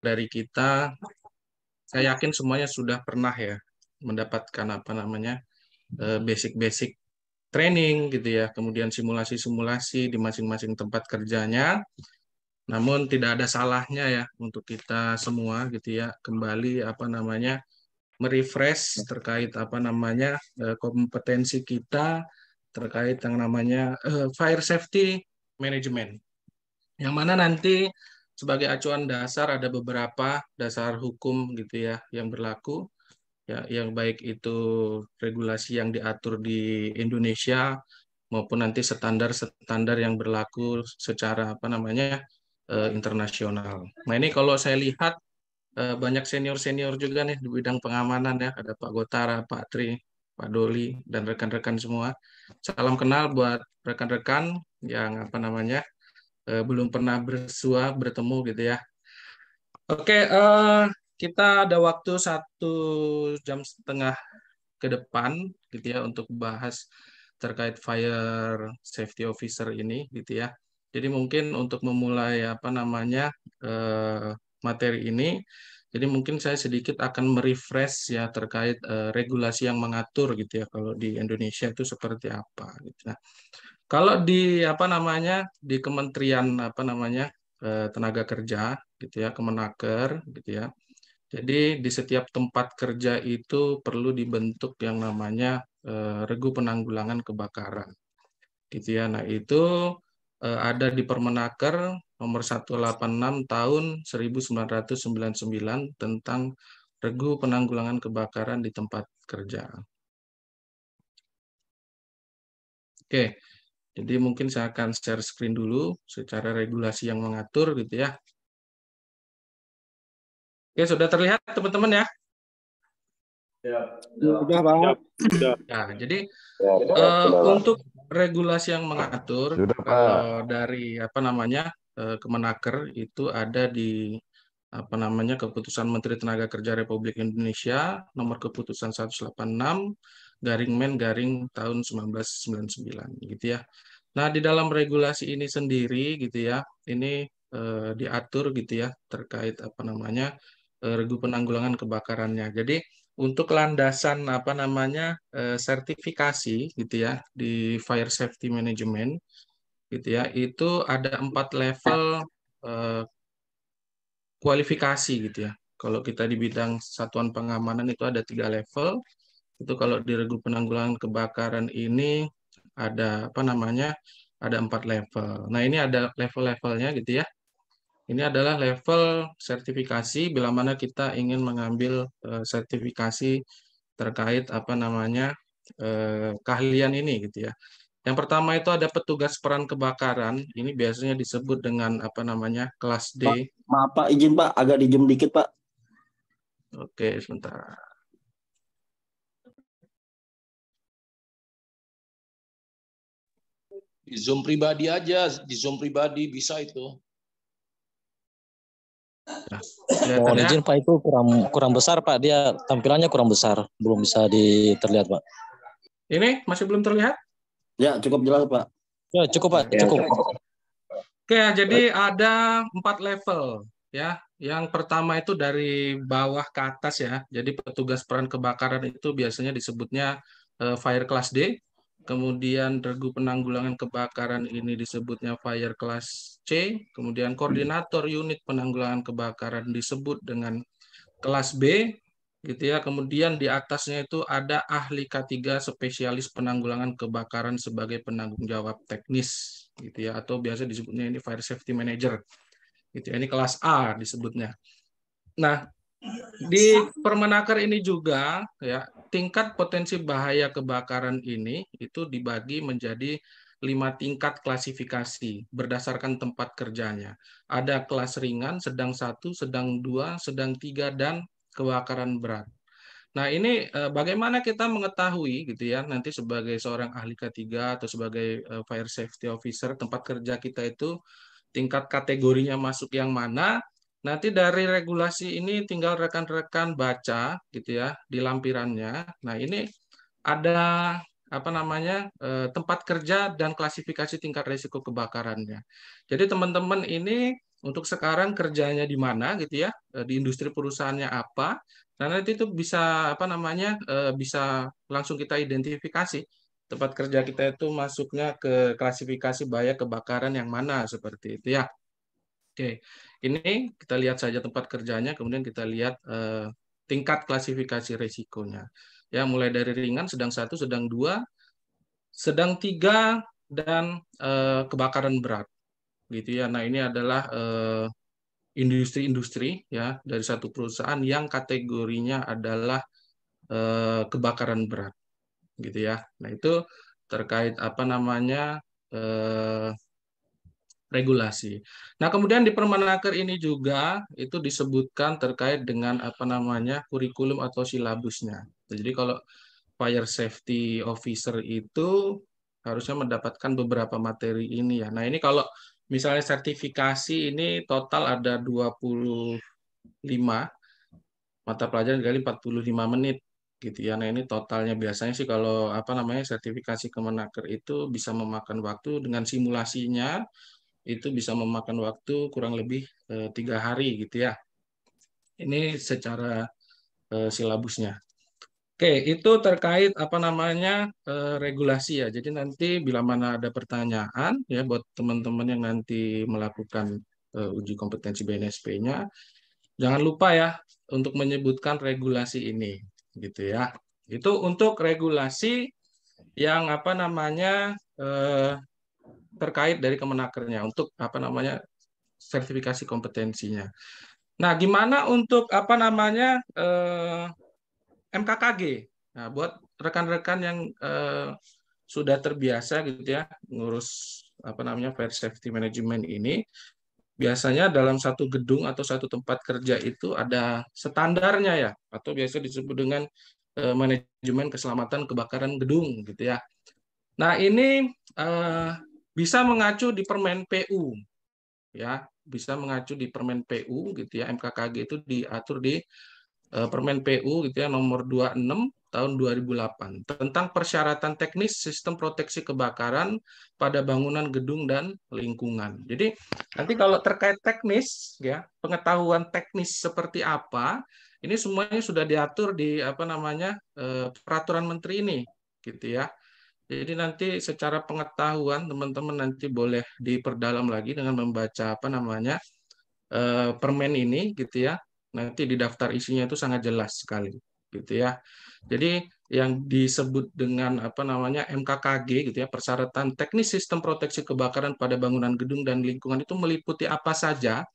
dari kita saya yakin semuanya sudah pernah ya mendapatkan apa namanya eh, basic-basic training gitu ya, kemudian simulasi-simulasi di masing-masing tempat kerjanya. Namun tidak ada salahnya ya untuk kita semua gitu ya kembali apa namanya merefresh terkait apa namanya eh, kompetensi kita terkait yang namanya eh, fire safety management. Yang mana nanti sebagai acuan dasar ada beberapa dasar hukum gitu ya yang berlaku ya yang baik itu regulasi yang diatur di Indonesia maupun nanti standar-standar yang berlaku secara apa namanya eh, internasional. Nah ini kalau saya lihat eh, banyak senior-senior juga nih di bidang pengamanan ya ada Pak Gotara, Pak Tri, Pak Doli dan rekan-rekan semua. Salam kenal buat rekan-rekan yang apa namanya Eh, belum pernah bersua bertemu gitu ya. Oke, uh, kita ada waktu satu jam setengah ke depan gitu ya untuk bahas terkait fire safety officer ini gitu ya. Jadi mungkin untuk memulai apa namanya uh, materi ini, jadi mungkin saya sedikit akan merefresh ya terkait uh, regulasi yang mengatur gitu ya kalau di Indonesia itu seperti apa gitu. Nah, kalau di apa namanya di Kementerian apa namanya eh, tenaga kerja gitu ya Kemenaker gitu ya. Jadi di setiap tempat kerja itu perlu dibentuk yang namanya eh, regu penanggulangan kebakaran. Gitu ya. Nah, itu eh, ada di Permenaker nomor 186 tahun 1999 tentang regu penanggulangan kebakaran di tempat kerja. Oke. Jadi mungkin saya akan share screen dulu secara regulasi yang mengatur gitu ya. Oke, sudah terlihat teman-teman ya? Ya, ya sudah Bang. nah, jadi ya, uh, untuk regulasi yang mengatur sudah, Uh, dari apa namanya uh, Kemenaker itu ada di apa namanya keputusan Menteri Tenaga Kerja Republik Indonesia nomor keputusan 186 garing men garing tahun 1999 gitu ya. Nah, di dalam regulasi ini sendiri gitu ya, ini eh, diatur gitu ya terkait apa namanya eh, regu penanggulangan kebakarannya. Jadi untuk landasan apa namanya eh, sertifikasi gitu ya di fire safety management gitu ya, itu ada empat level eh, kualifikasi gitu ya. Kalau kita di bidang satuan pengamanan itu ada tiga level, itu kalau di regu penanggulangan kebakaran ini ada apa namanya ada empat level. Nah ini ada level-levelnya gitu ya. Ini adalah level sertifikasi bila mana kita ingin mengambil eh, sertifikasi terkait apa namanya eh, keahlian ini gitu ya. Yang pertama itu ada petugas peran kebakaran, ini biasanya disebut dengan apa namanya kelas D. maaf Pak, izin Pak, agak dijem dikit Pak. Oke, sebentar. Di Zoom pribadi aja, di Zoom pribadi bisa itu. Nah, Mohon izin Pak itu kurang kurang besar Pak, dia tampilannya kurang besar, belum bisa diterlihat Pak. Ini masih belum terlihat? Ya cukup jelas Pak. Ya cukup Pak, ya, cukup. Oke, jadi ada empat level ya. Yang pertama itu dari bawah ke atas ya. Jadi petugas peran kebakaran itu biasanya disebutnya eh, fire class D kemudian regu penanggulangan kebakaran ini disebutnya fire class C, kemudian koordinator unit penanggulangan kebakaran disebut dengan kelas B, gitu ya. Kemudian di atasnya itu ada ahli K3 spesialis penanggulangan kebakaran sebagai penanggung jawab teknis, gitu ya, atau biasa disebutnya ini fire safety manager. Gitu ya. Ini kelas A disebutnya. Nah, di iya. Permenaker ini juga ya tingkat potensi bahaya kebakaran ini itu dibagi menjadi lima tingkat klasifikasi berdasarkan tempat kerjanya. Ada kelas ringan, sedang satu, sedang dua, sedang tiga, dan kebakaran berat. Nah ini eh, bagaimana kita mengetahui gitu ya nanti sebagai seorang ahli k ketiga atau sebagai eh, fire safety officer tempat kerja kita itu tingkat kategorinya masuk yang mana Nanti dari regulasi ini tinggal rekan-rekan baca gitu ya di lampirannya. Nah, ini ada apa namanya? Eh, tempat kerja dan klasifikasi tingkat risiko kebakarannya. Jadi teman-teman ini untuk sekarang kerjanya di mana gitu ya, eh, di industri perusahaannya apa. Nah, nanti itu bisa apa namanya? Eh, bisa langsung kita identifikasi tempat kerja kita itu masuknya ke klasifikasi bahaya kebakaran yang mana seperti itu ya. Oke. Ini kita lihat saja tempat kerjanya, kemudian kita lihat eh, tingkat klasifikasi resikonya. Ya, mulai dari ringan, sedang satu, sedang dua, sedang tiga, dan eh, kebakaran berat. Gitu ya. Nah, ini adalah industri eh, industri-industri ya dari satu perusahaan yang kategorinya adalah eh, kebakaran berat gitu ya. Nah, itu terkait apa namanya eh, regulasi. Nah, kemudian di Permenaker ini juga itu disebutkan terkait dengan apa namanya kurikulum atau silabusnya. Nah, jadi kalau fire safety officer itu harusnya mendapatkan beberapa materi ini ya. Nah, ini kalau misalnya sertifikasi ini total ada 25 mata pelajaran dikali 45 menit gitu ya. Nah ini totalnya biasanya sih kalau apa namanya sertifikasi Kemenaker itu bisa memakan waktu dengan simulasinya itu bisa memakan waktu kurang lebih eh, tiga e, hari gitu ya. Ini secara e, silabusnya. Oke, itu terkait apa namanya e, regulasi ya. Jadi nanti bila mana ada pertanyaan ya buat teman-teman yang nanti melakukan e, uji kompetensi BNSP-nya, jangan lupa ya untuk menyebutkan regulasi ini gitu ya. Itu untuk regulasi yang apa namanya eh, terkait dari Kemenakernya untuk apa namanya sertifikasi kompetensinya. Nah, gimana untuk apa namanya eh, MKKG? Nah, buat rekan-rekan yang eh, sudah terbiasa gitu ya ngurus apa namanya fire safety management ini biasanya dalam satu gedung atau satu tempat kerja itu ada standarnya ya atau biasa disebut dengan eh, manajemen keselamatan kebakaran gedung gitu ya. Nah ini eh, bisa mengacu di Permen PU ya bisa mengacu di Permen PU gitu ya MKKG itu diatur di uh, Permen PU gitu ya nomor 26 tahun 2008 tentang persyaratan teknis sistem proteksi kebakaran pada bangunan gedung dan lingkungan. Jadi nanti kalau terkait teknis ya, pengetahuan teknis seperti apa, ini semuanya sudah diatur di apa namanya eh, peraturan menteri ini gitu ya. Jadi nanti secara pengetahuan teman-teman nanti boleh diperdalam lagi dengan membaca apa namanya eh, permen ini gitu ya. Nanti di daftar isinya itu sangat jelas sekali gitu ya. Jadi yang disebut dengan apa namanya MKKG gitu ya, persyaratan teknis sistem proteksi kebakaran pada bangunan gedung dan lingkungan itu meliputi apa saja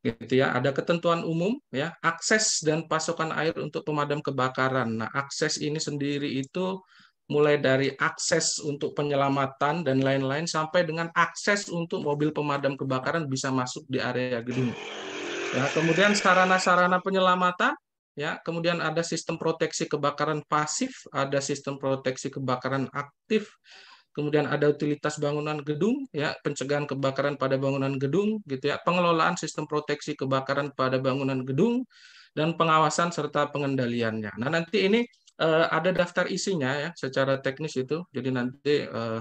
gitu ya. Ada ketentuan umum ya, akses dan pasokan air untuk pemadam kebakaran. Nah, akses ini sendiri itu mulai dari akses untuk penyelamatan dan lain-lain sampai dengan akses untuk mobil pemadam kebakaran bisa masuk di area gedung. Ya, kemudian sarana-sarana penyelamatan, ya, kemudian ada sistem proteksi kebakaran pasif, ada sistem proteksi kebakaran aktif, kemudian ada utilitas bangunan gedung, ya, pencegahan kebakaran pada bangunan gedung, gitu ya, pengelolaan sistem proteksi kebakaran pada bangunan gedung, dan pengawasan serta pengendaliannya. Nah, nanti ini uh, ada daftar isinya ya secara teknis itu. Jadi nanti uh,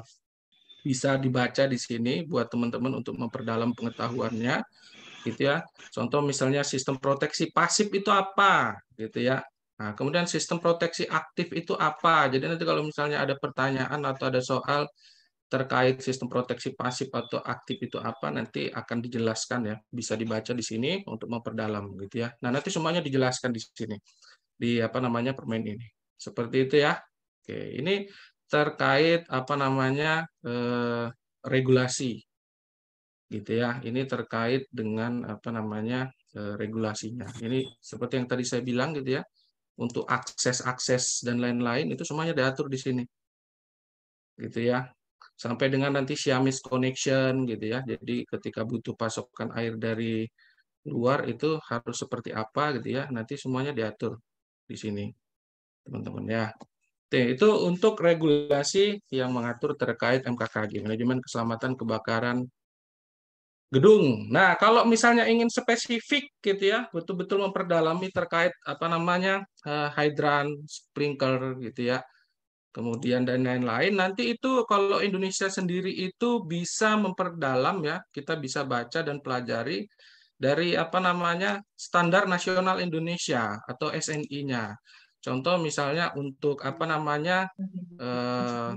bisa dibaca di sini buat teman-teman untuk memperdalam pengetahuannya gitu ya. Contoh misalnya sistem proteksi pasif itu apa gitu ya. Nah, kemudian sistem proteksi aktif itu apa? Jadi nanti kalau misalnya ada pertanyaan atau ada soal terkait sistem proteksi pasif atau aktif itu apa nanti akan dijelaskan ya bisa dibaca di sini untuk memperdalam gitu ya nah nanti semuanya dijelaskan di sini di apa namanya permain ini seperti itu ya. Oke, ini terkait apa namanya eh, regulasi gitu ya. Ini terkait dengan apa namanya eh, regulasinya. Ini seperti yang tadi saya bilang gitu ya. Untuk akses-akses dan lain-lain itu semuanya diatur di sini. Gitu ya. Sampai dengan nanti Siamis connection gitu ya. Jadi ketika butuh pasokan air dari luar itu harus seperti apa gitu ya. Nanti semuanya diatur di sini teman-teman ya. itu untuk regulasi yang mengatur terkait MKKG, manajemen keselamatan kebakaran gedung. Nah, kalau misalnya ingin spesifik gitu ya, betul-betul memperdalami terkait apa namanya eh, hydran, sprinkler gitu ya. Kemudian dan lain-lain. Nanti itu kalau Indonesia sendiri itu bisa memperdalam ya, kita bisa baca dan pelajari dari apa namanya standar nasional Indonesia atau SNI-nya. Contoh misalnya untuk apa namanya eh,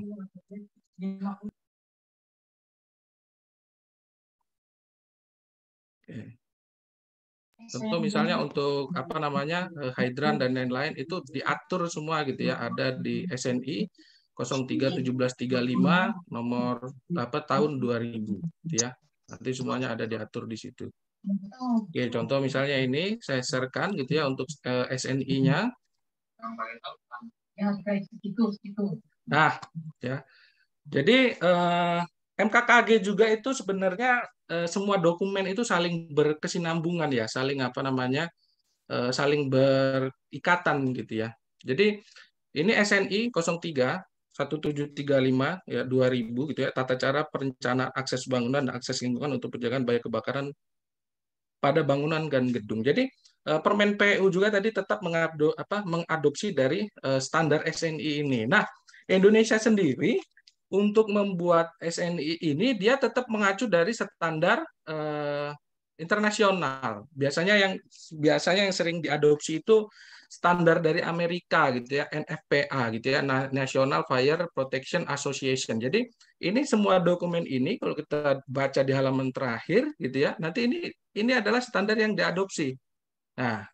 tentu misalnya untuk apa namanya eh, hydran dan lain-lain itu diatur semua gitu ya ada di SNI 031735 nomor apa tahun 2000 gitu ya nanti semuanya ada diatur di situ. Oke, contoh misalnya ini saya sharekan gitu ya untuk eh, SNI-nya Gitu, gitu. nah ya jadi eh, MKKG juga itu sebenarnya eh, semua dokumen itu saling berkesinambungan ya saling apa namanya eh, saling berikatan gitu ya jadi ini SNI 03 1735 ya 2000 gitu ya tata cara perencana akses bangunan dan akses lingkungan untuk penjagaan bahaya kebakaran pada bangunan dan gedung. Jadi Eh, permen PU juga tadi tetap mengado, apa, mengadopsi dari uh, standar SNI ini. Nah, Indonesia sendiri untuk membuat SNI ini dia tetap mengacu dari standar uh, internasional. Biasanya yang biasanya yang sering diadopsi itu standar dari Amerika gitu ya, NFPA gitu ya, National Fire Protection Association. Jadi ini semua dokumen ini kalau kita baca di halaman terakhir gitu ya, nanti ini ini adalah standar yang diadopsi. Nah,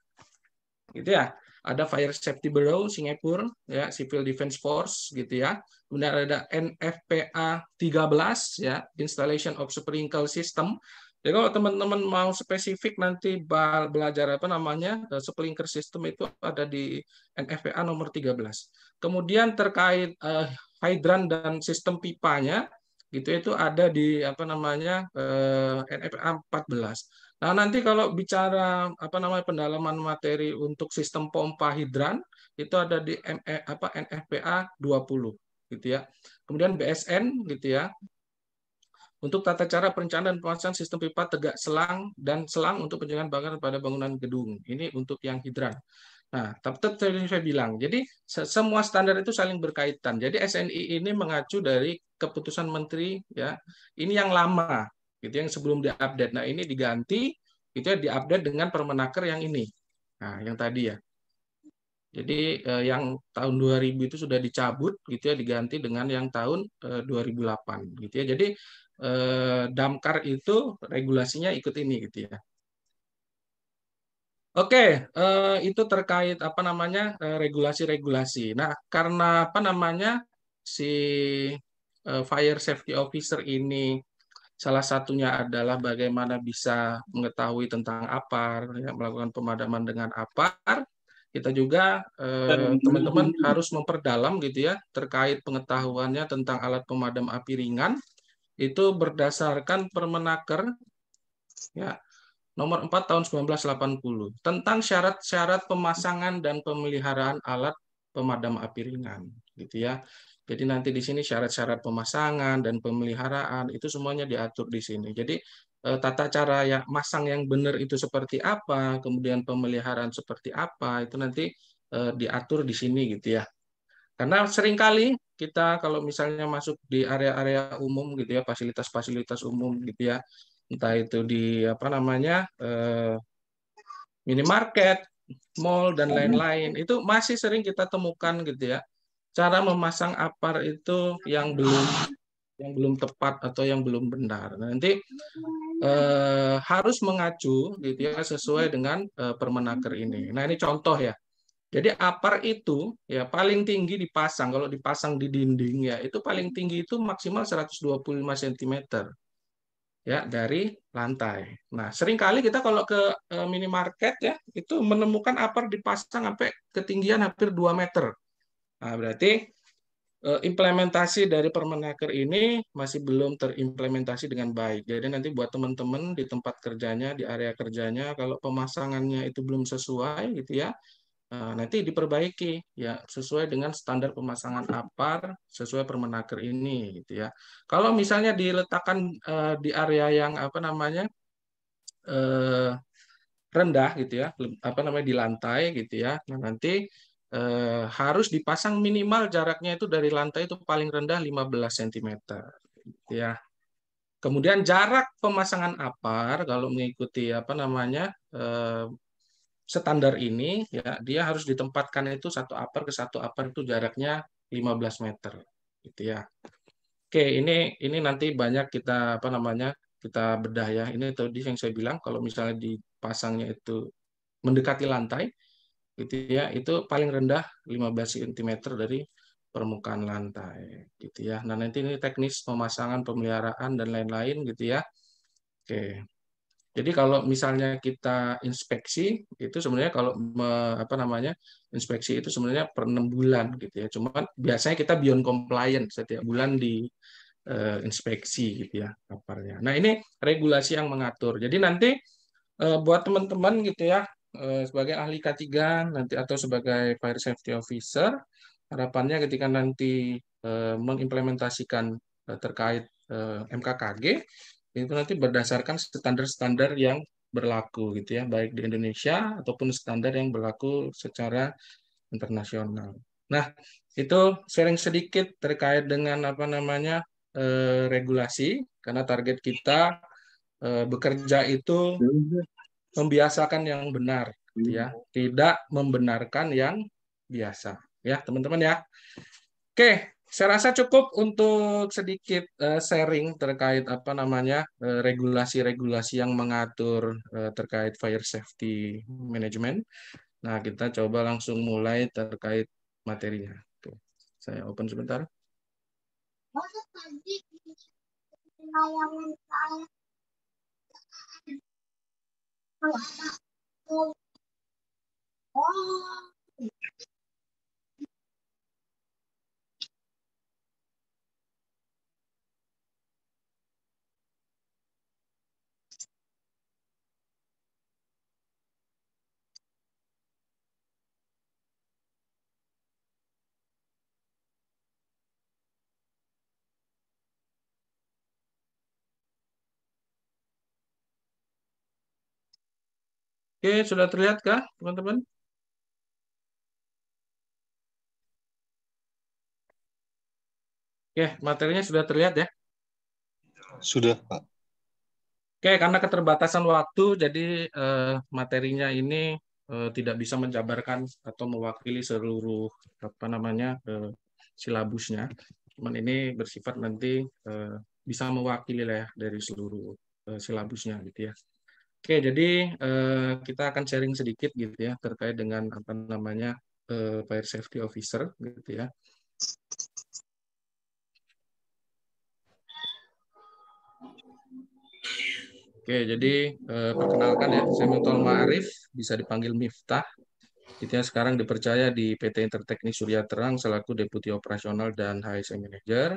gitu ya. Ada Fire Safety Bureau Singapura, ya, Civil Defense Force gitu ya. Kemudian ada NFPA 13 ya, Installation of Sprinkler System. Jadi kalau teman-teman mau spesifik nanti belajar apa namanya eh, sprinkler system itu ada di NFPA nomor 13. Kemudian terkait uh, eh, hydran dan sistem pipanya gitu itu ada di apa namanya uh, NFPA 14. Nah, nanti kalau bicara apa namanya pendalaman materi untuk sistem pompa hidran itu ada di ME, apa NFPA 20 gitu ya. Kemudian BSN gitu ya. Untuk tata cara perencanaan dan sistem pipa tegak selang dan selang untuk penjagaan bakar pada bangunan gedung. Ini untuk yang hidran. Nah, tetap tadi saya bilang, jadi semua standar itu saling berkaitan. Jadi SNI ini mengacu dari keputusan menteri ya. Ini yang lama gitu yang sebelum diupdate. Nah ini diganti itu ya diupdate dengan permenaker yang ini, nah yang tadi ya. Jadi eh, yang tahun 2000 itu sudah dicabut gitu ya diganti dengan yang tahun eh, 2008 gitu ya. Jadi eh, damkar itu regulasinya ikut ini gitu ya. Oke, okay, eh, itu terkait apa namanya eh, regulasi-regulasi. Nah, karena apa namanya si eh, fire safety officer ini Salah satunya adalah bagaimana bisa mengetahui tentang APAR, ya, melakukan pemadaman dengan APAR. Kita juga eh, teman-teman eh, harus memperdalam gitu ya terkait pengetahuannya tentang alat pemadam api ringan itu berdasarkan Permenaker ya nomor 4 tahun 1980 tentang syarat-syarat pemasangan dan pemeliharaan alat pemadam api ringan gitu ya. Jadi nanti di sini syarat-syarat pemasangan dan pemeliharaan itu semuanya diatur di sini. Jadi eh, tata cara ya masang yang benar itu seperti apa, kemudian pemeliharaan seperti apa, itu nanti eh, diatur di sini gitu ya. Karena seringkali kita kalau misalnya masuk di area-area umum gitu ya, fasilitas-fasilitas umum gitu ya, entah itu di apa namanya eh, minimarket, mall dan iya. lain-lain, itu masih sering kita temukan gitu ya cara memasang apar itu yang belum yang belum tepat atau yang belum benar. Nah, nanti eh, harus mengacu gitu ya sesuai dengan eh, permenaker ini. Nah, ini contoh ya. Jadi apar itu ya paling tinggi dipasang kalau dipasang di dinding ya itu paling tinggi itu maksimal 125 cm ya dari lantai. Nah, seringkali kita kalau ke eh, minimarket ya itu menemukan apar dipasang sampai ketinggian hampir 2 meter. Nah, berarti eh, implementasi dari Permenaker ini masih belum terimplementasi dengan baik. Jadi nanti buat teman-teman di tempat kerjanya, di area kerjanya, kalau pemasangannya itu belum sesuai, gitu ya, eh, nanti diperbaiki ya sesuai dengan standar pemasangan APAR sesuai Permenaker ini, gitu ya. Kalau misalnya diletakkan uh, di area yang apa namanya uh, rendah, gitu ya, apa namanya di lantai, gitu ya, nah nanti eh, harus dipasang minimal jaraknya itu dari lantai itu paling rendah 15 cm. Gitu ya. Kemudian jarak pemasangan apar kalau mengikuti apa namanya eh, standar ini ya dia harus ditempatkan itu satu apar ke satu apar itu jaraknya 15 meter gitu ya. Oke, ini ini nanti banyak kita apa namanya kita bedah ya. Ini tadi yang saya bilang kalau misalnya dipasangnya itu mendekati lantai, gitu ya itu paling rendah 15 cm dari permukaan lantai gitu ya nah nanti ini teknis pemasangan pemeliharaan dan lain-lain gitu ya oke jadi kalau misalnya kita inspeksi itu sebenarnya kalau me, apa namanya inspeksi itu sebenarnya per enam bulan gitu ya cuma biasanya kita beyond compliant setiap bulan di uh, inspeksi gitu ya kaparnya nah ini regulasi yang mengatur jadi nanti uh, buat teman-teman gitu ya Eh, sebagai ahli K3 nanti atau sebagai fire safety officer harapannya ketika nanti eh, mengimplementasikan eh, terkait MKKG itu nanti berdasarkan standar-standar yang berlaku gitu ya baik di Indonesia ataupun standar yang berlaku secara internasional. Nah itu sharing sedikit terkait dengan apa namanya regulasi karena target kita bekerja itu membiasakan yang benar gitu ya hmm. tidak membenarkan yang biasa ya teman-teman ya oke saya rasa cukup untuk sedikit eh, sharing terkait apa namanya eh, regulasi-regulasi yang mengatur eh, terkait fire safety management nah kita coba langsung mulai terkait materinya Oke, saya open sebentar 啊！Oke, sudah terlihat terlihatkah teman-teman? Oke, materinya sudah terlihat ya? Sudah, Pak. Oke, karena keterbatasan waktu, jadi eh, materinya ini eh, tidak bisa menjabarkan atau mewakili seluruh apa namanya eh, silabusnya. Cuman ini bersifat nanti eh, bisa mewakili lah ya dari seluruh eh, silabusnya gitu ya. Oke, jadi uh, kita akan sharing sedikit gitu ya terkait dengan apa namanya uh, fire safety officer gitu ya. Oke, jadi uh, perkenalkan ya, saya Muntol Ma'arif, bisa dipanggil Miftah. Kita gitu ya, sekarang dipercaya di PT Interteknik Surya Terang selaku Deputi Operasional dan HSM Manager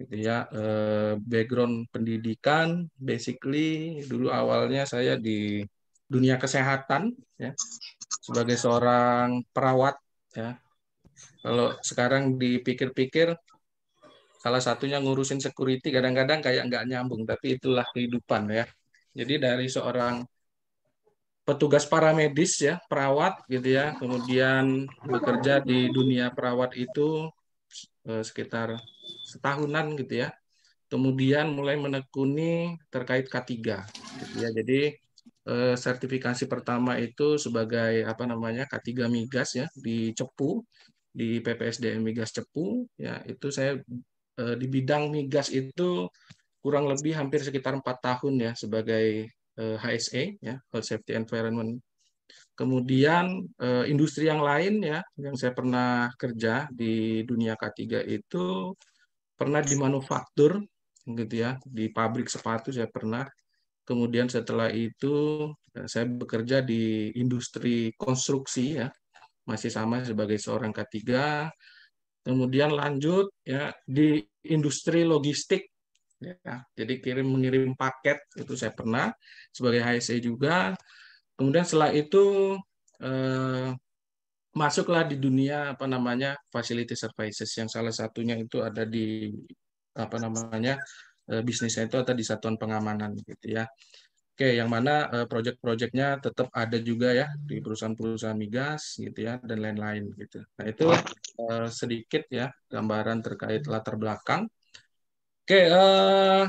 gitu ya eh, background pendidikan basically dulu awalnya saya di dunia kesehatan ya sebagai seorang perawat ya kalau sekarang dipikir-pikir salah satunya ngurusin security kadang-kadang kayak nggak nyambung tapi itulah kehidupan ya jadi dari seorang petugas paramedis ya perawat gitu ya kemudian bekerja di dunia perawat itu eh, sekitar setahunan gitu ya. Kemudian mulai menekuni terkait K3 gitu ya. Jadi eh, sertifikasi pertama itu sebagai apa namanya K3 migas ya di Cepu di PPSDM migas Cepu ya itu saya eh, di bidang migas itu kurang lebih hampir sekitar empat tahun ya sebagai eh, HSE ya Health Safety Environment Kemudian eh, industri yang lain ya yang saya pernah kerja di dunia K3 itu pernah di manufaktur gitu ya di pabrik sepatu saya pernah kemudian setelah itu eh, saya bekerja di industri konstruksi ya masih sama sebagai seorang ketiga kemudian lanjut ya di industri logistik ya jadi kirim mengirim paket itu saya pernah sebagai HSE juga kemudian setelah itu eh, masuklah di dunia apa namanya facility services yang salah satunya itu ada di apa namanya eh, bisnisnya itu atau di satuan pengamanan gitu ya. Oke, yang mana eh, project-projectnya tetap ada juga ya di perusahaan-perusahaan migas gitu ya dan lain-lain gitu. Nah itu eh, sedikit ya gambaran terkait latar belakang. Oke, eh,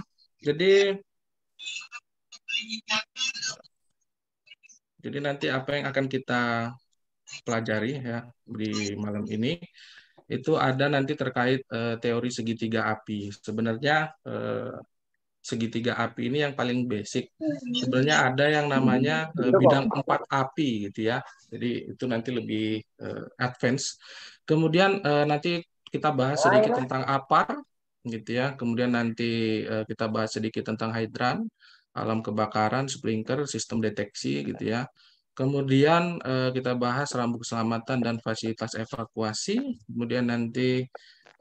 jadi jadi nanti apa yang akan kita pelajari ya di malam ini itu ada nanti terkait uh, teori segitiga api. Sebenarnya uh, segitiga api ini yang paling basic. Sebenarnya ada yang namanya uh, bidang empat api gitu ya. Jadi itu nanti lebih advance. Kemudian nanti kita bahas sedikit tentang apar gitu ya. Kemudian nanti kita bahas sedikit tentang hydran, alam kebakaran, sprinkler, sistem deteksi gitu ya. Kemudian eh, kita bahas rambu keselamatan dan fasilitas evakuasi. Kemudian nanti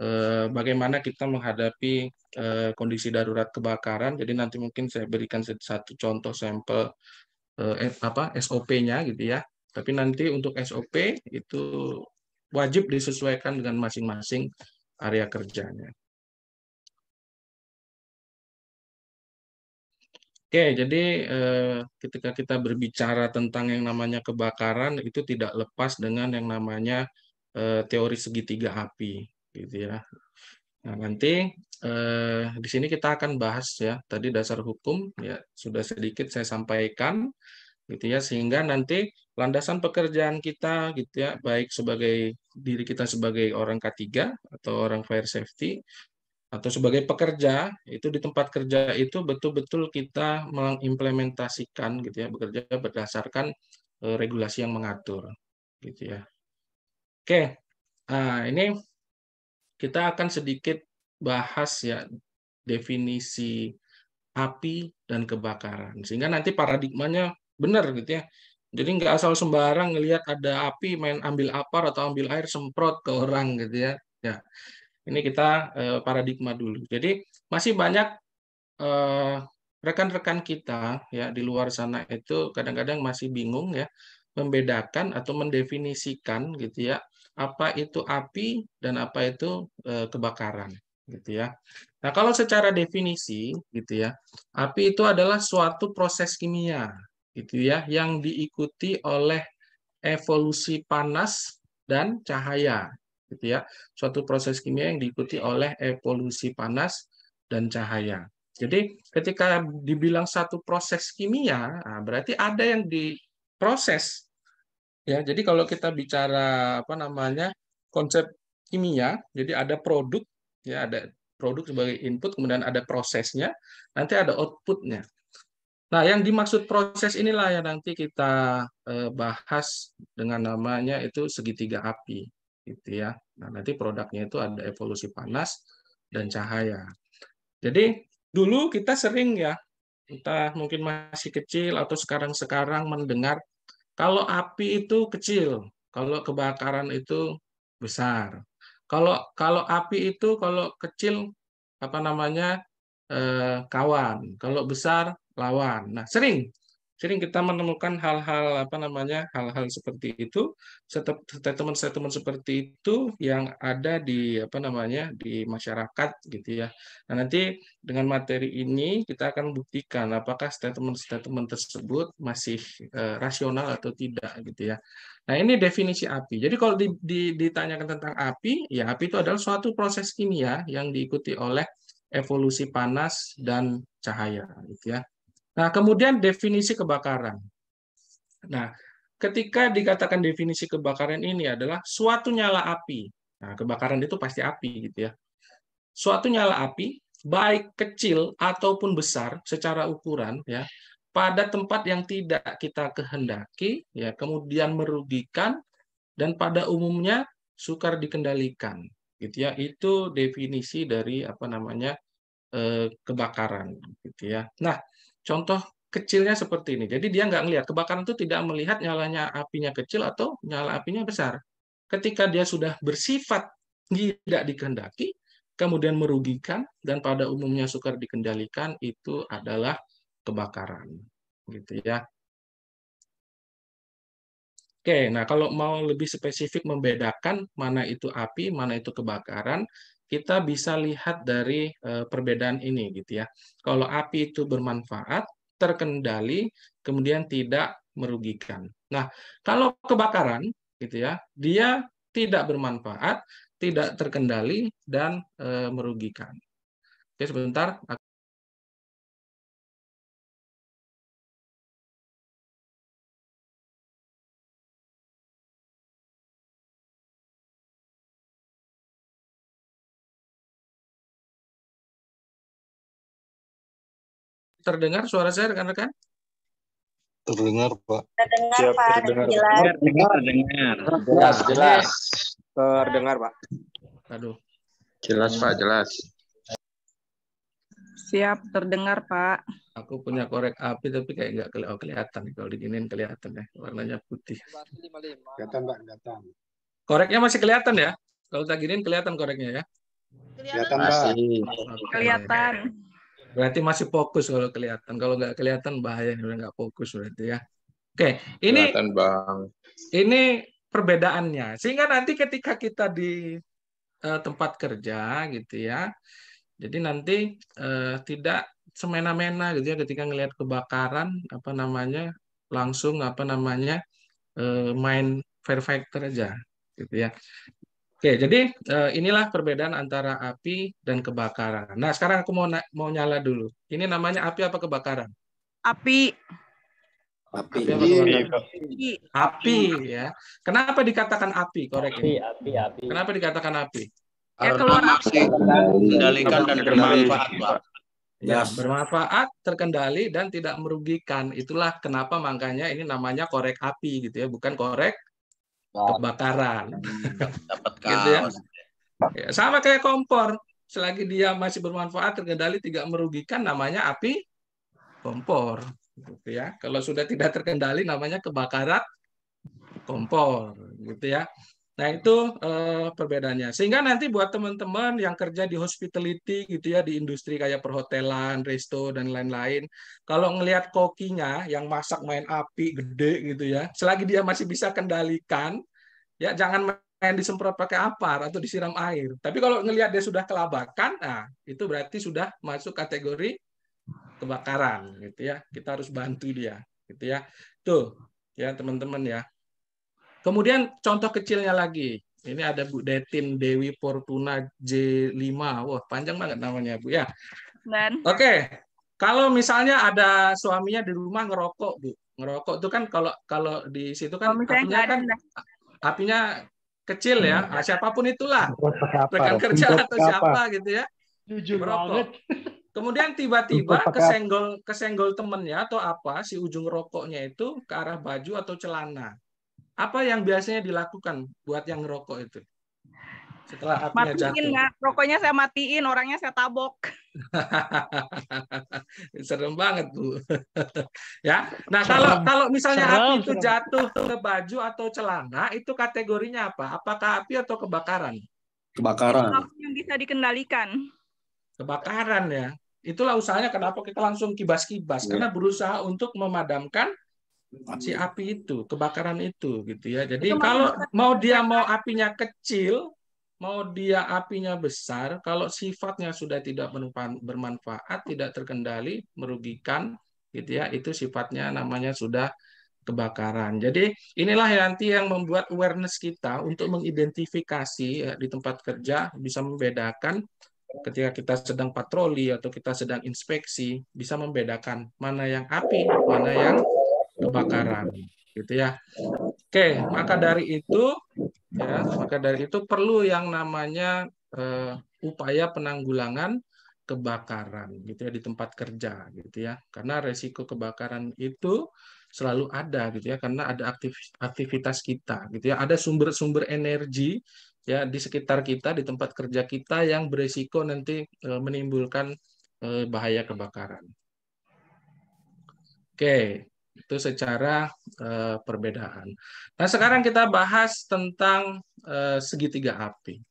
eh, bagaimana kita menghadapi eh, kondisi darurat kebakaran. Jadi nanti mungkin saya berikan satu contoh sampel eh, eh apa SOP-nya gitu ya. Tapi nanti untuk SOP itu wajib disesuaikan dengan masing-masing area kerjanya. Oke, jadi eh, ketika kita berbicara tentang yang namanya kebakaran itu tidak lepas dengan yang namanya eh, teori segitiga api, gitu ya. Nah, nanti eh, di sini kita akan bahas ya tadi dasar hukum ya sudah sedikit saya sampaikan, gitu ya, sehingga nanti landasan pekerjaan kita, gitu ya, baik sebagai diri kita sebagai orang K3 atau orang fire safety atau sebagai pekerja itu di tempat kerja itu betul-betul kita mengimplementasikan gitu ya bekerja berdasarkan uh, regulasi yang mengatur gitu ya. Oke. Nah, ini kita akan sedikit bahas ya definisi api dan kebakaran sehingga nanti paradigmanya benar gitu ya. Jadi nggak asal sembarang ngelihat ada api main ambil apar atau ambil air semprot ke orang gitu ya. Ya. Ini kita eh, paradigma dulu. Jadi masih banyak eh, rekan-rekan eh, kita ya di luar sana itu kadang-kadang masih bingung ya membedakan atau mendefinisikan gitu ya apa itu api dan apa itu eh, kebakaran gitu ya. Nah, kalau secara definisi gitu ya, api itu adalah suatu proses kimia gitu ya yang diikuti oleh evolusi panas dan cahaya gitu ya. Suatu proses kimia yang diikuti oleh evolusi panas dan cahaya. Jadi ketika dibilang satu proses kimia, nah berarti ada yang diproses. Ya, jadi kalau kita bicara apa namanya konsep kimia, jadi ada produk, ya ada produk sebagai input, kemudian ada prosesnya, nanti ada outputnya. Nah, yang dimaksud proses inilah yang nanti kita eh, bahas dengan namanya itu segitiga api gitu ya. Nah, nanti produknya itu ada evolusi panas dan cahaya. Jadi dulu kita sering ya, kita mungkin masih kecil atau sekarang-sekarang mendengar kalau api itu kecil, kalau kebakaran itu besar. Kalau kalau api itu kalau kecil apa namanya eh, kawan, kalau besar lawan. Nah sering sering kita menemukan hal-hal apa namanya hal-hal seperti itu statement-statement seperti itu yang ada di apa namanya di masyarakat gitu ya nah nanti dengan materi ini kita akan buktikan apakah statement-statement tersebut masih uh, rasional atau tidak gitu ya nah ini definisi api jadi kalau di, di, ditanyakan tentang api ya api itu adalah suatu proses kimia yang diikuti oleh evolusi panas dan cahaya gitu ya Nah, kemudian definisi kebakaran. Nah, ketika dikatakan definisi kebakaran ini adalah suatu nyala api. Nah, kebakaran itu pasti api gitu ya. Suatu nyala api baik kecil ataupun besar secara ukuran ya pada tempat yang tidak kita kehendaki ya kemudian merugikan dan pada umumnya sukar dikendalikan gitu ya itu definisi dari apa namanya eh, kebakaran gitu ya nah Contoh kecilnya seperti ini. Jadi dia nggak melihat kebakaran itu tidak melihat nyalanya apinya kecil atau nyala apinya besar. Ketika dia sudah bersifat tidak dikendaki, kemudian merugikan dan pada umumnya sukar dikendalikan itu adalah kebakaran, gitu ya. Oke, nah kalau mau lebih spesifik membedakan mana itu api, mana itu kebakaran, kita bisa lihat dari eh, perbedaan ini gitu ya. Kalau api itu bermanfaat, terkendali, kemudian tidak merugikan. Nah, kalau kebakaran gitu ya, dia tidak bermanfaat, tidak terkendali dan e, merugikan. Oke, sebentar Terdengar suara saya rekan-rekan? Terdengar, Pak. Terdengar, Siap, Pak. Terdengar, jelas. Terdengar, terdengar. Jelas, jelas. Terdengar, Pak. Aduh. Jelas, Pak, jelas. Siap, terdengar, Pak. Aku punya korek api tapi kayak nggak keli oh, kelihatan. Kalau diginin kelihatan ya, warnanya putih. Kelihatan, Pak, kelihatan. Koreknya masih kelihatan ya? Kalau tak giniin kelihatan koreknya ya? Kelihatan, Pak. Kelihatan. Berarti masih fokus kalau kelihatan. Kalau nggak kelihatan bahaya nih udah nggak fokus berarti ya. Oke, ini kelihatan, Bang. Ini perbedaannya. Sehingga nanti ketika kita di uh, tempat kerja gitu ya. Jadi nanti uh, tidak semena-mena gitu ya ketika ngelihat kebakaran apa namanya langsung apa namanya uh, main factor aja gitu ya. Oke, jadi eh, inilah perbedaan antara api dan kebakaran. Nah, sekarang aku mau mau nyala dulu. Ini namanya api apa kebakaran? Api. Api. Api. Api, api ya. Kenapa dikatakan api? Korek api, ini. Api, api. Kenapa dikatakan api? Ya, keluar api. Kendalikan dan bermanfaat, Pak. Ya, bermanfaat, terkendali dan tidak merugikan. Itulah kenapa makanya ini namanya korek api gitu ya, bukan korek Oh. kebakaran. Hmm, dapat gitu ya. ya. Sama kayak kompor, selagi dia masih bermanfaat terkendali tidak merugikan namanya api kompor gitu ya. Kalau sudah tidak terkendali namanya kebakaran kompor gitu ya. Nah, itu uh, perbedaannya. Sehingga nanti buat teman-teman yang kerja di hospitality gitu ya, di industri kayak perhotelan, resto, dan lain-lain, kalau ngelihat kokinya yang masak main api gede gitu ya, selagi dia masih bisa kendalikan, ya jangan main disemprot pakai apar atau disiram air. Tapi kalau ngelihat dia sudah kelabakan, nah itu berarti sudah masuk kategori kebakaran gitu ya. Kita harus bantu dia gitu ya. Tuh, ya teman-teman ya. Kemudian contoh kecilnya lagi. Ini ada Bu Detin Dewi Fortuna J5. Wah, panjang banget namanya, Bu ya. Dan Oke. Okay. Kalau misalnya ada suaminya di rumah ngerokok, Bu. Ngerokok itu kan kalau kalau di situ kan apinya kan nah. apinya kecil ya. Hmm. Nah, siapapun itulah. Rekan kerja atau siapa gitu ya. Jujur banget. Kemudian tiba-tiba kesenggol kesenggol temennya atau apa si ujung rokoknya itu ke arah baju atau celana apa yang biasanya dilakukan buat yang ngerokok itu? Setelah apinya matiin, jatuh. Nah, rokoknya saya matiin, orangnya saya tabok. Serem banget, Bu. ya. Nah, kalau kalau misalnya serem, api itu jatuh ke baju atau celana, itu kategorinya apa? Apakah api atau kebakaran? Kebakaran. Itu yang bisa dikendalikan. Kebakaran ya. Itulah usahanya kenapa kita langsung kibas-kibas ya. karena berusaha untuk memadamkan si api itu, kebakaran itu gitu ya. Jadi itu kalau mau dia mau apinya kecil, mau dia apinya besar, kalau sifatnya sudah tidak bermanfaat, tidak terkendali, merugikan gitu ya, itu sifatnya namanya sudah kebakaran. Jadi inilah yang nanti yang membuat awareness kita untuk mengidentifikasi ya, di tempat kerja bisa membedakan ketika kita sedang patroli atau kita sedang inspeksi bisa membedakan mana yang api, mana yang kebakaran gitu ya. Oke, maka dari itu ya, maka dari itu perlu yang namanya uh, upaya penanggulangan kebakaran gitu ya di tempat kerja gitu ya. Karena resiko kebakaran itu selalu ada gitu ya karena ada aktivitas kita gitu ya. Ada sumber-sumber energi ya di sekitar kita di tempat kerja kita yang beresiko nanti e, menimbulkan e, bahaya kebakaran. Oke, itu secara uh, perbedaan. Nah sekarang kita bahas tentang uh, segitiga api.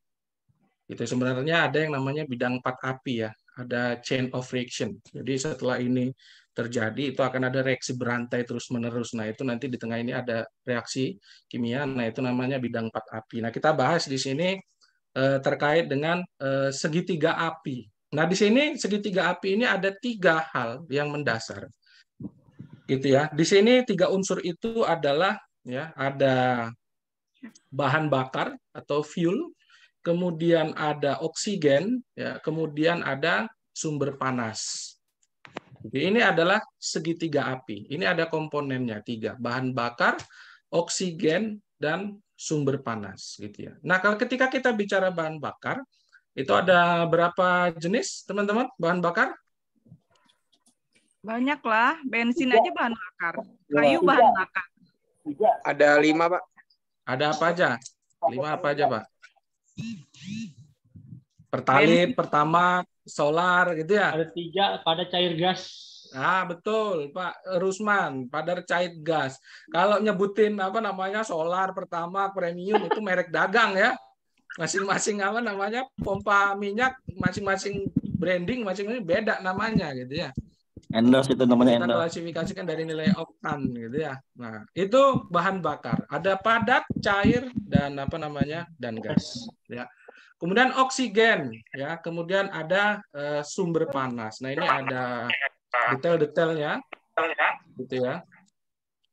Itu sebenarnya ada yang namanya bidang empat api ya, ada chain of reaction. Jadi setelah ini terjadi itu akan ada reaksi berantai terus menerus. Nah itu nanti di tengah ini ada reaksi kimia. Nah itu namanya bidang empat api. Nah kita bahas di sini uh, terkait dengan uh, segitiga api. Nah di sini segitiga api ini ada tiga hal yang mendasar gitu ya. Di sini tiga unsur itu adalah ya ada bahan bakar atau fuel, kemudian ada oksigen, ya, kemudian ada sumber panas. Jadi ini adalah segitiga api. Ini ada komponennya tiga, bahan bakar, oksigen, dan sumber panas gitu ya. Nah, kalau ketika kita bicara bahan bakar, itu ada berapa jenis, teman-teman, bahan bakar? Banyak lah, bensin tiga. aja bahan bakar. Kayu tiga. bahan bakar. Tiga. Ada lima, Pak. Ada apa aja? Lima apa aja, Pak? Pertalite, pertama, solar gitu ya. Ada tiga, pada cair gas. Ah betul Pak Rusman, pada cair gas. Kalau nyebutin apa namanya solar pertama premium itu merek dagang ya. Masing-masing apa namanya pompa minyak, masing-masing branding, masing-masing beda namanya gitu ya. Endorse itu namanya endorse. klasifikasi kan dari nilai oktan gitu ya. Nah, itu bahan bakar. Ada padat, cair, dan apa namanya? dan gas ya. Kemudian oksigen ya, kemudian ada uh, sumber panas. Nah, ini ada detail-detailnya. Gitu ya.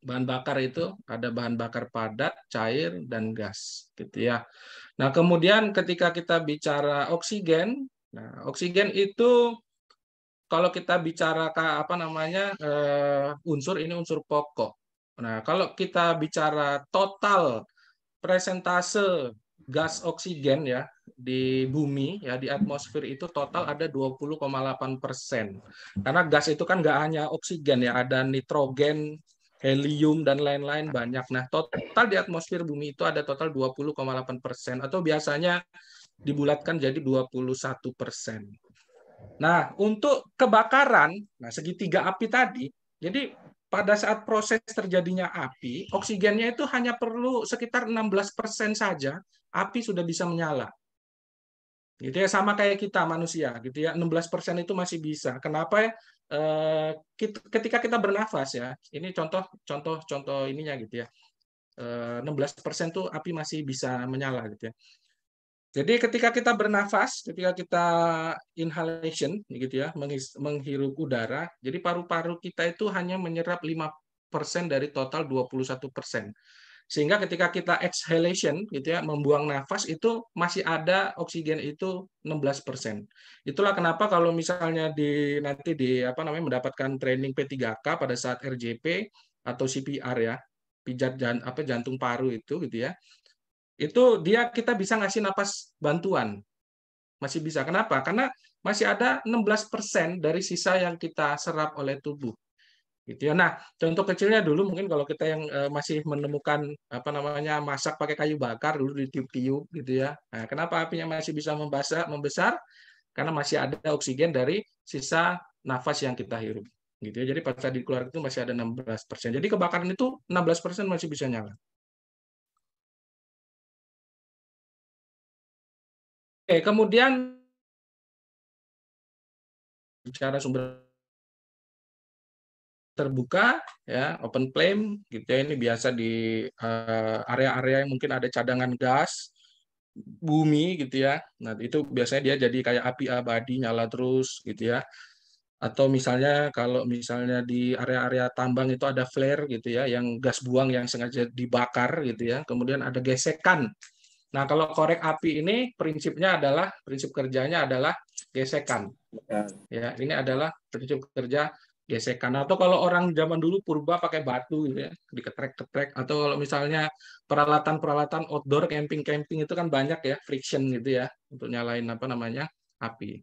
Bahan bakar itu ada bahan bakar padat, cair, dan gas gitu ya. Nah, kemudian ketika kita bicara oksigen, nah oksigen itu kalau kita bicara ke apa namanya uh, unsur ini unsur pokok. Nah, kalau kita bicara total presentase gas oksigen ya di bumi ya di atmosfer itu total ada 20,8 persen. Karena gas itu kan nggak hanya oksigen ya, ada nitrogen, helium dan lain-lain banyak. Nah total di atmosfer bumi itu ada total 20,8 persen atau biasanya dibulatkan jadi 21 persen. Nah, untuk kebakaran, nah segitiga api tadi, jadi pada saat proses terjadinya api, oksigennya itu hanya perlu sekitar 16% saja, api sudah bisa menyala. Gitu ya, sama kayak kita manusia, gitu ya. 16% itu masih bisa. Kenapa ya? Eh, ketika kita bernafas ya, ini contoh contoh contoh ininya gitu ya. E, eh, 16% tuh api masih bisa menyala gitu ya. Jadi ketika kita bernafas, ketika kita inhalation, gitu ya, menghirup udara, jadi paru-paru kita itu hanya menyerap 5% dari total 21%. Sehingga ketika kita exhalation, gitu ya, membuang nafas, itu masih ada oksigen itu 16%. Itulah kenapa kalau misalnya di nanti di apa namanya mendapatkan training P3K pada saat RJP atau CPR ya, pijat jan, apa jantung paru itu gitu ya itu dia kita bisa ngasih napas bantuan. Masih bisa. Kenapa? Karena masih ada 16% dari sisa yang kita serap oleh tubuh. Gitu ya. Nah, contoh kecilnya dulu mungkin kalau kita yang eh, masih menemukan apa namanya masak pakai kayu bakar dulu di tiup tiup gitu ya. Nah, kenapa apinya masih bisa membesar membesar? Karena masih ada oksigen dari sisa nafas yang kita hirup. Gitu ya. Jadi pas tadi keluar itu masih ada 16%. Jadi kebakaran itu 16% masih bisa nyala. Oke, kemudian cara sumber terbuka ya open flame gitu ya ini biasa di eh, area-area uh, area -area yang mungkin ada cadangan gas bumi gitu ya nah itu biasanya dia jadi kayak api abadi nyala terus gitu ya atau misalnya kalau misalnya di area-area tambang itu ada flare gitu ya yang gas buang yang sengaja dibakar gitu ya kemudian ada gesekan Nah, kalau korek api ini prinsipnya adalah prinsip kerjanya adalah gesekan. Ya, ini adalah prinsip kerja gesekan. Atau kalau orang zaman dulu purba pakai batu gitu ya, diketrek-ketrek atau kalau misalnya peralatan-peralatan outdoor camping-camping itu kan banyak ya friction gitu ya untuk nyalain apa namanya api.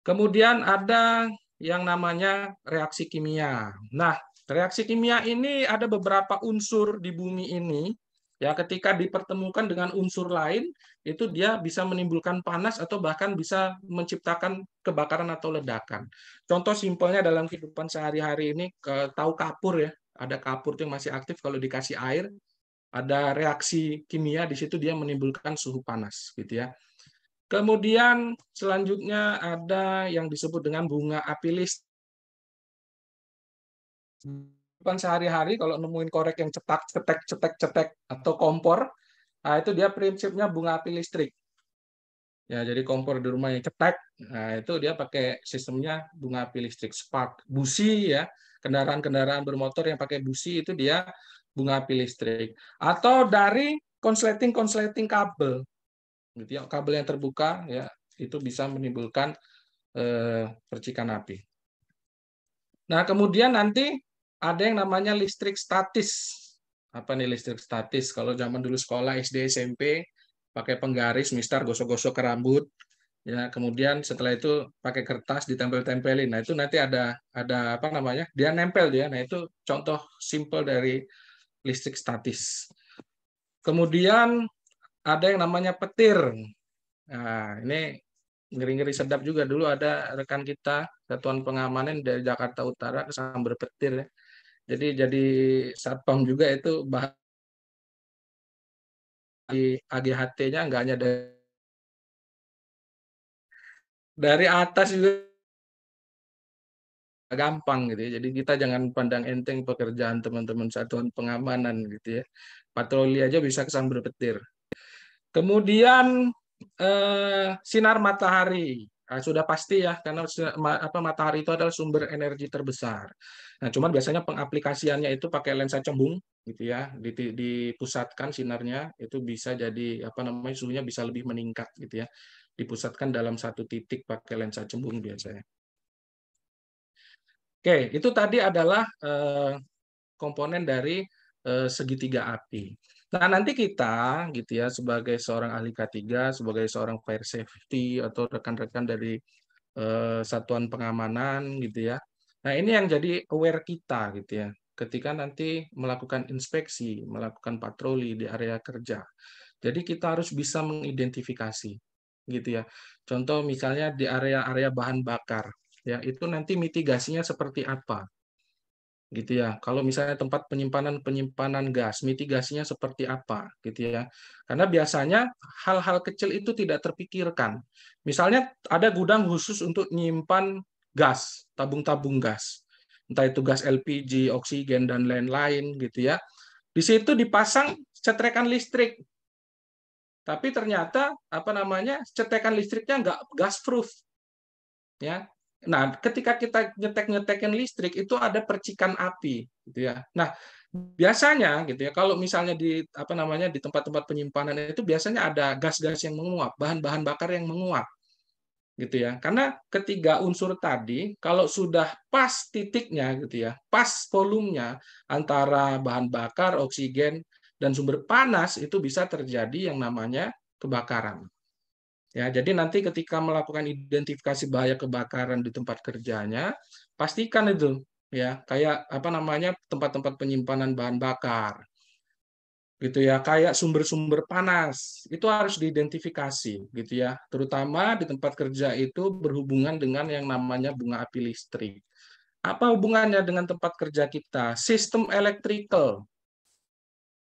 Kemudian ada yang namanya reaksi kimia. Nah, reaksi kimia ini ada beberapa unsur di bumi ini Ya, ketika dipertemukan dengan unsur lain, itu dia bisa menimbulkan panas atau bahkan bisa menciptakan kebakaran atau ledakan. Contoh simpelnya dalam kehidupan sehari-hari ini, ke, tahu kapur ya, ada kapur yang masih aktif kalau dikasih air, ada reaksi kimia di situ dia menimbulkan suhu panas, gitu ya. Kemudian selanjutnya ada yang disebut dengan bunga apilis lakukan sehari-hari kalau nemuin korek yang cetak cetek cetek cetek atau kompor nah itu dia prinsipnya bunga api listrik ya jadi kompor di rumah yang cetek nah itu dia pakai sistemnya bunga api listrik spark busi ya kendaraan-kendaraan bermotor yang pakai busi itu dia bunga api listrik atau dari konsleting konsleting kabel gitu ya kabel yang terbuka ya itu bisa menimbulkan eh, percikan api. Nah, kemudian nanti ada yang namanya listrik statis. Apa nih listrik statis? Kalau zaman dulu sekolah SD, SMP, pakai penggaris, mistar gosok-gosok ke rambut. Ya, kemudian setelah itu pakai kertas ditempel-tempelin. Nah, itu nanti ada ada apa namanya? Dia nempel dia. Nah, itu contoh simpel dari listrik statis. Kemudian ada yang namanya petir. Nah, ini ngeri-ngeri sedap juga dulu ada rekan kita satuan pengamanan dari Jakarta Utara kesambar petir ya jadi jadi satpam juga itu bahan di AGHT-nya nggak hanya dari dari atas juga gampang gitu ya. Jadi kita jangan pandang enteng pekerjaan teman-teman satuan pengamanan gitu ya. Patroli aja bisa kesan berpetir. Kemudian eh, sinar matahari. Ah, sudah pasti ya karena apa matahari itu adalah sumber energi terbesar. Nah, cuman biasanya pengaplikasiannya itu pakai lensa cembung gitu ya, dipusatkan sinarnya itu bisa jadi apa namanya suhunya bisa lebih meningkat gitu ya. Dipusatkan dalam satu titik pakai lensa cembung biasanya. Oke, itu tadi adalah eh, komponen dari eh, segitiga api. Nah, nanti kita gitu ya sebagai seorang ahli K3, sebagai seorang fire safety atau rekan-rekan dari eh, satuan pengamanan gitu ya. Nah, ini yang jadi aware kita gitu ya ketika nanti melakukan inspeksi, melakukan patroli di area kerja. Jadi kita harus bisa mengidentifikasi gitu ya. Contoh misalnya di area-area bahan bakar ya, itu nanti mitigasinya seperti apa? gitu ya. Kalau misalnya tempat penyimpanan penyimpanan gas, mitigasinya seperti apa, gitu ya. Karena biasanya hal-hal kecil itu tidak terpikirkan. Misalnya ada gudang khusus untuk menyimpan gas, tabung-tabung gas, entah itu gas LPG, oksigen dan lain-lain, gitu ya. Di situ dipasang cetrekan listrik. Tapi ternyata apa namanya cetrekan listriknya nggak gas proof, ya Nah, ketika kita nyetek-nyetekin listrik itu ada percikan api, gitu ya. Nah, biasanya gitu ya, kalau misalnya di apa namanya di tempat-tempat penyimpanan itu biasanya ada gas-gas yang menguap, bahan-bahan bakar yang menguap, gitu ya. Karena ketiga unsur tadi, kalau sudah pas titiknya, gitu ya, pas volumenya antara bahan bakar, oksigen, dan sumber panas itu bisa terjadi yang namanya kebakaran. Ya, jadi nanti ketika melakukan identifikasi bahaya kebakaran di tempat kerjanya, pastikan itu ya, kayak apa namanya tempat-tempat penyimpanan bahan bakar. Gitu ya, kayak sumber-sumber panas. Itu harus diidentifikasi gitu ya, terutama di tempat kerja itu berhubungan dengan yang namanya bunga api listrik. Apa hubungannya dengan tempat kerja kita? Sistem elektrikal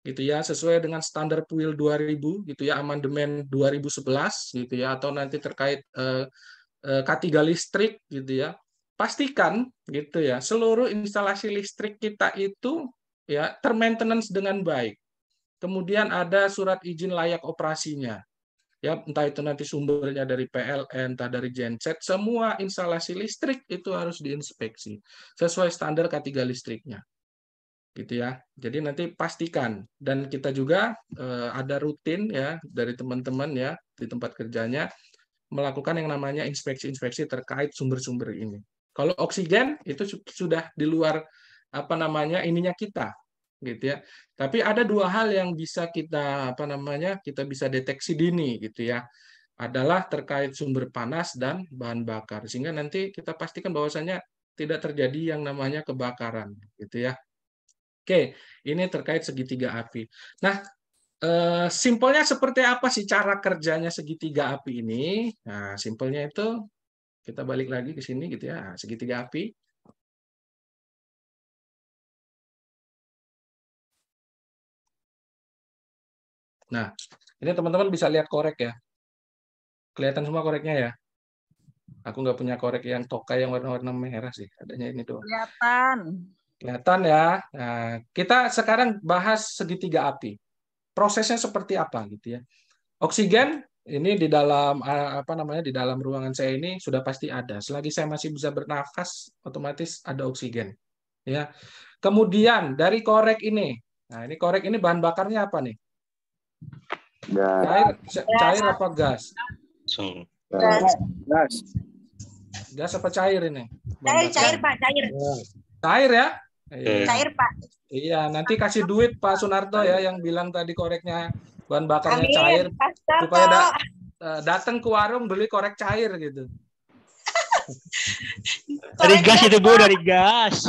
gitu ya sesuai dengan standar PUIL 2000 gitu ya amandemen 2011 gitu ya atau nanti terkait eh, eh, K3 listrik gitu ya pastikan gitu ya seluruh instalasi listrik kita itu ya termaintenance dengan baik kemudian ada surat izin layak operasinya ya entah itu nanti sumbernya dari PLN entah dari genset semua instalasi listrik itu harus diinspeksi sesuai standar K3 listriknya gitu ya. Jadi nanti pastikan dan kita juga eh, ada rutin ya dari teman-teman ya di tempat kerjanya melakukan yang namanya inspeksi-inspeksi terkait sumber-sumber ini. Kalau oksigen itu sudah di luar apa namanya ininya kita gitu ya. Tapi ada dua hal yang bisa kita apa namanya kita bisa deteksi dini gitu ya adalah terkait sumber panas dan bahan bakar sehingga nanti kita pastikan bahwasanya tidak terjadi yang namanya kebakaran gitu ya Oke, ini terkait segitiga api. Nah, eh, simpelnya seperti apa sih cara kerjanya segitiga api ini? Nah, simpelnya itu kita balik lagi ke sini gitu ya, nah, segitiga api. Nah, ini teman-teman bisa lihat korek ya. Kelihatan semua koreknya ya. Aku nggak punya korek yang toka yang warna-warna merah sih. Adanya ini tuh. Kelihatan. Kelihatan ya. Nah, kita sekarang bahas segitiga api. Prosesnya seperti apa gitu ya. Oksigen ini di dalam apa namanya di dalam ruangan saya ini sudah pasti ada. Selagi saya masih bisa bernafas, otomatis ada oksigen. Ya. Kemudian dari korek ini. Nah, ini korek ini bahan bakarnya apa nih? Gas. Cair, cair apa gas? Gas. Gas. Gas apa cair ini? Cair, cair Pak, cair. Cair ya? Iya. iya. Cair Pak. Iya, nanti kasih duit Pak Sunarto ya yang bilang tadi koreknya bahan bakarnya Amin. cair Pasta, supaya da eh, datang ke warung beli korek cair gitu. dari gas itu Bu, dari gas.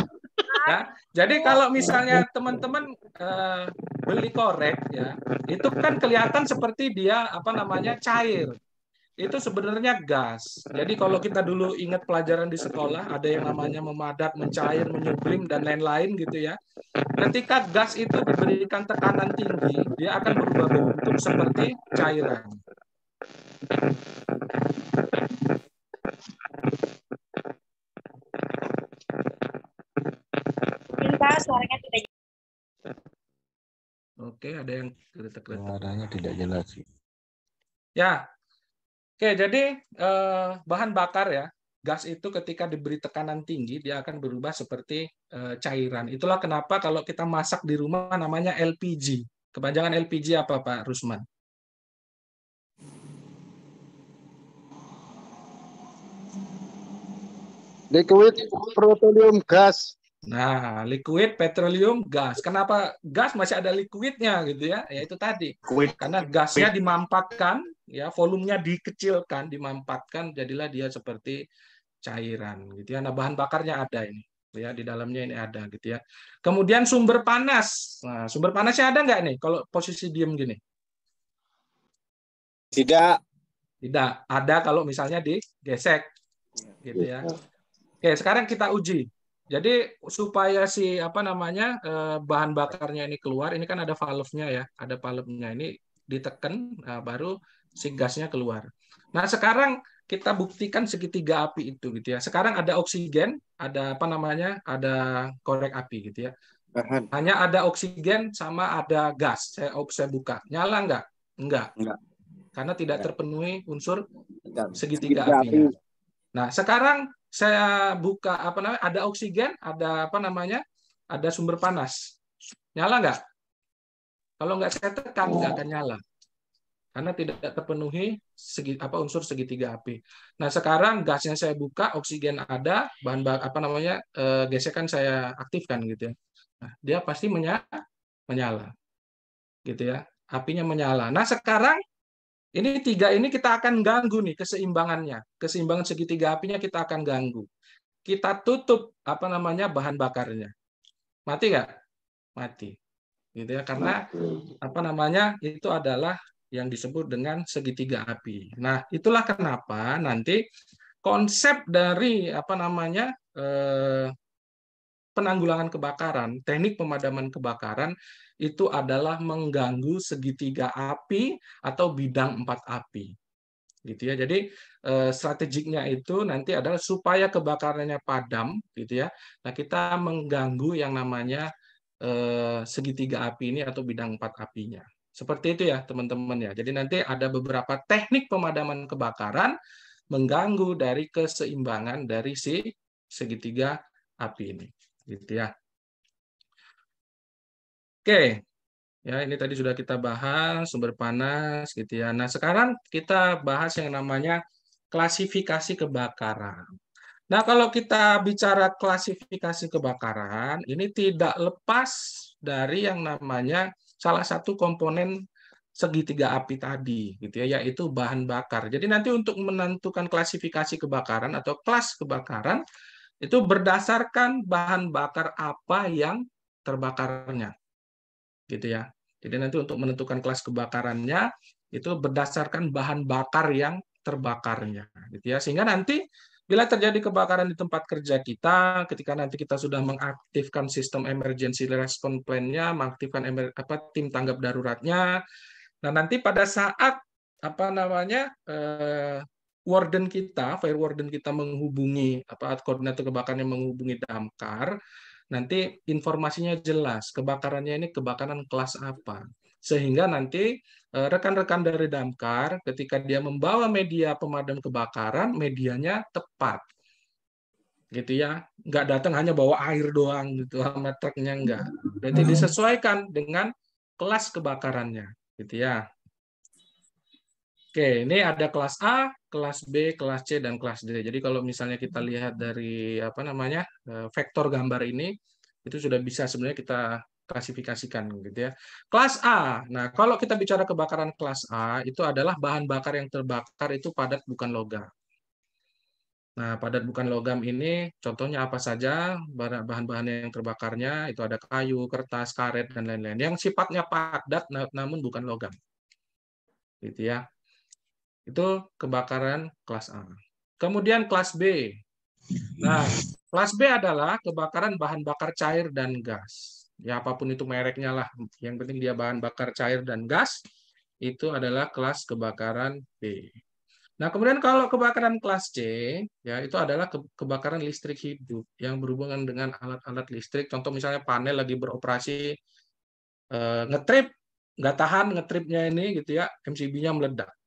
Ya, jadi kalau misalnya teman-teman uh, beli korek ya, itu kan kelihatan seperti dia apa namanya cair itu sebenarnya gas. Jadi kalau kita dulu ingat pelajaran di sekolah, ada yang namanya memadat, mencair, menyublim, dan lain-lain gitu ya. Ketika gas itu diberikan tekanan tinggi, dia akan berubah bentuk seperti cairan. Oke, ada yang keletak-keletak. Suaranya tidak jelas. Ya, Oke, jadi eh, bahan bakar ya, gas itu ketika diberi tekanan tinggi dia akan berubah seperti eh, cairan. Itulah kenapa kalau kita masak di rumah namanya LPG. Kepanjangan LPG apa Pak Rusman? Liquid petroleum gas. Nah, liquid, petroleum, gas. Kenapa gas masih ada liquidnya gitu ya? Ya itu tadi. Liquid. Karena gasnya dimampatkan, ya volumenya dikecilkan, dimampatkan, jadilah dia seperti cairan gitu ya. Nah, bahan bakarnya ada ini ya di dalamnya ini ada gitu ya. Kemudian sumber panas. Nah, sumber panasnya ada nggak nih kalau posisi diem gini? Tidak. Tidak. Ada kalau misalnya digesek gitu ya. Iya. Oke, sekarang kita uji. Jadi supaya si apa namanya eh, bahan bakarnya ini keluar, ini kan ada valve-nya ya, ada valve-nya ini ditekan nah baru si gasnya keluar. Nah, sekarang kita buktikan segitiga api itu gitu ya. Sekarang ada oksigen, ada apa namanya? ada korek api gitu ya. Hanya ada oksigen sama ada gas. Saya saya buka. Nyala nggak? Nggak. Nggak. Karena tidak terpenuhi unsur segitiga, segitiga apinya. Api. Nah, sekarang saya buka apa namanya ada oksigen, ada apa namanya, ada sumber panas. Nyala nggak? Kalau nggak saya tekan nggak akan nyala karena tidak terpenuhi segi, apa unsur segitiga api. Nah sekarang gasnya saya buka, oksigen ada, bahan bahan apa namanya eh, gesekan saya aktifkan gitu ya. Nah, dia pasti menyala, menyala, gitu ya. Apinya menyala. Nah sekarang ini tiga ini kita akan ganggu nih keseimbangannya. Keseimbangan segitiga apinya kita akan ganggu. Kita tutup apa namanya bahan bakarnya. Mati nggak? Mati. Gitu ya karena apa namanya itu adalah yang disebut dengan segitiga api. Nah, itulah kenapa nanti konsep dari apa namanya eh, penanggulangan kebakaran, teknik pemadaman kebakaran itu adalah mengganggu segitiga api atau bidang empat api. Gitu ya. Jadi eh, strategiknya itu nanti adalah supaya kebakarannya padam gitu ya. Nah, kita mengganggu yang namanya eh, segitiga api ini atau bidang empat apinya. Seperti itu ya teman-teman ya. Jadi nanti ada beberapa teknik pemadaman kebakaran mengganggu dari keseimbangan dari si segitiga api ini. Gitu ya. Oke, ya ini tadi sudah kita bahas sumber panas gitu ya. Nah sekarang kita bahas yang namanya klasifikasi kebakaran. Nah kalau kita bicara klasifikasi kebakaran, ini tidak lepas dari yang namanya salah satu komponen segitiga api tadi gitu ya yaitu bahan bakar. Jadi nanti untuk menentukan klasifikasi kebakaran atau kelas kebakaran itu berdasarkan bahan bakar apa yang terbakarnya gitu ya. Jadi nanti untuk menentukan kelas kebakarannya itu berdasarkan bahan bakar yang terbakarnya, gitu ya. Sehingga nanti bila terjadi kebakaran di tempat kerja kita, ketika nanti kita sudah mengaktifkan sistem emergency response plan-nya, mengaktifkan apa, tim tanggap daruratnya, nah nanti pada saat apa namanya eh, warden kita, fire warden kita menghubungi apa koordinator kebakaran yang menghubungi damkar, nanti informasinya jelas kebakarannya ini kebakaran kelas apa sehingga nanti eh, rekan-rekan dari damkar ketika dia membawa media pemadam kebakaran medianya tepat gitu ya nggak datang hanya bawa air doang gitu sama truknya nggak berarti hmm. disesuaikan dengan kelas kebakarannya gitu ya oke ini ada kelas A kelas B, kelas C, dan kelas D. Jadi kalau misalnya kita hmm. lihat dari apa namanya eh, vektor gambar ini, itu sudah bisa sebenarnya kita klasifikasikan gitu ya. Kelas A. Nah, kalau kita bicara kebakaran kelas A itu adalah bahan bakar yang terbakar itu padat bukan logam. Nah, padat bukan logam ini contohnya apa saja bahan-bahan yang terbakarnya itu ada kayu, kertas, karet dan lain-lain yang sifatnya padat namun bukan logam. Gitu ya. Itu kebakaran kelas A. Kemudian kelas B. Nah, kelas B adalah kebakaran bahan bakar cair dan gas. Ya apapun itu mereknya lah. Yang penting dia bahan bakar cair dan gas itu adalah kelas kebakaran B. Nah, kemudian kalau kebakaran kelas C, ya itu adalah kebakaran listrik hidup yang berhubungan dengan alat-alat listrik. Contoh misalnya panel lagi beroperasi eh, ngetrip, nggak tahan ngetripnya ini gitu ya, MCB-nya meledak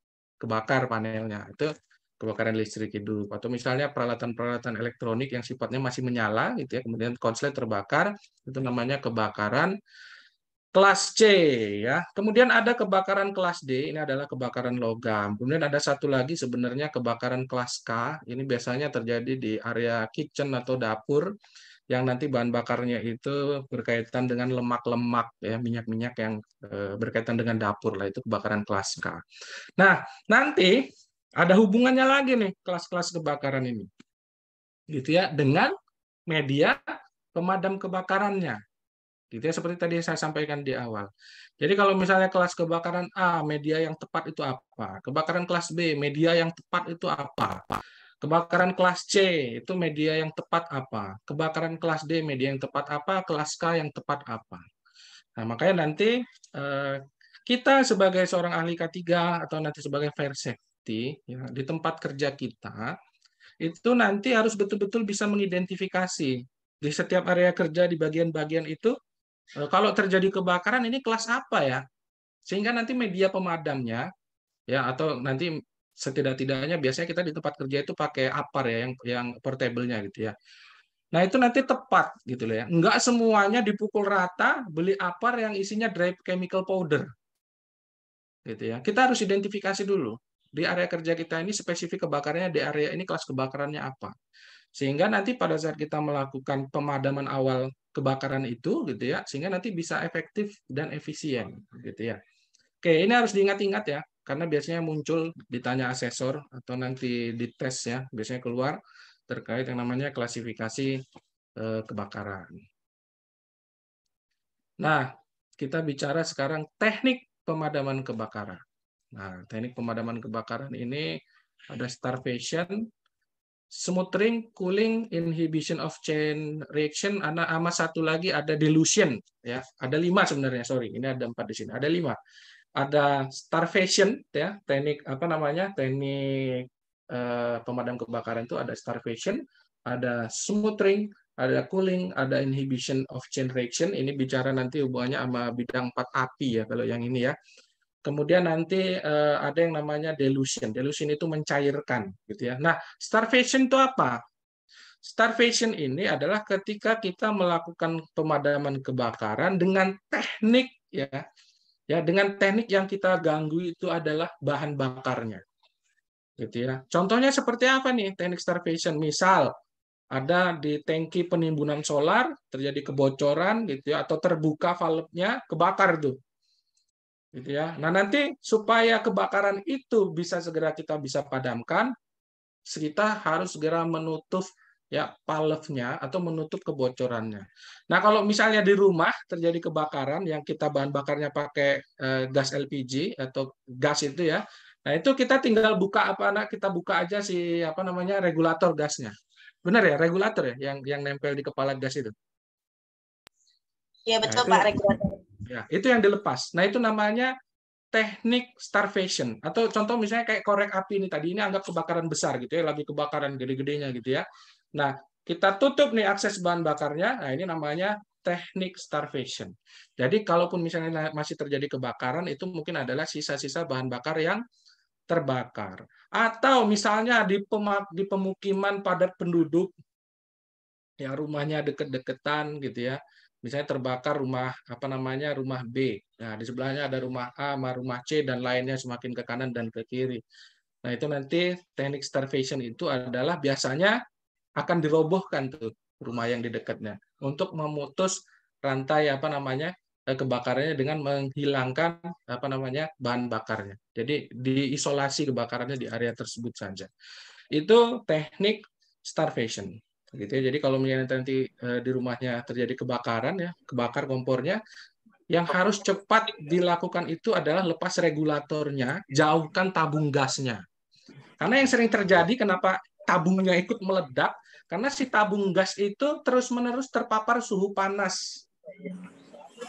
kebakar panelnya itu kebakaran listrik itu atau misalnya peralatan-peralatan elektronik yang sifatnya masih menyala gitu ya kemudian konslet terbakar itu namanya kebakaran kelas C ya kemudian ada kebakaran kelas D ini adalah kebakaran logam kemudian ada satu lagi sebenarnya kebakaran kelas K ini biasanya terjadi di area kitchen atau dapur yang nanti bahan bakarnya itu berkaitan dengan lemak-lemak ya minyak-minyak yang eh, berkaitan dengan dapur lah itu kebakaran kelas K. Nah nanti ada hubungannya lagi nih kelas-kelas kebakaran ini, gitu ya dengan media pemadam kebakarannya, gitu ya seperti tadi saya sampaikan di awal. Jadi kalau misalnya kelas kebakaran A media yang tepat itu apa, kebakaran kelas B media yang tepat itu -apa Kebakaran kelas C itu media yang tepat apa? Kebakaran kelas D media yang tepat apa? Kelas K yang tepat apa? Nah, makanya nanti eh, kita sebagai seorang ahli K3 atau nanti sebagai fire safety ya, di tempat kerja kita itu nanti harus betul-betul bisa mengidentifikasi di setiap area kerja di bagian-bagian itu eh, kalau terjadi kebakaran ini kelas apa ya? Sehingga nanti media pemadamnya ya atau nanti setidak-tidaknya biasanya kita di tempat kerja itu pakai apar ya yang yang portable-nya gitu ya. Nah, itu nanti tepat gitu loh ya. Enggak semuanya dipukul rata beli apar yang isinya dry chemical powder. Gitu ya. Kita harus identifikasi dulu di area kerja kita ini spesifik kebakarannya di area ini kelas kebakarannya apa. Sehingga nanti pada saat kita melakukan pemadaman awal kebakaran itu gitu ya sehingga nanti bisa efektif dan efisien gitu ya. Oke, ini harus diingat-ingat ya karena biasanya muncul ditanya asesor atau nanti dites ya biasanya keluar terkait yang namanya klasifikasi eh, kebakaran. Nah, kita bicara sekarang teknik pemadaman kebakaran. Nah, teknik pemadaman kebakaran ini ada starvation, smothering, cooling, inhibition of chain reaction, ada ama satu lagi ada dilution ya. Ada lima sebenarnya, sorry. Ini ada empat di sini. Ada lima ada starvation ya teknik apa namanya teknik eh, pemadam kebakaran itu ada starvation ada smothering ada cooling ada inhibition of chain reaction ini bicara nanti hubungannya sama bidang 4 api ya kalau yang ini ya kemudian nanti eh, ada yang namanya delusion delusion itu mencairkan gitu ya nah starvation itu apa Starvation ini adalah ketika kita melakukan pemadaman kebakaran dengan teknik ya Ya, dengan teknik yang kita ganggu itu adalah bahan bakarnya. Gitu ya. Contohnya seperti apa nih teknik starvation? Misal ada di tangki penimbunan solar terjadi kebocoran gitu ya atau terbuka valve-nya kebakar tuh. Gitu ya. Nah, nanti supaya kebakaran itu bisa segera kita bisa padamkan, kita harus segera menutup ya palefnya atau menutup kebocorannya. Nah, kalau misalnya di rumah terjadi kebakaran yang kita bahan bakarnya pakai eh, gas LPG atau gas itu ya. Nah, itu kita tinggal buka apa anak kita buka aja si apa namanya regulator gasnya. Benar ya, regulator ya yang yang nempel di kepala gas itu. Iya, betul nah, Pak, regulator. Ya, itu yang dilepas. Nah, itu namanya teknik starvation atau contoh misalnya kayak korek api ini tadi ini anggap kebakaran besar gitu ya lagi kebakaran gede-gedenya gitu ya Nah, kita tutup nih akses bahan bakarnya. Nah, ini namanya teknik starvation. Jadi, kalaupun misalnya masih terjadi kebakaran, itu mungkin adalah sisa-sisa bahan bakar yang terbakar. Atau misalnya di, di pemukiman padat penduduk, yang rumahnya deket-deketan gitu ya, misalnya terbakar rumah apa namanya rumah B. Nah, di sebelahnya ada rumah A, sama rumah C dan lainnya semakin ke kanan dan ke kiri. Nah, itu nanti teknik starvation itu adalah biasanya akan dirobohkan tuh rumah yang di dekatnya untuk memutus rantai apa namanya eh, kebakarannya dengan menghilangkan apa namanya bahan bakarnya. Jadi diisolasi kebakarannya di area tersebut saja. Itu teknik starvation. Gitu ya. Jadi kalau misalnya nanti eh, di rumahnya terjadi kebakaran ya, kebakar kompornya, yang harus cepat dilakukan itu adalah lepas regulatornya, jauhkan tabung gasnya. Karena yang sering terjadi kenapa tabungnya ikut meledak karena si tabung gas itu terus-menerus terpapar suhu panas.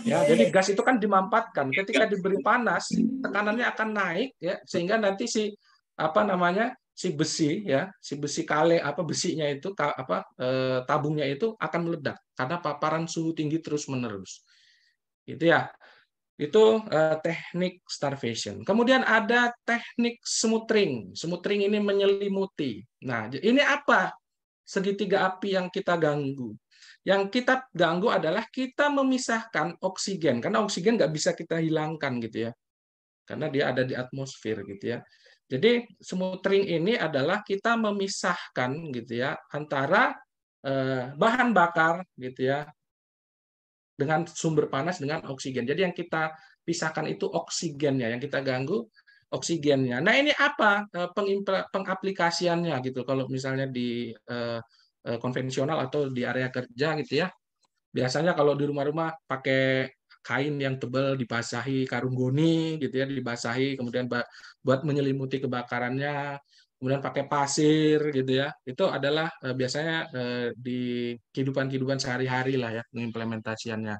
Ya, jadi gas itu kan dimampatkan. Ketika diberi panas, tekanannya akan naik ya sehingga nanti si apa namanya? si besi ya, si besi kale apa besinya itu apa e, tabungnya itu akan meledak karena paparan suhu tinggi terus-menerus. Itu ya. Itu eh, teknik starvation. Kemudian ada teknik smoothing. Smoothing ini menyelimuti. Nah, ini apa? Segitiga api yang kita ganggu. Yang kita ganggu adalah kita memisahkan oksigen. Karena oksigen nggak bisa kita hilangkan gitu ya. Karena dia ada di atmosfer gitu ya. Jadi smoothing ini adalah kita memisahkan gitu ya antara eh, bahan bakar gitu ya dengan sumber panas dengan oksigen. Jadi yang kita pisahkan itu oksigennya yang kita ganggu oksigennya. Nah, ini apa eh, pengaplikasiannya gitu kalau misalnya di uh, konvensional atau di area kerja gitu ya. Biasanya kalau di rumah-rumah pakai kain yang tebal dibasahi karung goni gitu ya dibasahi kemudian buat menyelimuti kebakarannya kemudian pakai pasir gitu ya itu adalah eh, biasanya eh, di kehidupan-kehidupan sehari-hari lah ya pengimplementasiannya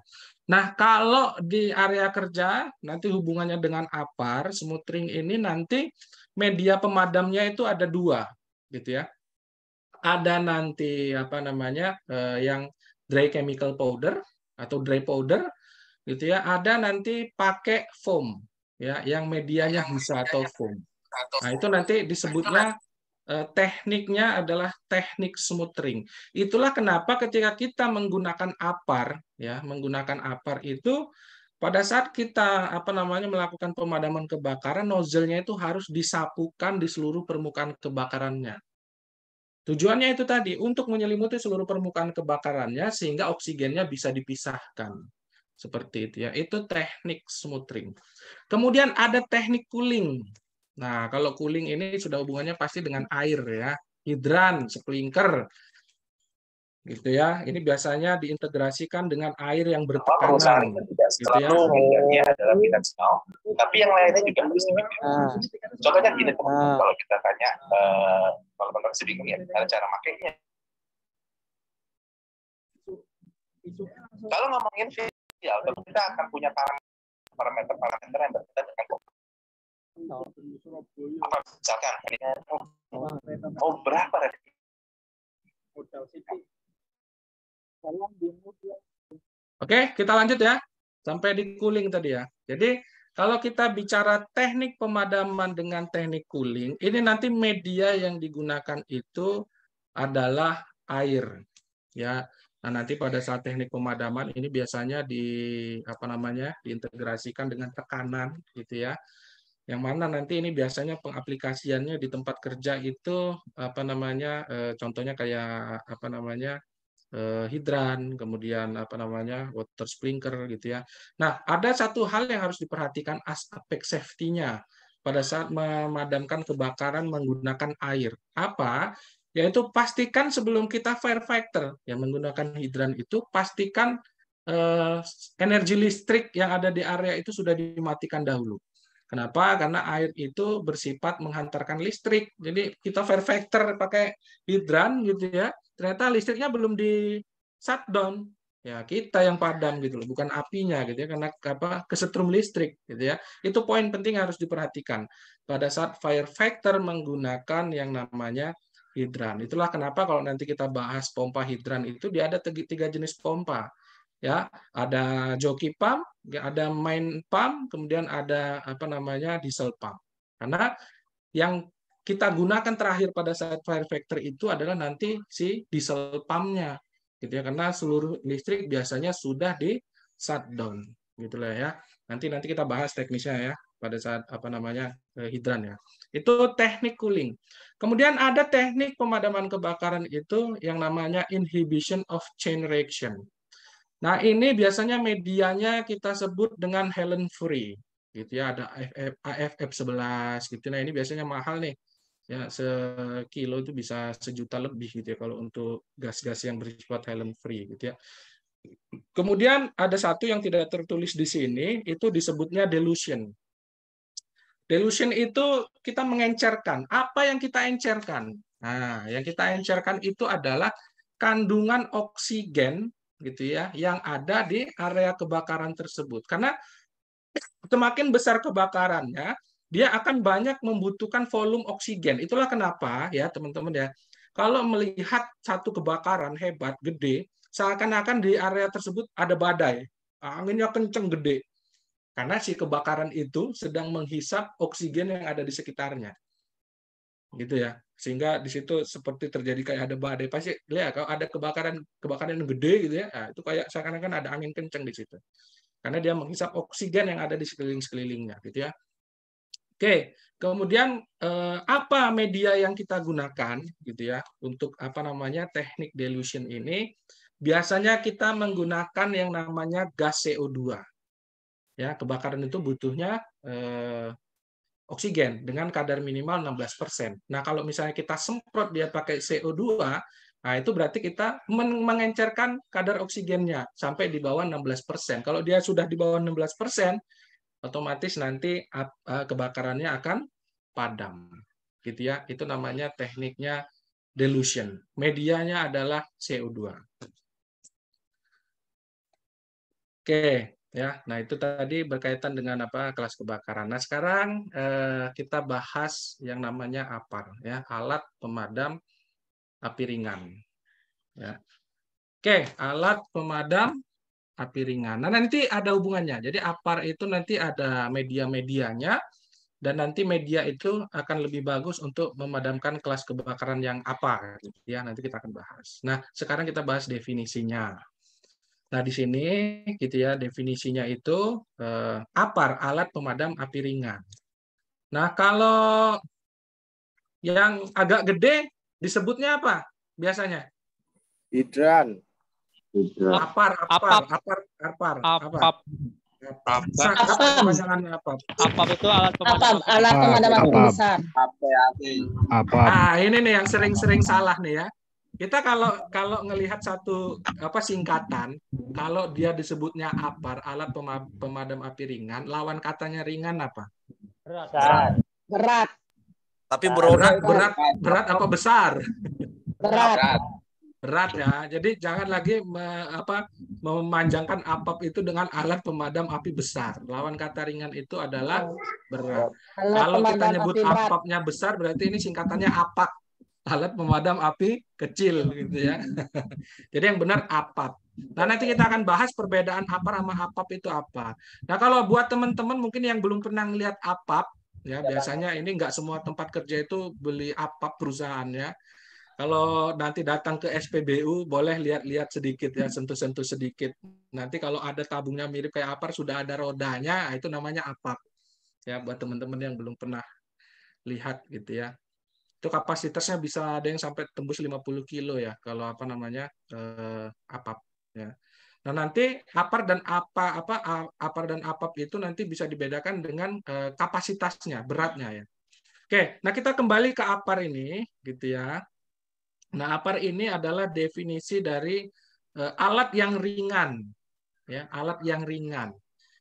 nah kalau di area kerja nanti hubungannya dengan apar smoothing ini nanti media pemadamnya itu ada dua gitu ya ada nanti apa namanya eh, yang dry chemical powder atau dry powder gitu ya ada nanti pakai foam ya yang media yang bisa atau foam Nah, itu nanti disebutnya nah, eh, tekniknya adalah teknik ring. Itulah kenapa ketika kita menggunakan apar ya, menggunakan apar itu pada saat kita apa namanya melakukan pemadaman kebakaran, nozzle-nya itu harus disapukan di seluruh permukaan kebakarannya. Tujuannya itu tadi untuk menyelimuti seluruh permukaan kebakarannya sehingga oksigennya bisa dipisahkan. Seperti itu ya. Itu teknik smoothing. Kemudian ada teknik cooling. Nah, kalau cooling ini sudah hubungannya pasti dengan air ya, hidran, sprinkler, Gitu ya. Ini biasanya diintegrasikan dengan air yang bertekanan. Oh, tidak gitu ya. adalah tapi yang lainnya juga harus Ah. Contohnya gini, ah. kalau kita tanya, eh, kalau teman-teman masih ya, ada cara makainya. Kalau ngomongin fisial, tentu kita akan punya parameter-parameter yang berkaitan dengan apa oh berapa ya. Oke, kita lanjut ya. Sampai di cooling tadi ya. Jadi kalau kita bicara teknik pemadaman dengan teknik cooling, ini nanti media yang digunakan itu adalah air. Ya. Nah, nanti pada saat teknik pemadaman ini biasanya di apa namanya? diintegrasikan dengan tekanan gitu ya yang mana nanti ini biasanya pengaplikasiannya di tempat kerja itu apa namanya eh, contohnya kayak apa namanya eh, hidran kemudian apa namanya water sprinkler gitu ya. Nah, ada satu hal yang harus diperhatikan aspek safety-nya pada saat memadamkan kebakaran menggunakan air. Apa? Yaitu pastikan sebelum kita firefighter yang menggunakan hidran itu pastikan eh, energi listrik yang ada di area itu sudah dimatikan dahulu Kenapa? Karena air itu bersifat menghantarkan listrik. Jadi kita fair factor pakai hidran gitu ya. Ternyata listriknya belum di shutdown. Ya kita yang padam gitu loh, bukan apinya gitu ya karena apa? kesetrum listrik gitu ya. Itu poin penting harus diperhatikan pada saat fire factor menggunakan yang namanya hidran. Itulah kenapa kalau nanti kita bahas pompa hidran itu dia ada tiga jenis pompa ya ada joki pump ya, ada main pump kemudian ada apa namanya diesel pump karena yang kita gunakan terakhir pada saat fire factor itu adalah nanti si diesel pumpnya gitu ya karena seluruh listrik biasanya sudah di shutdown gitulah ya nanti nanti kita bahas teknisnya ya pada saat apa namanya eh, hidran ya itu teknik cooling kemudian ada teknik pemadaman kebakaran itu yang namanya inhibition of chain reaction Nah, ini biasanya medianya kita sebut dengan Helen free Gitu ya, ada AFF, AFF 11 gitu. Nah, ini biasanya mahal nih. Ya, sekilo itu bisa sejuta lebih gitu ya kalau untuk gas-gas yang bersifat Helen Free gitu ya. Kemudian ada satu yang tidak tertulis di sini, itu disebutnya delusion. Delusion itu kita mengencerkan. Apa yang kita encerkan? Nah, yang kita encerkan itu adalah kandungan oksigen gitu ya yang ada di area kebakaran tersebut karena semakin besar kebakarannya dia akan banyak membutuhkan volume oksigen itulah kenapa ya teman-teman ya kalau melihat satu kebakaran hebat gede seakan-akan di area tersebut ada badai anginnya kenceng gede karena si kebakaran itu sedang menghisap oksigen yang ada di sekitarnya gitu ya sehingga di situ seperti terjadi kayak ada badai pasti lihat kalau ada kebakaran kebakaran yang gede gitu ya nah, itu kayak seakan-akan ada angin kencang di situ karena dia menghisap oksigen yang ada di sekeliling-sekelilingnya gitu ya Oke, kemudian eh, apa media yang kita gunakan gitu ya untuk apa namanya teknik delusion ini? Biasanya kita menggunakan yang namanya gas CO2. Ya, kebakaran itu butuhnya eh, oksigen dengan kadar minimal 16%. Nah, kalau misalnya kita semprot dia pakai CO2, Nah, itu berarti kita mengencerkan kadar oksigennya sampai di bawah 16%. Kalau dia sudah di bawah 16%, otomatis nanti eh, kebakarannya akan padam. Gitu ya. Itu namanya tekniknya dilution. Medianya adalah CO2. Oke. Ya, nah itu tadi berkaitan dengan apa kelas kebakaran. Nah sekarang eh, kita bahas yang namanya APAR, ya alat pemadam api ringan. Ya. Oke, alat pemadam api ringan. Nah nanti ada hubungannya. Jadi APAR itu nanti ada media-medianya dan nanti media itu akan lebih bagus untuk memadamkan kelas kebakaran yang apa. Ya nanti kita akan bahas. Nah sekarang kita bahas definisinya. Nah, di sini gitu ya definisinya itu eh, APAR alat pemadam api ringan. Nah, kalau yang agak gede disebutnya apa biasanya? Hidran. Hidran. Apar, apar, apar, apar, apar. apar apa itu alat pemadam api. Alat pemadam api besar. Apa? Nah, ini nih yang sering-sering salah nih ya kita kalau kalau ngelihat satu apa singkatan kalau dia disebutnya apar alat pemadam api ringan lawan katanya ringan apa berat berat, kan? berat. tapi berat berat berat apa besar berat berat, berat ya jadi jangan lagi me, apa memanjangkan apap itu dengan alat pemadam api besar lawan kata ringan itu adalah berat alat kalau kita nyebut apapnya besar berarti ini singkatannya apak alat pemadam api kecil gitu ya. Jadi yang benar APAP. Nah nanti kita akan bahas perbedaan APAR sama APAP itu apa. Nah kalau buat teman-teman mungkin yang belum pernah lihat APAP, ya iya, biasanya ini nggak semua tempat kerja itu beli APAP perusahaan ya. Kalau nanti datang ke SPBU boleh lihat-lihat sedikit ya, sentuh-sentuh sedikit. Nanti kalau ada tabungnya mirip kayak APAR sudah ada rodanya, itu namanya APAP. Ya buat teman-teman yang belum pernah lihat gitu ya itu kapasitasnya bisa ada yang sampai tembus 50 kilo ya kalau apa namanya eh, apap ya. Nah nanti apar dan apa apa apar dan apap itu nanti bisa dibedakan dengan eh, kapasitasnya beratnya ya. Oke, nah kita kembali ke apar ini gitu ya. Nah apar ini adalah definisi dari eh, alat yang ringan ya alat yang ringan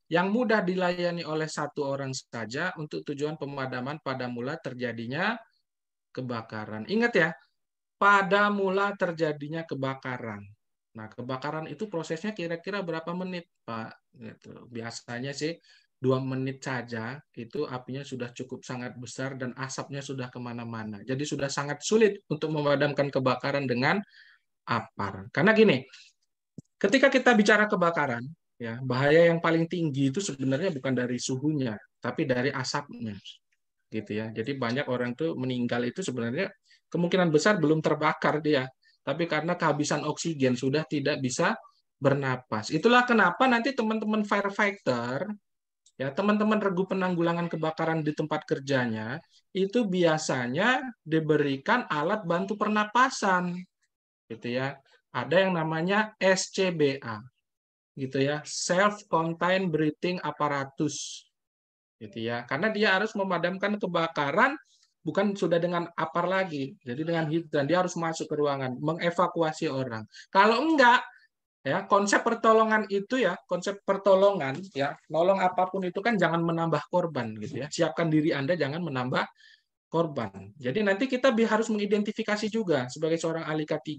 yang mudah dilayani oleh satu orang saja untuk tujuan pemadaman pada mula terjadinya kebakaran. Ingat ya, pada mula terjadinya kebakaran. Nah, kebakaran itu prosesnya kira-kira berapa menit, Pak? Gitu. Biasanya sih dua menit saja itu apinya sudah cukup sangat besar dan asapnya sudah kemana-mana. Jadi sudah sangat sulit untuk memadamkan kebakaran dengan apar. Karena gini, ketika kita bicara kebakaran, ya bahaya yang paling tinggi itu sebenarnya bukan dari suhunya, tapi dari asapnya gitu ya. Jadi banyak orang tuh meninggal itu sebenarnya kemungkinan besar belum terbakar dia, tapi karena kehabisan oksigen sudah tidak bisa bernapas. Itulah kenapa nanti teman-teman firefighter ya teman-teman regu penanggulangan kebakaran di tempat kerjanya itu biasanya diberikan alat bantu pernapasan gitu ya ada yang namanya SCBA gitu ya self contained breathing apparatus gitu ya. Karena dia harus memadamkan kebakaran bukan sudah dengan apar lagi, jadi dengan hidran dia harus masuk ke ruangan, mengevakuasi orang. Kalau enggak, ya konsep pertolongan itu ya konsep pertolongan ya nolong apapun itu kan jangan menambah korban gitu ya siapkan diri anda jangan menambah korban jadi nanti kita harus mengidentifikasi juga sebagai seorang ahli K3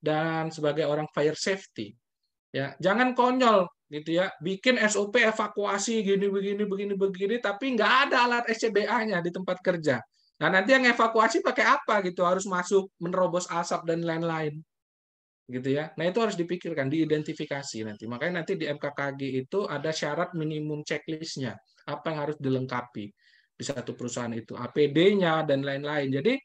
dan sebagai orang fire safety ya jangan konyol gitu ya bikin SOP evakuasi gini begini begini begini tapi nggak ada alat SCBA-nya di tempat kerja nah nanti yang evakuasi pakai apa gitu harus masuk menerobos asap dan lain-lain gitu ya nah itu harus dipikirkan diidentifikasi nanti makanya nanti di MKKG itu ada syarat minimum checklistnya apa yang harus dilengkapi di satu perusahaan itu APD-nya dan lain-lain jadi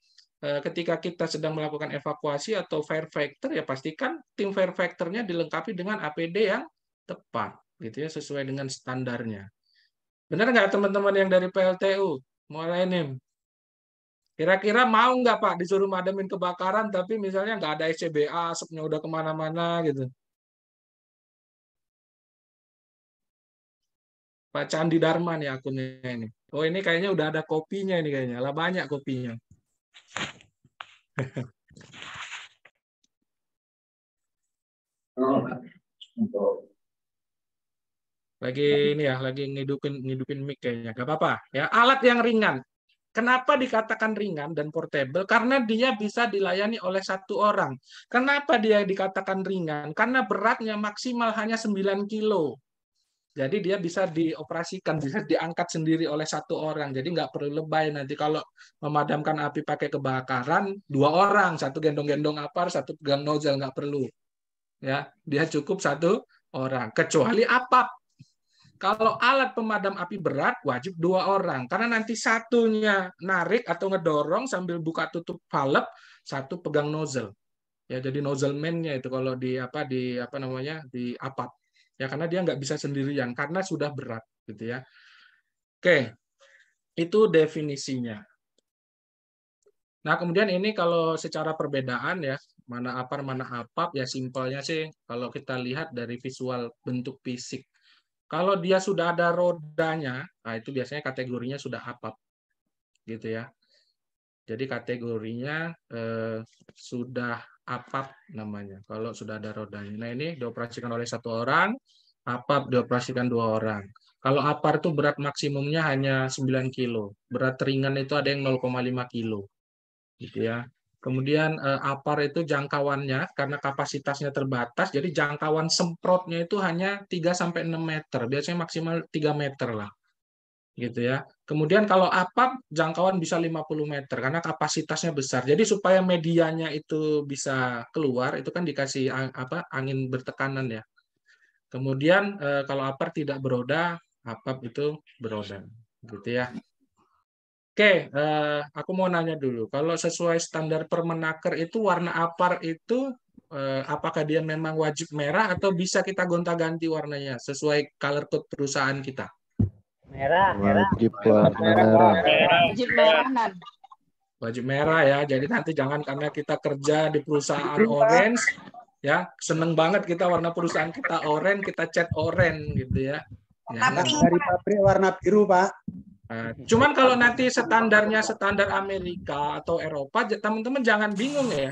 eh, ketika kita sedang melakukan evakuasi atau fire factor ya pastikan tim fire factornya dilengkapi dengan APD yang tepat gitu ya sesuai dengan standarnya. Benar nggak teman-teman yang dari PLTU mulai nih? Kira-kira mau nggak Pak disuruh mademin kebakaran tapi misalnya nggak ada SCBA, asapnya udah kemana-mana gitu. Pak Candi Darman ya akunnya ini. Oh ini kayaknya udah ada kopinya ini kayaknya. Lah banyak kopinya. oh, lagi ini ya, lagi ngidupin ngidupin mic kayaknya. Gak apa-apa ya. Alat yang ringan. Kenapa dikatakan ringan dan portable? Karena dia bisa dilayani oleh satu orang. Kenapa dia dikatakan ringan? Karena beratnya maksimal hanya 9 kilo. Jadi dia bisa dioperasikan, bisa diangkat sendiri oleh satu orang. Jadi nggak perlu lebay nanti kalau memadamkan api pakai kebakaran dua orang, satu gendong-gendong apar, satu pegang nozzle nggak perlu. Ya, dia cukup satu orang. Kecuali apap. Kalau alat pemadam api berat wajib dua orang karena nanti satunya narik atau ngedorong sambil buka tutup valve, satu pegang nozzle. Ya jadi nozzle man itu kalau di apa di apa namanya di apap. Ya karena dia nggak bisa sendirian karena sudah berat gitu ya. Oke. Itu definisinya. Nah, kemudian ini kalau secara perbedaan ya, mana apar, mana apap, ya simpelnya sih kalau kita lihat dari visual bentuk fisik kalau dia sudah ada rodanya, nah itu biasanya kategorinya sudah hapap. Gitu ya. Jadi kategorinya eh, sudah apap namanya. Kalau sudah ada rodanya. Nah ini dioperasikan oleh satu orang, apap dioperasikan dua orang. Kalau apar itu berat maksimumnya hanya 9 kilo. Berat ringan itu ada yang 0,5 kilo. Gitu ya. Kemudian eh, APAR itu jangkauannya karena kapasitasnya terbatas, jadi jangkauan semprotnya itu hanya 3 sampai enam meter, biasanya maksimal 3 meter lah. Gitu ya. Kemudian kalau APAP jangkauan bisa 50 meter karena kapasitasnya besar. Jadi supaya medianya itu bisa keluar itu kan dikasih apa angin bertekanan ya. Kemudian eh, kalau APAR tidak beroda, APAP itu beroda. Gitu ya. Oke, uh, aku mau nanya dulu. Kalau sesuai standar Permenaker itu warna apar itu uh, apakah dia memang wajib merah atau bisa kita gonta-ganti warnanya sesuai color code perusahaan kita? Merah, merah. Wajib merah. merah. Wajib merah. Wajib merah ya. Jadi nanti jangan karena kita kerja di perusahaan orange ya, seneng banget kita warna perusahaan kita orange, kita cat orange gitu ya. Ya, Dari pabrik warna biru, Pak. Eh, hmm. cuman kalau nanti standarnya standar Amerika atau Eropa, teman-teman jangan bingung ya.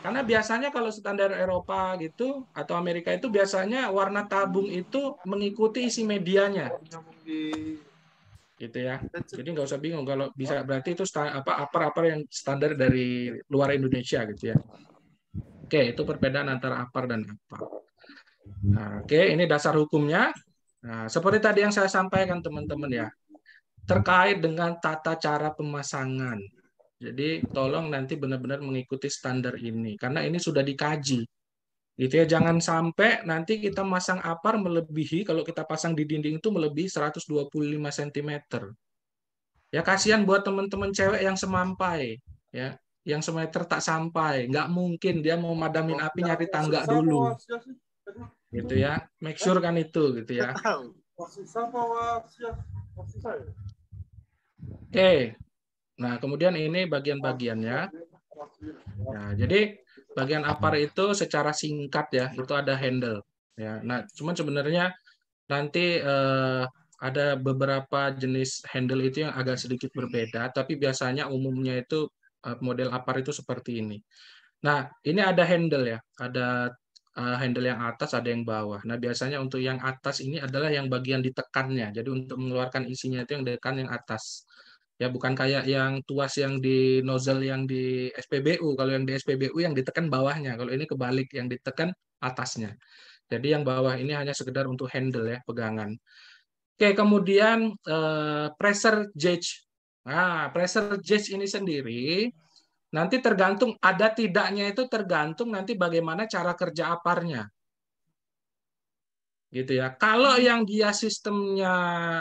Karena biasanya kalau standar Eropa gitu atau Amerika itu biasanya warna tabung itu mengikuti isi medianya. Gitu ya. Jadi nggak usah bingung kalau bisa berarti itu apa apa apa yang standar dari luar Indonesia gitu ya. Oke, itu perbedaan antara upper dan apa. Nah, oke, ini dasar hukumnya. Nah, seperti tadi yang saya sampaikan teman-teman ya, terkait dengan tata cara pemasangan. Jadi tolong nanti benar-benar mengikuti standar ini karena ini sudah dikaji. Gitu ya, jangan sampai nanti kita masang apar melebihi kalau kita pasang di dinding itu melebihi 125 cm. Ya kasihan buat teman-teman cewek yang semampai, ya. Yang semeter tak sampai, nggak mungkin dia mau madamin api nyari tangga dulu. Gitu ya. Make sure kan itu gitu ya. Oke. Nah, kemudian ini bagian-bagiannya. Nah, jadi bagian apar itu secara singkat ya, itu ada handle. Ya, nah cuman sebenarnya nanti eh, ada beberapa jenis handle itu yang agak sedikit berbeda, tapi biasanya umumnya itu eh, model apar itu seperti ini. Nah, ini ada handle ya, ada Eh, handle yang atas ada yang bawah. Nah biasanya untuk yang atas ini adalah yang bagian ditekannya. Jadi untuk mengeluarkan isinya itu yang ditekan yang atas. Ya bukan kayak yang tuas yang di nozzle yang di SPBU. Kalau yang di SPBU yang ditekan bawahnya. Kalau ini kebalik yang ditekan atasnya. Jadi yang bawah ini hanya sekedar untuk handle ya pegangan. Oke kemudian uh, pressure gauge. Nah pressure gauge ini sendiri Nanti tergantung ada tidaknya itu tergantung nanti bagaimana cara kerja aparnya. Gitu ya. Kalau hmm. yang dia sistemnya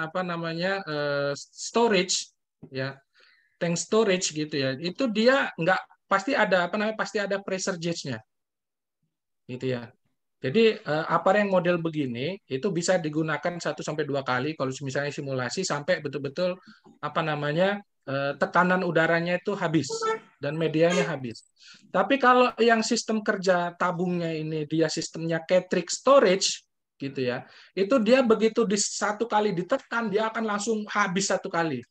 apa namanya eh, storage ya, tank storage gitu ya. Itu dia nggak pasti ada apa namanya pasti ada pressure gauge-nya. Gitu ya. Jadi eh, apa yang model begini itu bisa digunakan 1 sampai dua kali kalau misalnya simulasi sampai betul-betul apa namanya Eh, tekanan udaranya itu habis dan medianya habis. Tapi kalau yang sistem kerja tabungnya ini dia sistemnya catrix storage gitu ya. Itu dia begitu di satu kali ditekan dia akan langsung habis satu kali.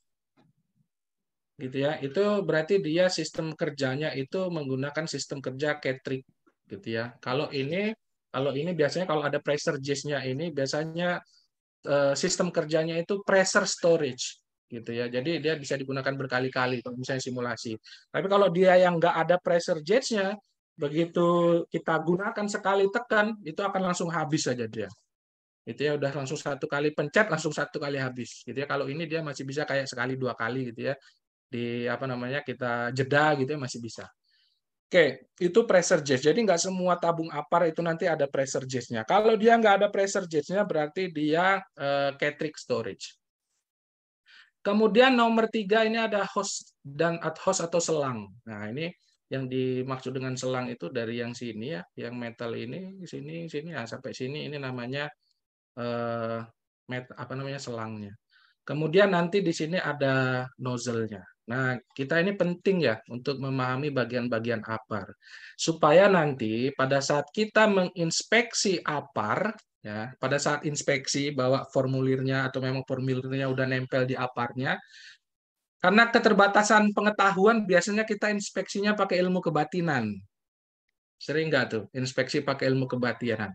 Gitu ya. Itu berarti dia sistem kerjanya itu menggunakan sistem kerja catrix gitu ya. Kalau ini kalau ini biasanya kalau ada pressure jasnya ini biasanya eh, sistem kerjanya itu pressure storage gitu ya. Jadi dia bisa digunakan berkali-kali kalau misalnya simulasi. Tapi kalau dia yang nggak ada pressure gauge-nya, begitu kita gunakan sekali tekan, itu akan langsung habis saja dia. Itu ya udah langsung satu kali pencet langsung satu kali habis. Gitu ya. Kalau ini dia masih bisa kayak sekali dua kali gitu ya. Di apa namanya kita jeda gitu ya masih bisa. Oke, itu pressure gauge. Jadi nggak semua tabung apar itu nanti ada pressure gauge-nya. Kalau dia nggak ada pressure gauge-nya, berarti dia uh, eh, Catrick storage. Kemudian nomor tiga ini ada host dan ad host atau selang. Nah ini yang dimaksud dengan selang itu dari yang sini ya, yang metal ini, sini, sini, ya, sampai sini ini namanya eh, met, apa namanya selangnya. Kemudian nanti di sini ada nozzle-nya. Nah, kita ini penting ya untuk memahami bagian-bagian APAR. Supaya nanti pada saat kita menginspeksi APAR, ya pada saat inspeksi bawa formulirnya atau memang formulirnya udah nempel di apartnya karena keterbatasan pengetahuan biasanya kita inspeksinya pakai ilmu kebatinan sering nggak tuh inspeksi pakai ilmu kebatinan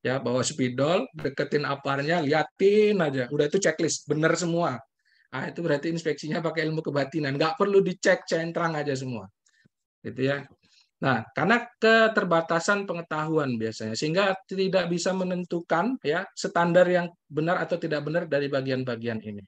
ya bawa spidol deketin aparnya liatin aja udah itu checklist bener semua ah itu berarti inspeksinya pakai ilmu kebatinan nggak perlu dicek centrang aja semua gitu ya Nah, karena keterbatasan pengetahuan biasanya sehingga tidak bisa menentukan ya standar yang benar atau tidak benar dari bagian-bagian ini.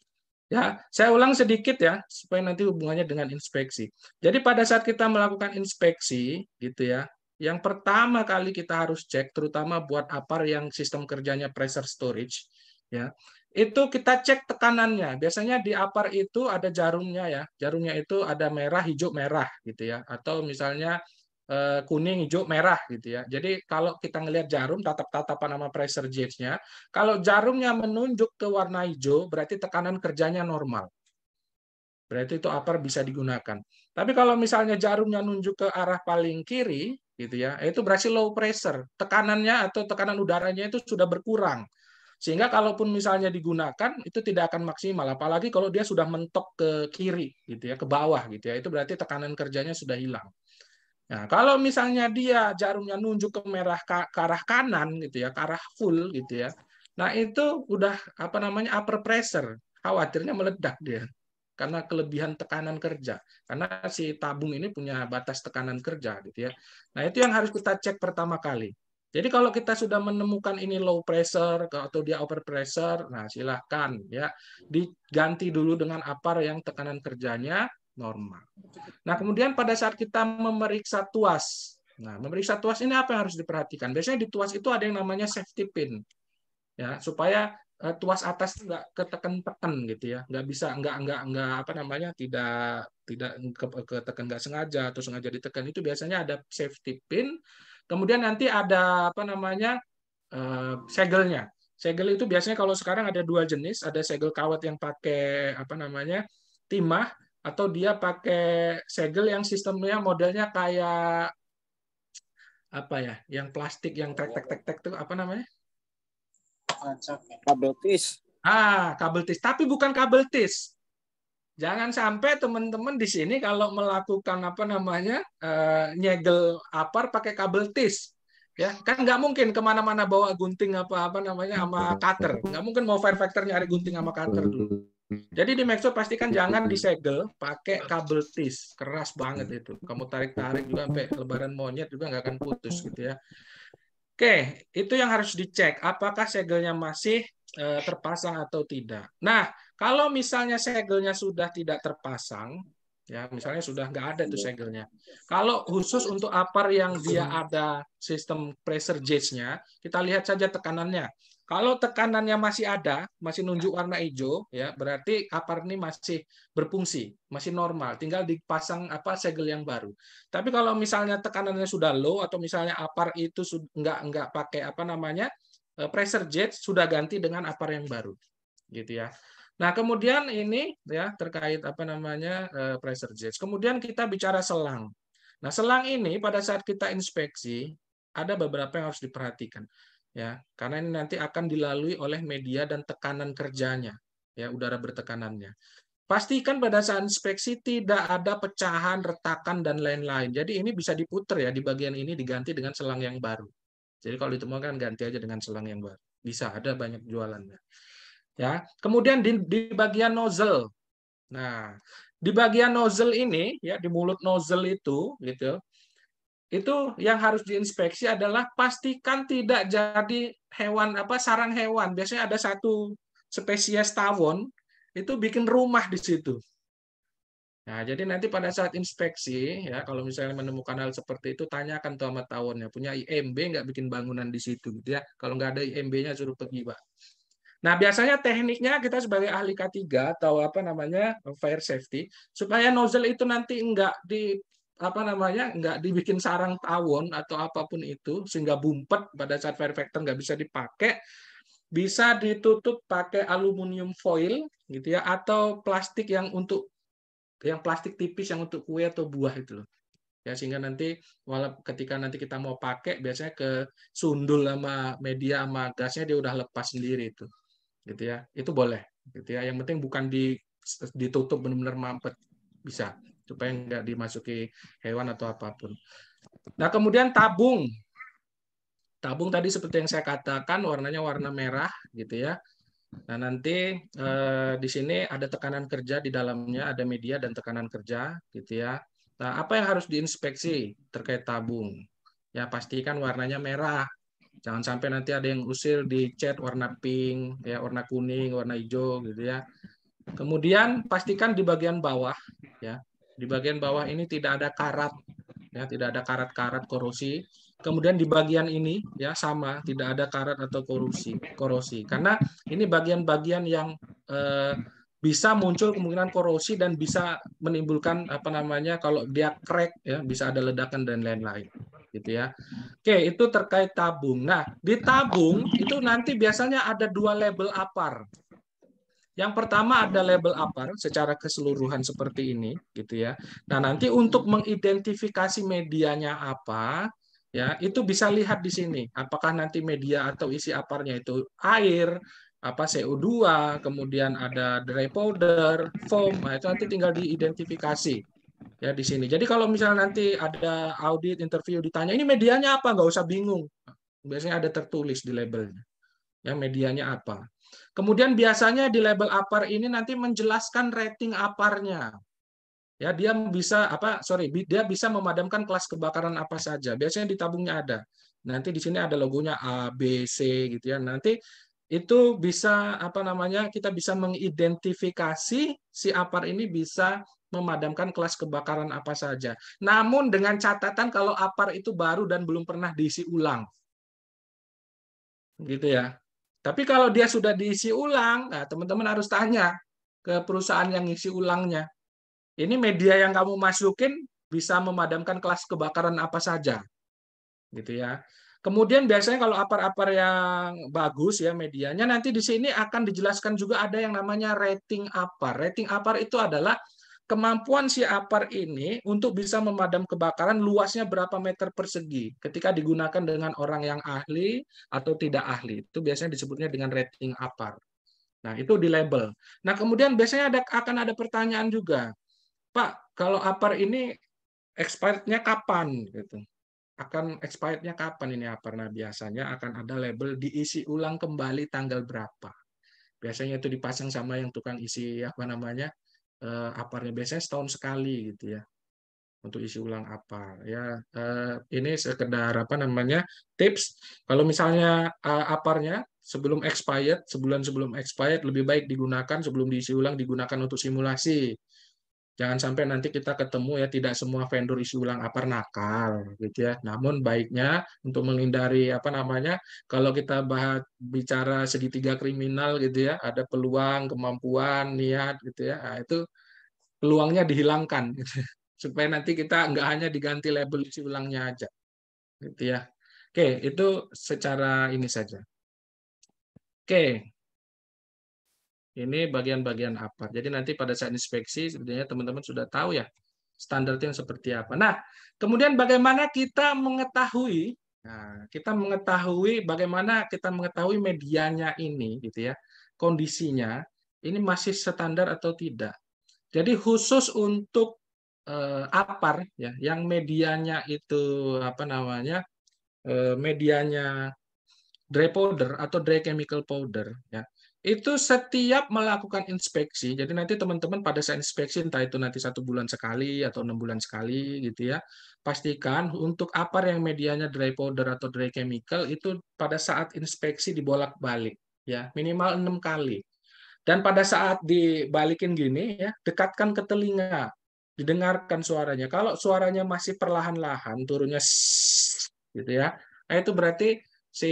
Ya, saya ulang sedikit ya supaya nanti hubungannya dengan inspeksi. Jadi pada saat kita melakukan inspeksi gitu ya, yang pertama kali kita harus cek terutama buat APAR yang sistem kerjanya pressure storage ya. Itu kita cek tekanannya. Biasanya di APAR itu ada jarumnya ya. Jarumnya itu ada merah, hijau, merah gitu ya atau misalnya Eh, kuning, hijau, merah gitu ya. Jadi kalau kita ngelihat jarum tatap-tatapan nama pressure gauge-nya, kalau jarumnya menunjuk ke warna hijau berarti tekanan kerjanya normal. Berarti itu upper bisa digunakan. Tapi kalau misalnya jarumnya nunjuk ke arah paling kiri gitu ya, itu berarti low pressure. Tekanannya atau tekanan udaranya itu sudah berkurang. Sehingga kalaupun misalnya digunakan itu tidak akan maksimal apalagi kalau dia sudah mentok ke kiri gitu ya, ke bawah gitu ya. Itu berarti tekanan kerjanya sudah hilang. Nah, kalau misalnya dia jarumnya nunjuk ke merah ke, arah kanan gitu ya, ke arah full gitu ya. Nah, itu udah apa namanya upper pressure, khawatirnya meledak dia karena kelebihan tekanan kerja karena si tabung ini punya batas tekanan kerja gitu ya nah itu yang harus kita cek pertama kali jadi kalau kita sudah menemukan ini low pressure atau dia over pressure nah silahkan ya diganti dulu dengan apar yang tekanan kerjanya normal. Nah, kemudian pada saat kita memeriksa tuas. Nah, memeriksa tuas ini apa yang harus diperhatikan? Biasanya di tuas itu ada yang namanya safety pin. Ya, supaya eh, tuas atas nggak ketekan-tekan gitu ya nggak bisa nggak nggak nggak apa namanya tidak tidak ketekan nggak sengaja atau sengaja ditekan itu biasanya ada safety pin kemudian nanti ada apa namanya eh, segelnya segel itu biasanya kalau sekarang ada dua jenis ada segel kawat yang pakai apa namanya timah atau dia pakai segel yang sistemnya modelnya kayak apa ya yang plastik yang tek tek tek tek tuh apa namanya kabel tis ah kabel tis tapi bukan kabel tis jangan sampai teman-teman di sini kalau melakukan apa namanya eh, nyegel apar pakai kabel tis ya kan nggak mungkin kemana-mana bawa gunting apa apa namanya sama cutter nggak mungkin mau fire factor nyari gunting sama cutter dulu Hmm. Jadi di Maxo pastikan gitu jangan disegel pakai kabel tis, keras banget itu. Kamu tarik-tarik juga sampai lebaran monyet juga nggak akan putus gitu ya. Oke, itu yang harus dicek apakah segelnya masih uh, terpasang atau tidak. Nah, kalau misalnya segelnya sudah tidak terpasang, ya misalnya sudah nggak ada itu iya. segelnya. Kalau khusus untuk apar yang dia hmm. ada sistem pressure gauge-nya, kita lihat saja tekanannya. Kalau tekanannya masih ada, masih nunjuk warna hijau, ya berarti apar ini masih berfungsi, masih normal. Tinggal dipasang apa segel yang baru. Tapi kalau misalnya tekanannya sudah low atau misalnya apar itu nggak nggak pakai apa namanya eh, pressure jet, sudah ganti dengan apar yang baru, gitu ya. Nah kemudian ini ya terkait apa namanya eh, pressure jet. Kemudian kita bicara selang. Nah selang ini pada saat kita inspeksi ada beberapa yang harus diperhatikan ya karena ini nanti akan dilalui oleh media dan tekanan kerjanya ya udara bertekanannya pastikan pada saat inspeksi tidak ada pecahan retakan dan lain-lain jadi ini bisa diputer ya di bagian ini diganti dengan selang yang baru jadi kalau ditemukan kan ganti aja dengan selang yang baru bisa ada banyak jualannya ya kemudian di, di bagian nozzle nah di bagian nozzle ini ya di mulut nozzle itu gitu itu yang harus diinspeksi adalah pastikan tidak jadi hewan apa sarang hewan. Biasanya ada satu spesies tawon itu bikin rumah di situ. Nah, jadi nanti pada saat inspeksi ya kalau misalnya menemukan hal seperti itu tanyakan tuh sama tawonnya punya IMB nggak bikin bangunan di situ gitu ya. Kalau nggak ada IMB-nya suruh pergi, Pak. Nah, biasanya tekniknya kita sebagai ahli K3 atau apa namanya fire safety supaya nozzle itu nanti enggak di apa namanya nggak dibikin sarang tawon atau apapun itu sehingga bumpet pada saat fire factor nggak bisa dipakai bisa ditutup pakai aluminium foil gitu ya atau plastik yang untuk yang plastik tipis yang untuk kue atau buah itu loh ya sehingga nanti walau ketika nanti kita mau pakai biasanya ke sundul sama media sama gasnya dia udah lepas sendiri itu gitu ya itu boleh gitu ya yang penting bukan di ditutup benar-benar mampet bisa supaya nggak dimasuki hewan atau apapun. Nah kemudian tabung, tabung tadi seperti yang saya katakan warnanya warna merah gitu ya. Nah nanti eh, di sini ada tekanan kerja di dalamnya, ada media dan tekanan kerja gitu ya. Nah apa yang harus diinspeksi terkait tabung? Ya pastikan warnanya merah. Jangan sampai nanti ada yang usil di chat warna pink, ya warna kuning, warna hijau gitu ya. Kemudian pastikan di bagian bawah ya. Di bagian bawah ini tidak ada karat, ya tidak ada karat-karat korosi. Kemudian di bagian ini ya sama, tidak ada karat atau korosi, korosi. Karena ini bagian-bagian yang eh, bisa muncul kemungkinan korosi dan bisa menimbulkan apa namanya kalau dia crack ya bisa ada ledakan dan lain-lain gitu ya. Oke, itu terkait tabung. Nah, di tabung itu nanti biasanya ada dua label apar yang pertama ada label apa secara keseluruhan seperti ini, gitu ya. Nah nanti untuk mengidentifikasi medianya apa, ya itu bisa lihat di sini. Apakah nanti media atau isi aparnya itu air, apa CO2, kemudian ada dry powder, foam, nah, itu nanti tinggal diidentifikasi ya di sini. Jadi kalau misalnya nanti ada audit interview ditanya ini medianya apa, nggak usah bingung. Biasanya ada tertulis di labelnya. Ya medianya apa. Kemudian biasanya di label apar ini nanti menjelaskan rating aparnya. Ya, dia bisa apa? Sorry, dia bisa memadamkan kelas kebakaran apa saja. Biasanya di tabungnya ada. Nanti di sini ada logonya A, B, C gitu ya. Nanti itu bisa apa namanya? Kita bisa mengidentifikasi si apar ini bisa memadamkan kelas kebakaran apa saja. Namun dengan catatan kalau apar itu baru dan belum pernah diisi ulang. Gitu ya. Tapi kalau dia sudah diisi ulang, nah teman-teman harus tanya ke perusahaan yang isi ulangnya. Ini media yang kamu masukin bisa memadamkan kelas kebakaran apa saja. Gitu ya. Kemudian biasanya kalau apar-apar yang bagus ya medianya nanti di sini akan dijelaskan juga ada yang namanya rating apar. Rating apar itu adalah kemampuan si apar ini untuk bisa memadam kebakaran luasnya berapa meter persegi ketika digunakan dengan orang yang ahli atau tidak ahli. Itu biasanya disebutnya dengan rating apar. Nah, itu di label. Nah, kemudian biasanya ada akan ada pertanyaan juga. Pak, kalau apar ini expirednya kapan gitu. Akan expirednya kapan ini apar? Nah, biasanya akan ada label diisi ulang kembali tanggal berapa. Biasanya itu dipasang sama yang tukang isi apa namanya? eh, aparnya biasanya setahun sekali gitu ya untuk isi ulang apar ya eh, ini sekedar apa namanya tips kalau misalnya eh, aparnya sebelum expired sebulan sebelum expired lebih baik digunakan sebelum diisi ulang digunakan untuk simulasi Jangan sampai nanti kita ketemu ya tidak semua vendor isi ulang apar nakal gitu ya. Namun baiknya untuk menghindari apa namanya kalau kita bahas bicara segitiga kriminal gitu ya, ada peluang, kemampuan, niat gitu ya. Nah, itu peluangnya dihilangkan gitu. supaya nanti kita nggak hanya diganti label isi ulangnya aja gitu ya oke itu secara ini saja oke ini bagian-bagian apa. Jadi nanti pada saat inspeksi sebenarnya teman-teman sudah tahu ya standarnya seperti apa. Nah, kemudian bagaimana kita mengetahui nah, kita mengetahui bagaimana kita mengetahui medianya ini gitu ya. Kondisinya ini masih standar atau tidak. Jadi khusus untuk eh, apar ya yang medianya itu apa namanya? Eh, medianya dry powder atau dry chemical powder ya itu setiap melakukan inspeksi, jadi nanti teman-teman pada saat inspeksi entah itu nanti satu bulan sekali atau enam bulan sekali gitu ya, pastikan untuk apa yang medianya dry powder atau dry chemical itu pada saat inspeksi dibolak-balik ya minimal enam kali. Dan pada saat dibalikin gini ya, dekatkan ke telinga, didengarkan suaranya. Kalau suaranya masih perlahan-lahan turunnya gitu ya, nah itu berarti si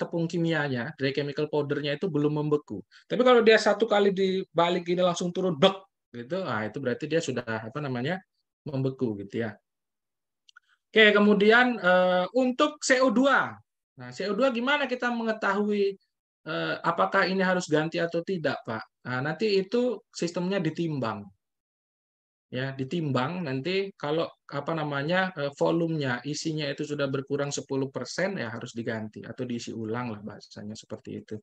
tepung kimianya dry chemical powdernya itu belum membeku. Tapi kalau dia satu kali dibalik ini langsung turun dok gitu, ah itu berarti dia sudah apa namanya membeku gitu ya. Oke, kemudian uh, untuk CO2. Nah, CO2 gimana kita mengetahui uh, apakah ini harus ganti atau tidak, Pak? Nah, nanti itu sistemnya ditimbang ya ditimbang nanti kalau apa namanya eh, volumenya isinya itu sudah berkurang 10% ya harus diganti atau diisi ulang lah bahasanya seperti itu.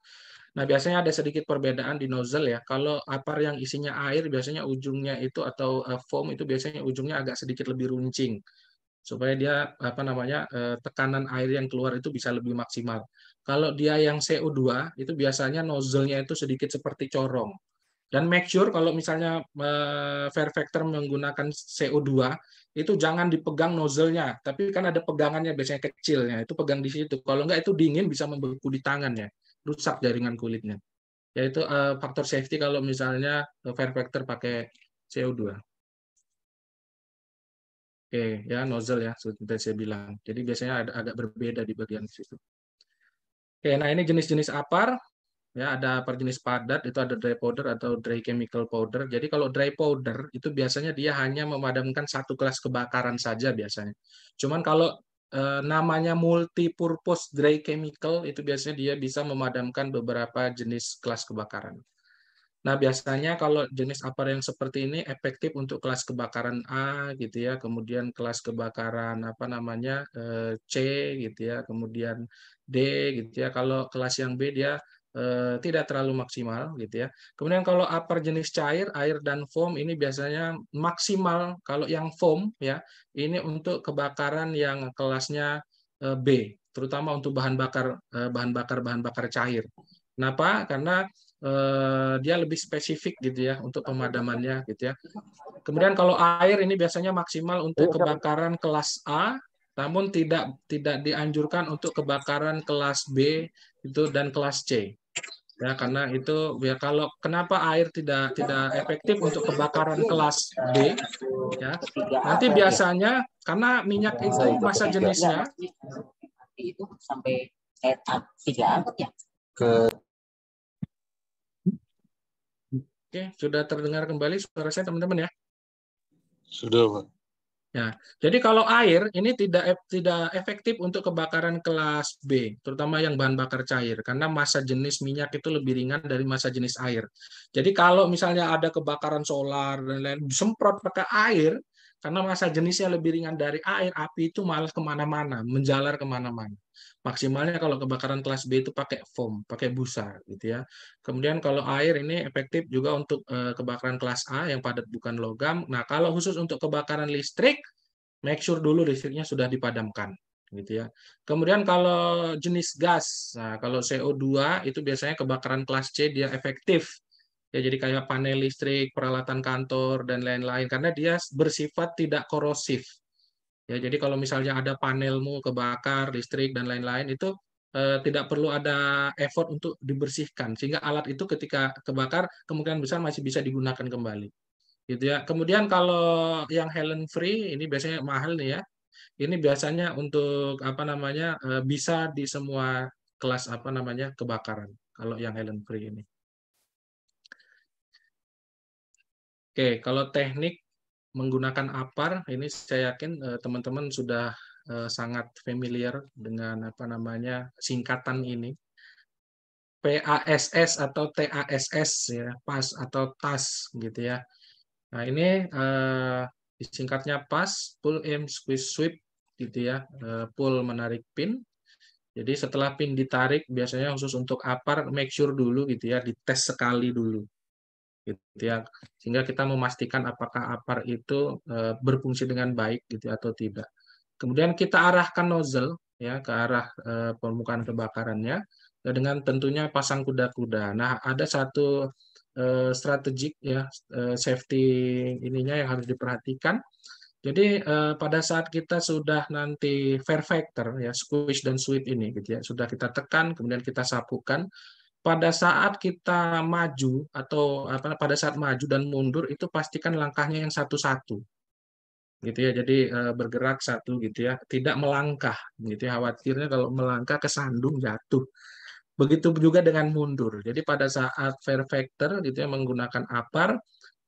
Nah, biasanya ada sedikit perbedaan di nozzle ya. Kalau apar yang isinya air biasanya ujungnya itu atau eh, foam itu biasanya ujungnya agak sedikit lebih runcing supaya dia apa namanya eh, tekanan air yang keluar itu bisa lebih maksimal. Kalau dia yang CO2 itu biasanya nozzle-nya itu sedikit seperti corong dan make sure kalau misalnya eh, fair factor menggunakan CO2, itu jangan dipegang nozzle-nya, tapi kan ada pegangannya biasanya kecilnya, itu pegang di situ. Kalau enggak itu dingin bisa membeku di tangannya, rusak jaringan kulitnya. Yaitu uh, faktor safety kalau misalnya eh, fair factor pakai CO2. Oke, ya nozzle ya, seperti saya bilang. Jadi biasanya ada, agak berbeda di bagian situ. Oke, nah ini jenis-jenis apar ya ada jenis padat itu ada dry powder atau dry chemical powder jadi kalau dry powder itu biasanya dia hanya memadamkan satu kelas kebakaran saja biasanya cuman kalau eh, namanya multi purpose dry chemical itu biasanya dia bisa memadamkan beberapa jenis kelas kebakaran nah biasanya kalau jenis apar yang seperti ini efektif untuk kelas kebakaran A gitu ya kemudian kelas kebakaran apa namanya eh, C gitu ya kemudian D gitu ya kalau kelas yang B dia Eh, tidak terlalu maksimal gitu ya. Kemudian kalau upper jenis cair, air dan foam ini biasanya maksimal kalau yang foam ya, ini untuk kebakaran yang kelasnya eh, B, terutama untuk bahan bakar eh, bahan bakar bahan bakar cair. Kenapa? Karena dia lebih spesifik gitu ya untuk pemadamannya gitu ya. Kemudian kalau air ini biasanya maksimal untuk iya, kebakaran kelas A namun tidak tidak dianjurkan untuk kebakaran kelas B itu dan kelas C ya karena itu ya kalau kenapa air tidak tidak efektif untuk kebakaran kelas B ya nanti biasanya karena minyak itu masa jenisnya nah, itu sampai etap tiga ya ke Oke, sudah terdengar kembali suara saya teman-teman ya? Sudah, Pak. Ya, jadi kalau air ini tidak tidak efektif untuk kebakaran kelas B, terutama yang bahan bakar cair, karena massa jenis minyak itu lebih ringan dari massa jenis air. Jadi kalau misalnya ada kebakaran solar dan lain-lain, disemprot pakai air, karena massa jenisnya lebih ringan dari air, api itu malah kemana-mana, menjalar kemana-mana. Maksimalnya kalau kebakaran kelas B itu pakai foam, pakai busa, gitu ya. Kemudian kalau air ini efektif juga untuk eh, kebakaran kelas A yang padat bukan logam. Nah kalau khusus untuk kebakaran listrik, make sure dulu listriknya sudah dipadamkan gitu ya. Kemudian kalau jenis gas, nah kalau CO2 itu biasanya kebakaran kelas C dia efektif ya jadi kayak panel listrik, peralatan kantor dan lain-lain karena dia bersifat tidak korosif. Ya, jadi kalau misalnya ada panelmu kebakar, listrik dan lain-lain itu eh, tidak perlu ada effort untuk dibersihkan sehingga alat itu ketika kebakar kemungkinan besar masih bisa digunakan kembali. Gitu ya. Kemudian kalau yang Helen Free ini biasanya mahal nih ya. Ini biasanya untuk apa namanya eh, bisa di semua kelas apa namanya kebakaran kalau yang Helen Free ini. Oke, kalau teknik menggunakan APAR ini saya yakin eh, teman-teman eh, sudah eh, sangat familiar dengan apa namanya singkatan ini. PASS atau TASS ya, PAS atau TAS gitu ya. Nah, ini eh, disingkatnya PAS, pull aim squeeze sweep gitu ya. Eh, pull menarik pin. Jadi setelah pin ditarik biasanya khusus untuk APAR make sure dulu gitu ya, dites sekali dulu gitu ya sehingga kita memastikan apakah apar itu e, berfungsi dengan baik gitu ya atau tidak kemudian kita arahkan nozzle ya ke arah e, permukaan kebakarannya ya, dengan tentunya pasang kuda-kuda nah ada satu e, eh, strategik ya e, safety ininya yang harus diperhatikan jadi e, pada saat kita sudah nanti fair factor ya squish dan sweep ini gitu ya sudah kita tekan kemudian kita sapukan pada saat kita maju atau apa pada saat maju dan mundur itu pastikan langkahnya yang satu-satu gitu ya jadi eh, bergerak satu gitu ya tidak melangkah gitu ya khawatirnya kalau melangkah kesandung jatuh begitu juga dengan mundur jadi pada saat fair factor gitu ya menggunakan apar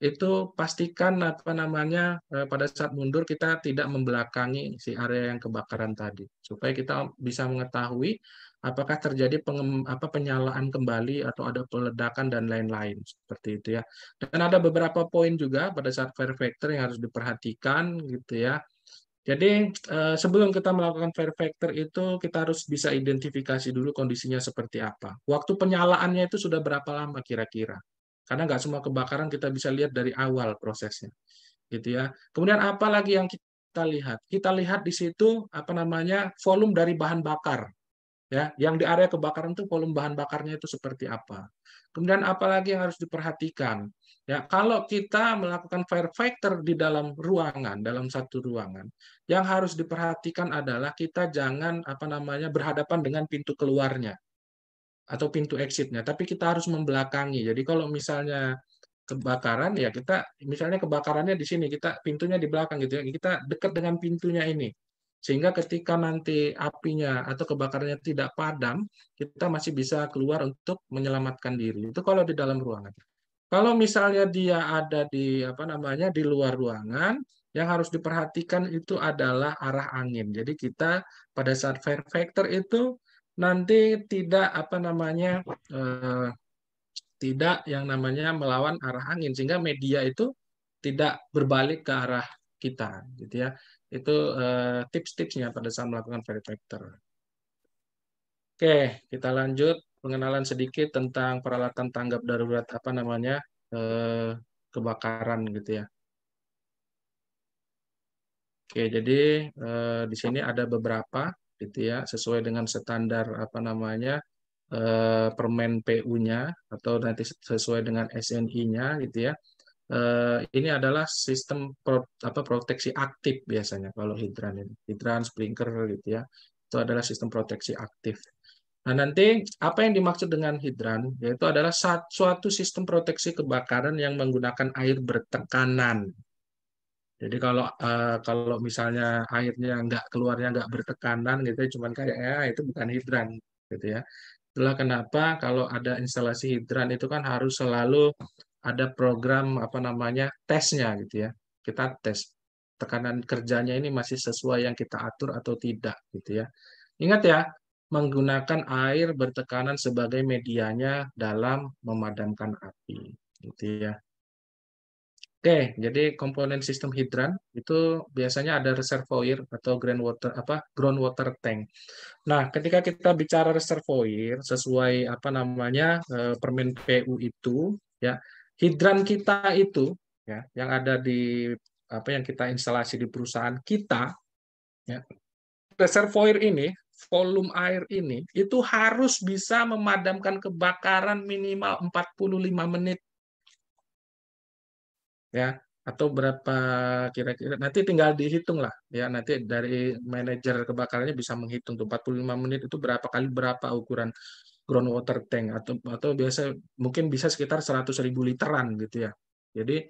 itu pastikan apa namanya eh, pada saat mundur kita tidak membelakangi si area yang kebakaran tadi supaya kita bisa mengetahui apakah terjadi pengem, apa, penyalaan kembali atau ada peledakan dan lain-lain seperti itu ya. Dan ada beberapa poin juga pada saat fire factor yang harus diperhatikan gitu ya. Jadi eh, sebelum kita melakukan fire factor itu kita harus bisa identifikasi dulu kondisinya seperti apa. Waktu penyalaannya itu sudah berapa lama kira-kira? Karena nggak semua kebakaran kita bisa lihat dari awal prosesnya, gitu ya. Kemudian apa lagi yang kita lihat? Kita lihat di situ apa namanya volume dari bahan bakar ya yang di area kebakaran itu volume bahan bakarnya itu seperti apa kemudian apalagi yang harus diperhatikan ya kalau kita melakukan fire fighter di dalam ruangan dalam satu ruangan yang harus diperhatikan adalah kita jangan apa namanya berhadapan dengan pintu keluarnya atau pintu exitnya tapi kita harus membelakangi jadi kalau misalnya kebakaran ya kita misalnya kebakarannya di sini kita pintunya di belakang gitu ya kita dekat dengan pintunya ini sehingga ketika nanti apinya atau kebakarannya tidak padam, kita masih bisa keluar untuk menyelamatkan diri. Itu kalau di dalam ruangan. Kalau misalnya dia ada di apa namanya di luar ruangan, yang harus diperhatikan itu adalah arah angin. Jadi kita pada saat fair factor itu nanti tidak apa namanya eh, tidak yang namanya melawan arah angin sehingga media itu tidak berbalik ke arah kita gitu ya itu uh, tips-tipsnya pada saat melakukan verifactor. Oke, kita lanjut pengenalan sedikit tentang peralatan tanggap darurat apa namanya uh, kebakaran gitu ya. Oke, jadi uh, di sini ada beberapa gitu ya sesuai dengan standar apa namanya uh, permen PU-nya atau nanti sesuai dengan SNI-nya gitu ya. Eh, ini adalah sistem pro, apa proteksi aktif biasanya kalau hidran ini. Hidran, sprinkler gitu ya. Itu adalah sistem proteksi aktif. Nah, nanti apa yang dimaksud dengan hidran yaitu adalah suatu sistem proteksi kebakaran yang menggunakan air bertekanan. Jadi kalau uh, kalau misalnya airnya nggak keluarnya nggak bertekanan gitu, ya, cuma kayak ya itu bukan hidran gitu ya. Itulah kenapa kalau ada instalasi hidran itu kan harus selalu ada program apa namanya tesnya gitu ya. Kita tes tekanan kerjanya ini masih sesuai yang kita atur atau tidak gitu ya. Ingat ya, menggunakan air bertekanan sebagai medianya dalam memadamkan api gitu ya. Oke, jadi komponen sistem hidran itu biasanya ada reservoir atau groundwater apa groundwater tank. Nah, ketika kita bicara reservoir sesuai apa namanya eh, Permen PU itu ya hidran kita itu ya yang ada di apa yang kita instalasi di perusahaan kita ya reservoir ini volume air ini itu harus bisa memadamkan kebakaran minimal 45 menit ya atau berapa kira-kira nanti tinggal dihitung lah ya nanti dari manajer kebakarannya bisa menghitung tuh 45 menit itu berapa kali berapa ukuran groundwater tank atau atau biasa mungkin bisa sekitar 100.000 literan gitu ya. Jadi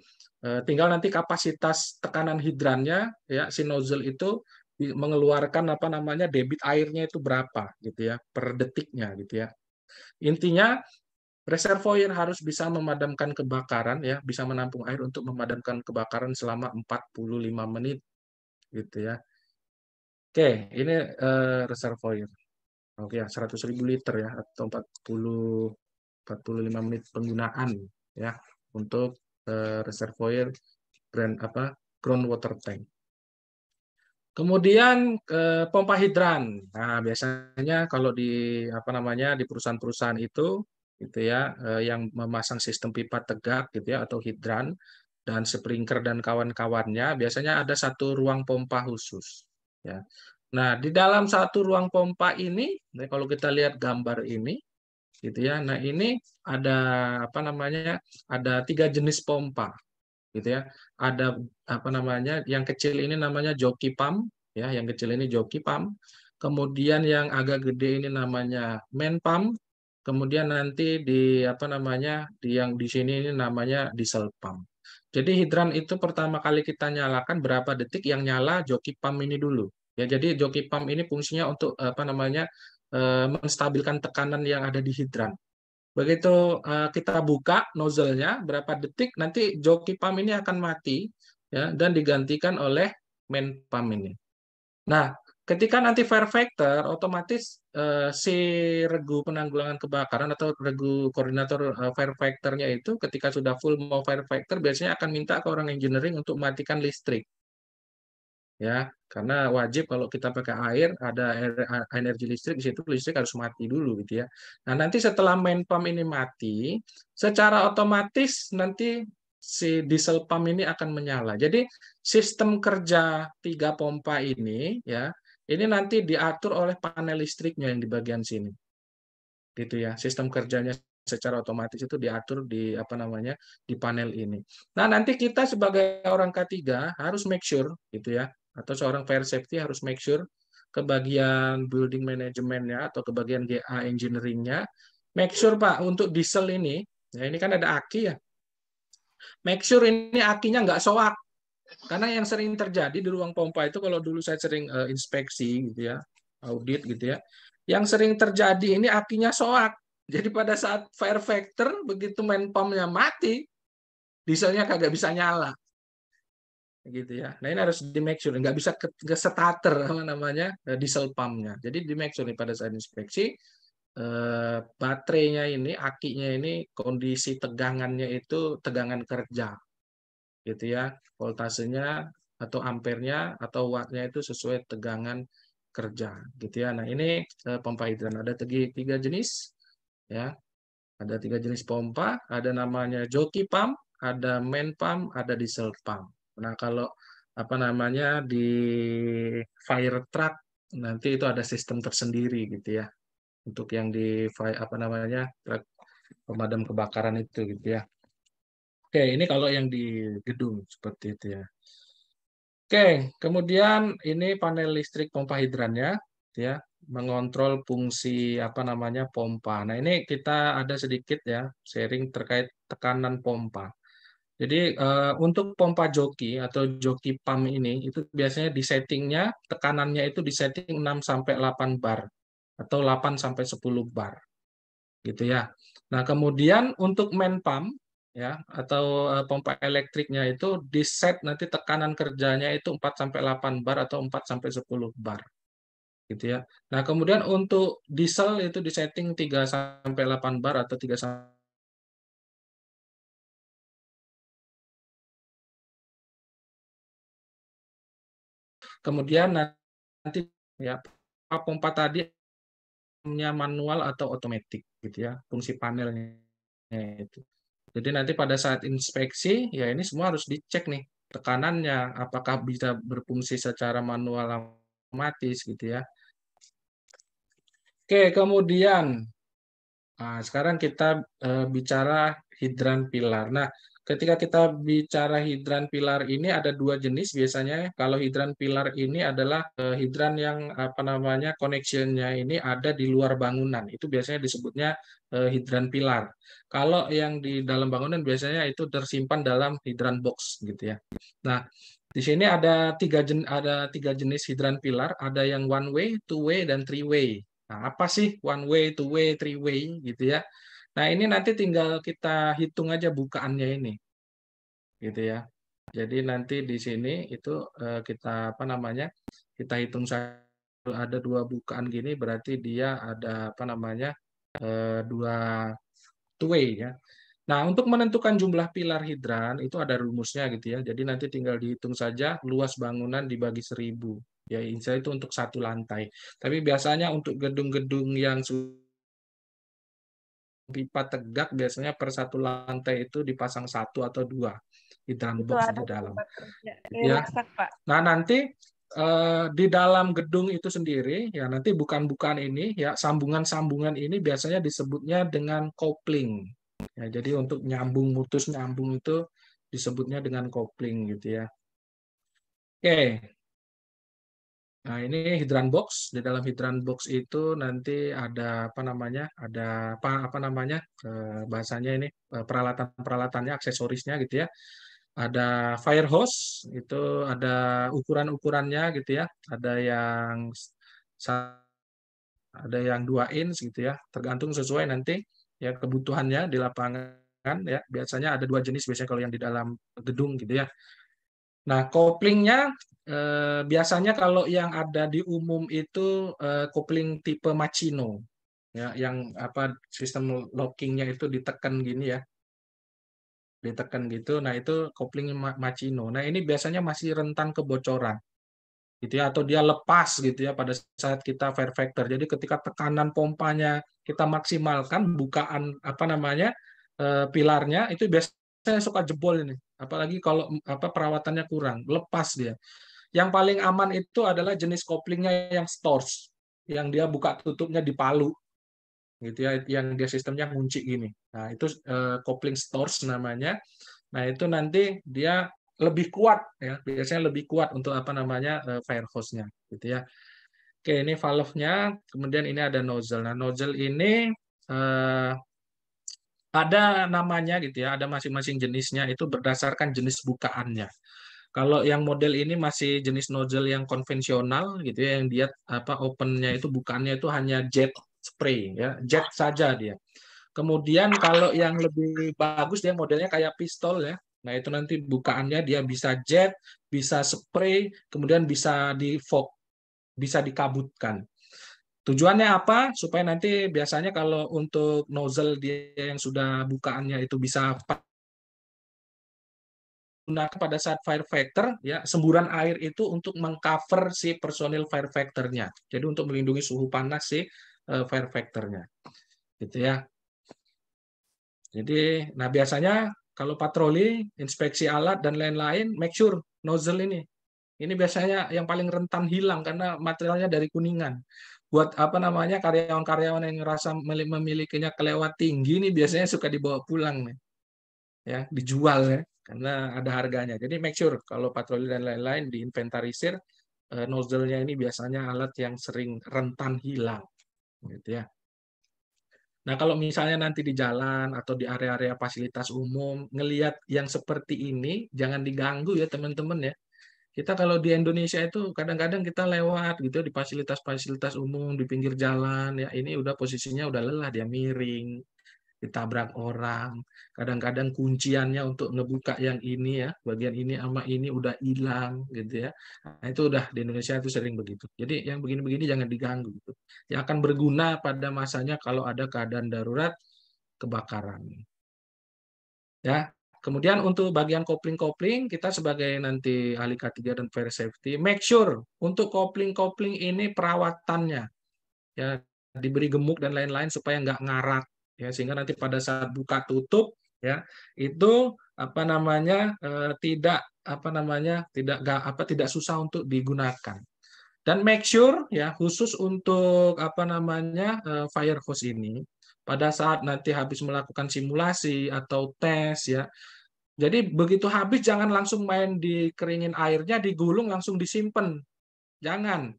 eh, tinggal nanti kapasitas tekanan hidrannya ya si nozzle itu mengeluarkan apa namanya debit airnya itu berapa gitu ya per detiknya gitu ya. Intinya reservoir harus bisa memadamkan kebakaran ya, bisa menampung air untuk memadamkan kebakaran selama 45 menit gitu ya. Oke, ini uh, reservoir. Oke, ya, 100 ribu liter ya, atau 40 45 menit penggunaan ya untuk uh, eh, reservoir brand apa ground water tank. Kemudian ke eh, pompa hidran. Nah, biasanya kalau di apa namanya di perusahaan-perusahaan itu gitu ya eh, yang memasang sistem pipa tegak gitu ya atau hidran dan sprinkler dan kawan-kawannya biasanya ada satu ruang pompa khusus ya. Nah, di dalam satu ruang pompa ini, nah, kalau kita lihat gambar ini, gitu ya. Nah, ini ada apa namanya? Ada tiga jenis pompa, gitu ya. Ada apa namanya? Yang kecil ini namanya joki pump, ya. Yang kecil ini joki pump. Kemudian yang agak gede ini namanya main pump. Kemudian nanti di apa namanya? Di yang di sini ini namanya diesel pump. Jadi hidran itu pertama kali kita nyalakan berapa detik yang nyala joki pump ini dulu Ya, jadi joki pump ini fungsinya untuk apa namanya eh, menstabilkan tekanan yang ada di hidran. Begitu eh, kita buka nozzle-nya berapa detik nanti joki pump ini akan mati ya dan digantikan oleh main pump ini. Nah, ketika nanti fire factor otomatis eh, si regu penanggulangan kebakaran atau regu koordinator eh, fire nya itu ketika sudah full mau fire factor biasanya akan minta ke orang engineering untuk matikan listrik ya karena wajib kalau kita pakai air ada er-, energi listrik di situ listrik harus mati dulu gitu ya nah nanti setelah main pump ini mati secara otomatis nanti si diesel pump ini akan menyala jadi sistem kerja tiga pompa ini ya ini nanti diatur oleh panel listriknya yang di bagian sini gitu ya sistem kerjanya secara otomatis itu diatur di apa namanya di panel ini. Nah nanti kita sebagai orang ketiga harus make sure gitu ya atau seorang fire safety harus make sure ke bagian building manajemennya atau ke bagian GA engineeringnya make sure Pak untuk diesel ini ya ini kan ada aki ya make sure ini akinya nggak soak karena yang sering terjadi di ruang pompa itu kalau dulu saya sering uh, inspeksi gitu ya audit gitu ya yang sering terjadi ini akinya soak jadi pada saat fire factor begitu main pumpnya mati dieselnya kagak bisa nyala gitu ya. Nah ini harus di make sure nggak bisa ke, ke starter apa namanya eh, diesel pumpnya. Jadi di make sure nih pada saat inspeksi eh, baterainya ini, akinya ini kondisi tegangannya itu tegangan kerja, gitu ya. Voltasenya atau ampernya atau wattnya itu sesuai tegangan kerja, gitu ya. Nah ini eh, pompa hidran ada tiga, tiga jenis, ya. Ada tiga jenis pompa, ada namanya joki pump, ada main pump, ada diesel pump Nah, kalau apa namanya di fire truck nanti itu ada sistem tersendiri gitu ya untuk yang di fire apa namanya truck pemadam kebakaran itu gitu ya. Oke, ini kalau yang di gedung seperti itu ya. Oke, kemudian ini panel listrik pompa hidrannya gitu ya mengontrol fungsi apa namanya pompa. Nah, ini kita ada sedikit ya sharing terkait tekanan pompa. Jadi uh, untuk pompa joki atau joki pump ini itu biasanya di settingnya tekanannya itu di setting 6 sampai 8 bar atau 8 sampai 10 bar. Gitu ya. Nah, kemudian untuk main pump ya atau uh, pompa elektriknya itu di set nanti tekanan kerjanya itu 4 sampai 8 bar atau 4 sampai 10 bar. Gitu ya. Nah, kemudian untuk diesel itu di setting 3 sampai 8 bar atau 3 sampai Kemudian nanti ya pompa tadi punya manual atau otomatis gitu ya fungsi panelnya itu. Jadi nanti pada saat inspeksi ya ini semua harus dicek nih tekanannya apakah bisa berfungsi secara manual otomatis gitu ya. Oke, kemudian nah, sekarang kita e, bicara hidran pilar. Nah, Ketika kita bicara hidran pilar ini ada dua jenis biasanya. Kalau hidran pilar ini adalah eh, hidran yang apa namanya koneksinya ini ada di luar bangunan. Itu biasanya disebutnya eh, hidran pilar. Kalau yang di dalam bangunan biasanya itu tersimpan dalam hidran box gitu ya. Nah, di sini ada tiga jen, ada tiga jenis hidran pilar, ada yang one way, two way dan three way. Nah, apa sih one way, two way, three way gitu ya? Nah, ini nanti tinggal kita hitung aja bukaannya ini. Gitu ya. Jadi nanti di sini itu eh, kita apa namanya? Kita hitung satu ada dua bukaan gini berarti dia ada apa namanya? Eh, dua two way ya. Nah, untuk menentukan jumlah pilar hidran itu ada rumusnya gitu ya. Jadi nanti tinggal dihitung saja luas bangunan dibagi seribu Ya, insya itu untuk satu lantai. Tapi biasanya untuk gedung-gedung yang pipa tegak biasanya per satu lantai itu dipasang satu atau dua di dalam itu di dalam. Iya, ya. Nah nanti eh, di dalam gedung itu sendiri ya nanti bukan-bukan ini ya sambungan-sambungan ini biasanya disebutnya dengan kopling. Ya, jadi untuk nyambung mutus nyambung itu disebutnya dengan kopling gitu ya. Oke, Nah, ini hidran box. Di dalam hidran box itu nanti ada apa namanya? Ada apa apa namanya? Eh, bahasanya ini eh, peralatan-peralatannya, aksesorisnya gitu ya. Ada fire hose, itu ada ukuran-ukurannya gitu ya. Ada yang ada yang 2 inch gitu ya. Tergantung sesuai nanti ya kebutuhannya di lapangan ya. Biasanya ada dua jenis biasanya kalau yang di dalam gedung gitu ya. Nah, koplingnya Eh, biasanya kalau yang ada di umum itu eh, kopling tipe Machino ya yang apa sistem lockingnya itu ditekan gini ya ditekan gitu nah itu kopling Machino nah ini biasanya masih rentan kebocoran gitu ya atau dia lepas gitu ya pada saat kita fair factor. Jadi ketika tekanan pompanya kita maksimalkan bukaan apa namanya e, pilarnya itu biasanya suka jebol ini. Apalagi kalau apa perawatannya kurang, lepas dia. Yang paling aman itu adalah jenis koplingnya yang stores, yang dia buka tutupnya di palu, gitu ya, yang dia sistemnya kunci gini. Nah itu eh, kopling stores namanya. Nah itu nanti dia lebih kuat ya, biasanya lebih kuat untuk apa namanya eh, fire hose-nya, gitu ya. Oke, ini valve-nya, kemudian ini ada nozzle. Nah, nozzle ini eh, ada namanya gitu ya, ada masing-masing jenisnya itu berdasarkan jenis bukaannya. Kalau yang model ini masih jenis nozzle yang konvensional gitu ya, yang dia apa opennya itu bukannya itu hanya jet spray ya, jet saja dia. Kemudian kalau yang lebih bagus dia modelnya kayak pistol ya. Nah itu nanti bukaannya dia bisa jet, bisa spray, kemudian bisa di fog, bisa dikabutkan. Tujuannya apa? Supaya nanti biasanya kalau untuk nozzle dia yang sudah bukaannya itu bisa gunakan pada saat firefighter ya semburan air itu untuk mengcover si personil firefighternya jadi untuk melindungi suhu panas si uh, eh, firefighternya gitu ya jadi nah biasanya kalau patroli inspeksi alat dan lain-lain make sure nozzle ini ini biasanya yang paling rentan hilang karena materialnya dari kuningan buat apa namanya karyawan-karyawan yang ngerasa memilikinya kelewat tinggi ini biasanya suka dibawa pulang nih ya dijual ya karena ada harganya. Jadi make sure kalau patroli dan lain-lain diinventarisir, uh, nozzle-nya ini biasanya alat yang sering rentan hilang, gitu ya. Nah kalau misalnya nanti di jalan atau di area-area fasilitas umum ngelihat yang seperti ini, jangan diganggu ya teman-teman ya. Kita kalau di Indonesia itu kadang-kadang kita lewat gitu ya, di fasilitas-fasilitas umum di pinggir jalan ya ini udah posisinya udah lelah dia miring ditabrak orang. Kadang-kadang kunciannya untuk ngebuka yang ini ya, bagian ini sama ini udah hilang gitu ya. Nah, itu udah di Indonesia itu sering begitu. Jadi yang begini-begini jangan diganggu gitu. Yang akan berguna pada masanya kalau ada keadaan darurat kebakaran. Ya. Kemudian untuk bagian kopling-kopling kita sebagai nanti ahli K3 dan fire safety make sure untuk kopling-kopling ini perawatannya ya diberi gemuk dan lain-lain supaya nggak ngarak ya sehingga nanti pada saat buka tutup ya itu apa namanya eh, tidak apa namanya tidak apa tidak susah untuk digunakan dan make sure ya khusus untuk apa namanya eh, fire hose ini pada saat nanti habis melakukan simulasi atau tes ya jadi begitu habis jangan langsung main dikeringin airnya digulung langsung disimpan jangan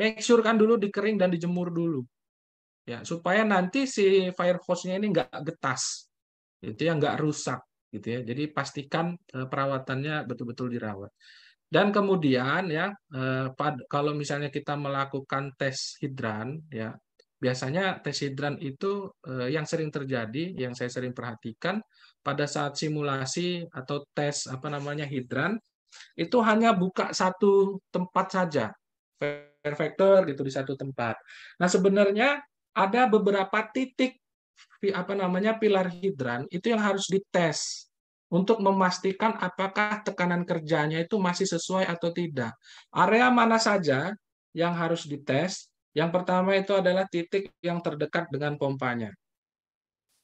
make sure kan dulu dikering dan dijemur dulu ya supaya nanti si fire hose-nya ini nggak getas hmm. itu yang nggak rusak gitu ya jadi pastikan eh, perawatannya betul-betul dirawat dan kemudian ya eh, kalau misalnya kita melakukan tes hidran ya biasanya tes hidran itu eh, yang sering terjadi yang saya sering perhatikan pada saat simulasi atau tes apa namanya hidran itu hanya buka satu tempat saja perfektor gitu di satu tempat. Nah sebenarnya ada beberapa titik apa namanya pilar hidran itu yang harus dites untuk memastikan apakah tekanan kerjanya itu masih sesuai atau tidak. Area mana saja yang harus dites? Yang pertama itu adalah titik yang terdekat dengan pompanya.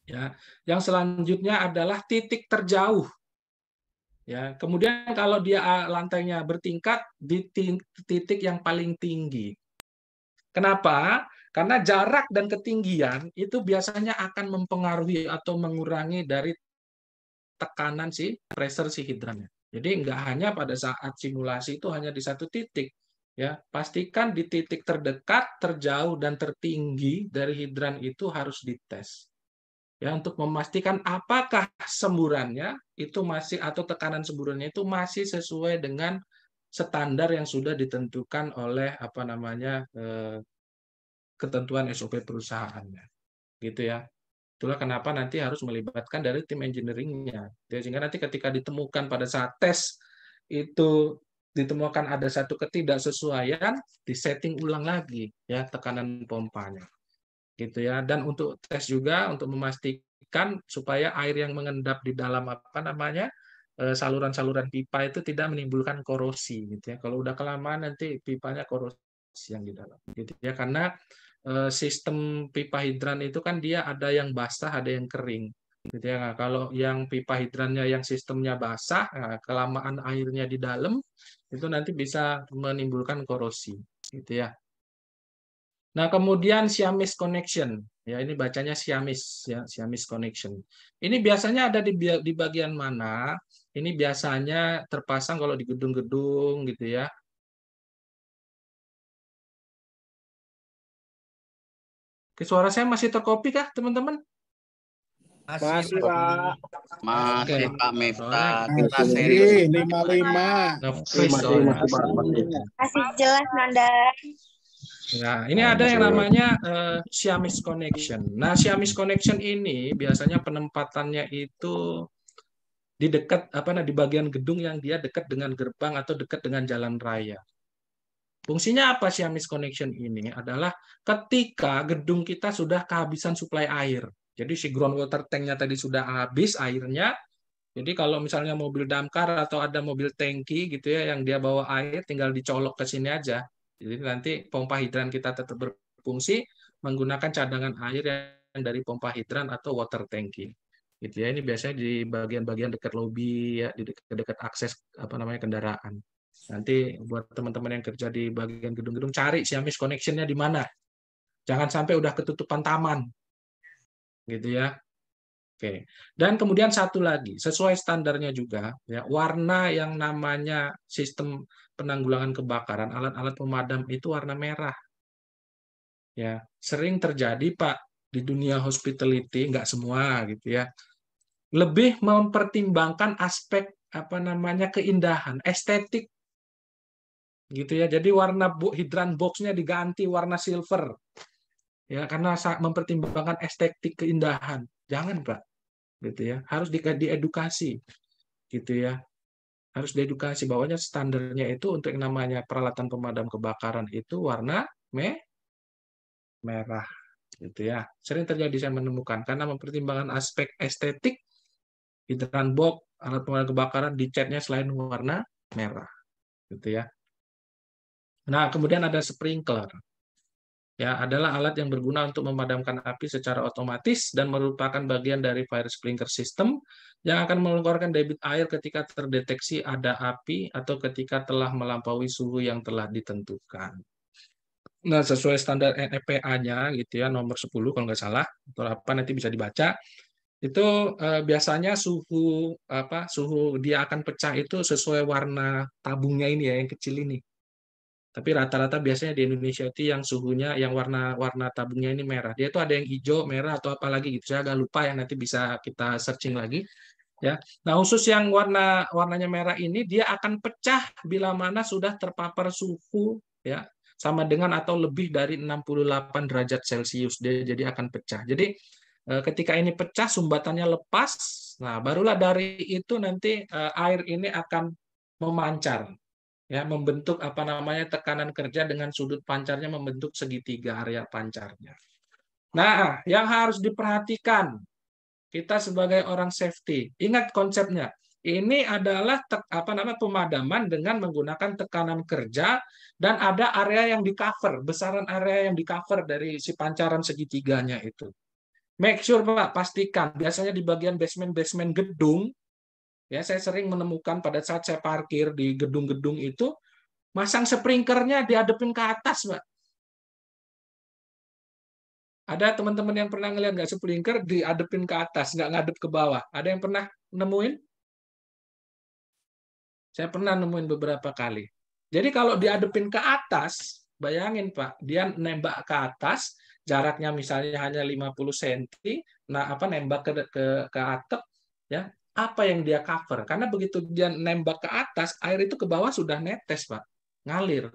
Ya. Yang selanjutnya adalah titik terjauh. Ya, kemudian kalau dia ah, lantainya bertingkat di titik yang paling tinggi. Kenapa? Karena jarak dan ketinggian itu biasanya akan mempengaruhi atau mengurangi dari tekanan si pressure si hidrannya. Jadi nggak hanya pada saat simulasi itu hanya di satu titik, ya pastikan di titik terdekat, terjauh dan tertinggi dari hidran itu harus dites. Ya untuk memastikan apakah semburannya itu masih atau tekanan semburannya itu masih sesuai dengan standar yang sudah ditentukan oleh apa namanya eh, ketentuan SOP perusahaannya. Gitu ya. Itulah kenapa nanti harus melibatkan dari tim engineeringnya. Ya, sehingga nanti ketika ditemukan pada saat tes itu ditemukan ada satu ketidaksesuaian, disetting ulang lagi ya tekanan pompanya. Gitu ya. Dan untuk tes juga untuk memastikan supaya air yang mengendap di dalam apa namanya eh, saluran-saluran pipa itu tidak menimbulkan korosi gitu ya. Kalau udah kelamaan nanti pipanya korosi yang di dalam gitu ya karena eh, sistem pipa hidran itu kan dia ada yang basah ada yang kering gitu ya kalau yang pipa hidrannya yang sistemnya basah nah, kelamaan airnya di dalam itu nanti bisa menimbulkan korosi gitu ya nah kemudian Siamese connection ya ini bacanya Siamese ya siamis connection ini biasanya ada di di bagian mana ini biasanya terpasang kalau di gedung-gedung gitu ya Oke, suara saya masih terkopi kah, teman-teman? Masih, Pak. Masih, Pak Miftah. Kita seri. Lima lima. Masih jelas, Nanda. Nah, ini ada yang namanya uh, eh, Siamese Connection. Nah, Siamese Connection ini biasanya penempatannya itu di dekat apa nah di bagian gedung yang dia dekat dengan gerbang atau dekat dengan jalan raya. Fungsinya apa siamis connection ini adalah ketika gedung kita sudah kehabisan suplai air. Jadi si groundwater tanknya tadi sudah habis airnya. Jadi kalau misalnya mobil damkar atau ada mobil tanki gitu ya yang dia bawa air tinggal dicolok ke sini aja. Jadi nanti pompa hidran kita tetap berfungsi menggunakan cadangan air yang dari pompa hidran atau water tanki. Gitu ya ini biasanya di bagian-bagian dekat lobi ya di dekat-dekat akses apa namanya kendaraan. Nanti buat teman-teman yang kerja di bagian gedung-gedung cari Siamese connection-nya di mana. Jangan sampai udah ketutupan taman. Gitu ya. Oke. Dan kemudian satu lagi, sesuai standarnya juga, ya, warna yang namanya sistem penanggulangan kebakaran alat-alat pemadam itu warna merah. Ya, sering terjadi Pak di dunia hospitality, nggak semua gitu ya. Lebih mempertimbangkan aspek apa namanya keindahan, estetik gitu ya. Jadi warna hidran boxnya diganti warna silver, ya karena mempertimbangkan estetik keindahan. Jangan pak, gitu ya. Harus di diedukasi, gitu ya. Harus diedukasi bahwanya standarnya itu untuk yang namanya peralatan pemadam kebakaran itu warna me merah, gitu ya. Sering terjadi saya menemukan karena mempertimbangkan aspek estetik hidran box alat pemadam kebakaran dicatnya selain warna merah, gitu ya Nah, kemudian ada sprinkler. Ya, adalah alat yang berguna untuk memadamkan api secara otomatis dan merupakan bagian dari fire sprinkler system yang akan mengeluarkan debit air ketika terdeteksi ada api atau ketika telah melampaui suhu yang telah ditentukan. Nah, sesuai standar NEPA-nya gitu ya, nomor 10 kalau nggak salah, atau apa nanti bisa dibaca itu eh, biasanya suhu apa suhu dia akan pecah itu sesuai warna tabungnya ini ya yang kecil ini tapi rata-rata biasanya di Indonesia itu yang suhunya yang warna-warna tabungnya ini merah dia itu ada yang hijau merah atau apa lagi gitu saya agak lupa yang nanti bisa kita searching lagi ya nah khusus yang warna warnanya merah ini dia akan pecah bila mana sudah terpapar suhu ya sama dengan atau lebih dari 68 derajat celcius dia jadi akan pecah jadi eh, ketika ini pecah sumbatannya lepas nah barulah dari itu nanti eh, air ini akan memancar ya membentuk apa namanya tekanan kerja dengan sudut pancarnya membentuk segitiga area pancarnya. Nah, yang harus diperhatikan kita sebagai orang safety, ingat konsepnya. Ini adalah tek, apa namanya pemadaman dengan menggunakan tekanan kerja dan ada area yang di cover, besaran area yang di cover dari si pancaran segitiganya itu. Make sure Pak, pastikan biasanya di bagian basement-basement gedung Ya, saya sering menemukan pada saat saya parkir di gedung-gedung itu masang sprinkernya diadepin ke atas, Pak. Ada teman-teman yang pernah ngeliat nggak sprinkler diadepin ke atas, nggak ngadep ke bawah. Ada yang pernah nemuin? Saya pernah nemuin beberapa kali. Jadi kalau diadepin ke atas, bayangin Pak, dia nembak ke atas, jaraknya misalnya hanya 50 cm, nah apa nembak ke ke, ke atap ya apa yang dia cover. Karena begitu dia nembak ke atas, air itu ke bawah sudah netes, Pak. Ngalir.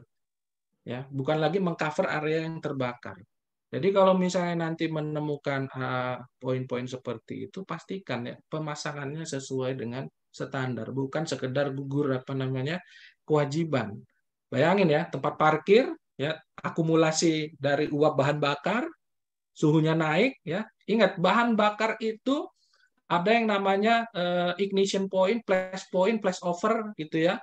Ya, bukan lagi mengcover area yang terbakar. Jadi kalau misalnya nanti menemukan ah, poin-poin uh, seperti itu, pastikan ya pemasangannya sesuai dengan standar, bukan sekedar gugur apa namanya kewajiban. Bayangin ya tempat parkir, ya akumulasi dari uap bahan bakar, suhunya naik, ya ingat bahan bakar itu ada yang namanya uh, ignition point, flash point, flash over gitu ya.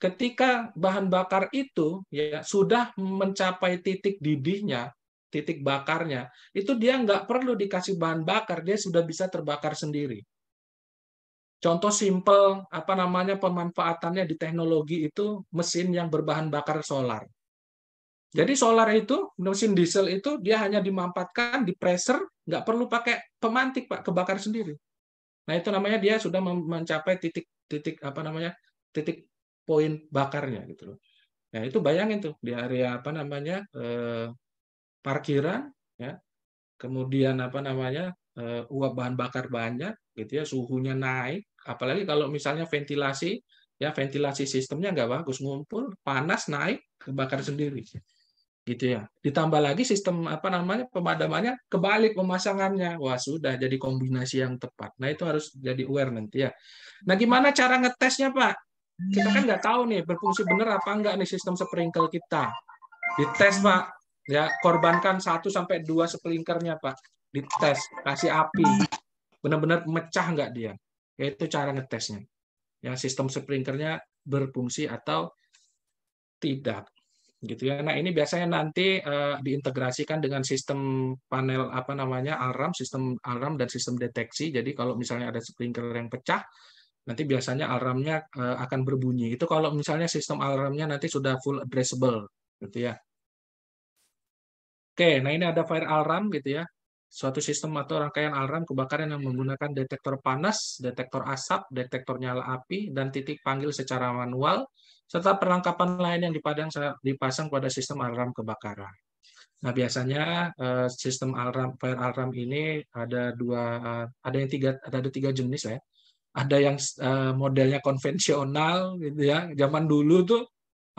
Ketika bahan bakar itu ya sudah mencapai titik didihnya, titik bakarnya, itu dia nggak perlu dikasih bahan bakar, dia sudah bisa terbakar sendiri. Contoh simple apa namanya pemanfaatannya di teknologi itu mesin yang berbahan bakar solar. Jadi solar itu, mesin diesel itu dia hanya dimampatkan di pressure, nggak perlu pakai pemantik pak, kebakar sendiri. Nah itu namanya dia sudah mencapai titik-titik apa namanya titik poin bakarnya gitu loh. Nah itu bayangin tuh di area apa namanya eh, parkiran, ya kemudian apa namanya eh, uap bahan bakar banyak gitu ya, suhunya naik. Apalagi kalau misalnya ventilasi ya ventilasi sistemnya nggak bagus ngumpul panas naik kebakar sendiri gitu ya. Ditambah lagi sistem apa namanya pemadamannya kebalik pemasangannya. Wah, sudah jadi kombinasi yang tepat. Nah, itu harus jadi aware nanti ya. Nah, gimana cara ngetesnya, Pak? Kita kan nggak tahu nih berfungsi benar apa enggak nih sistem sprinkle kita. Dites, Pak. Ya, korbankan 1 sampai 2 sprinklernya, Pak. Dites, kasih api. Benar-benar mecah nggak dia? Ya, itu cara ngetesnya. Ya, sistem sprinklernya berfungsi atau tidak gitu ya. Nah ini biasanya nanti uh, diintegrasikan dengan sistem panel apa namanya alarm, sistem alarm dan sistem deteksi. Jadi kalau misalnya ada sprinkler yang pecah, nanti biasanya alarmnya uh, akan berbunyi. Itu kalau misalnya sistem alarmnya nanti sudah full addressable, gitu ya. Oke, nah ini ada fire alarm gitu ya. Suatu sistem atau rangkaian alarm kebakaran yang menggunakan detektor panas, detektor asap, detektor nyala api, dan titik panggil secara manual serta perlengkapan lain yang dipadang, dipasang pada sistem alarm kebakaran. Nah biasanya eh, sistem alarm fire alarm ini ada dua eh, ada yang tiga ada, ada tiga jenis ya. Ada yang eh, modelnya konvensional gitu ya. Zaman dulu tuh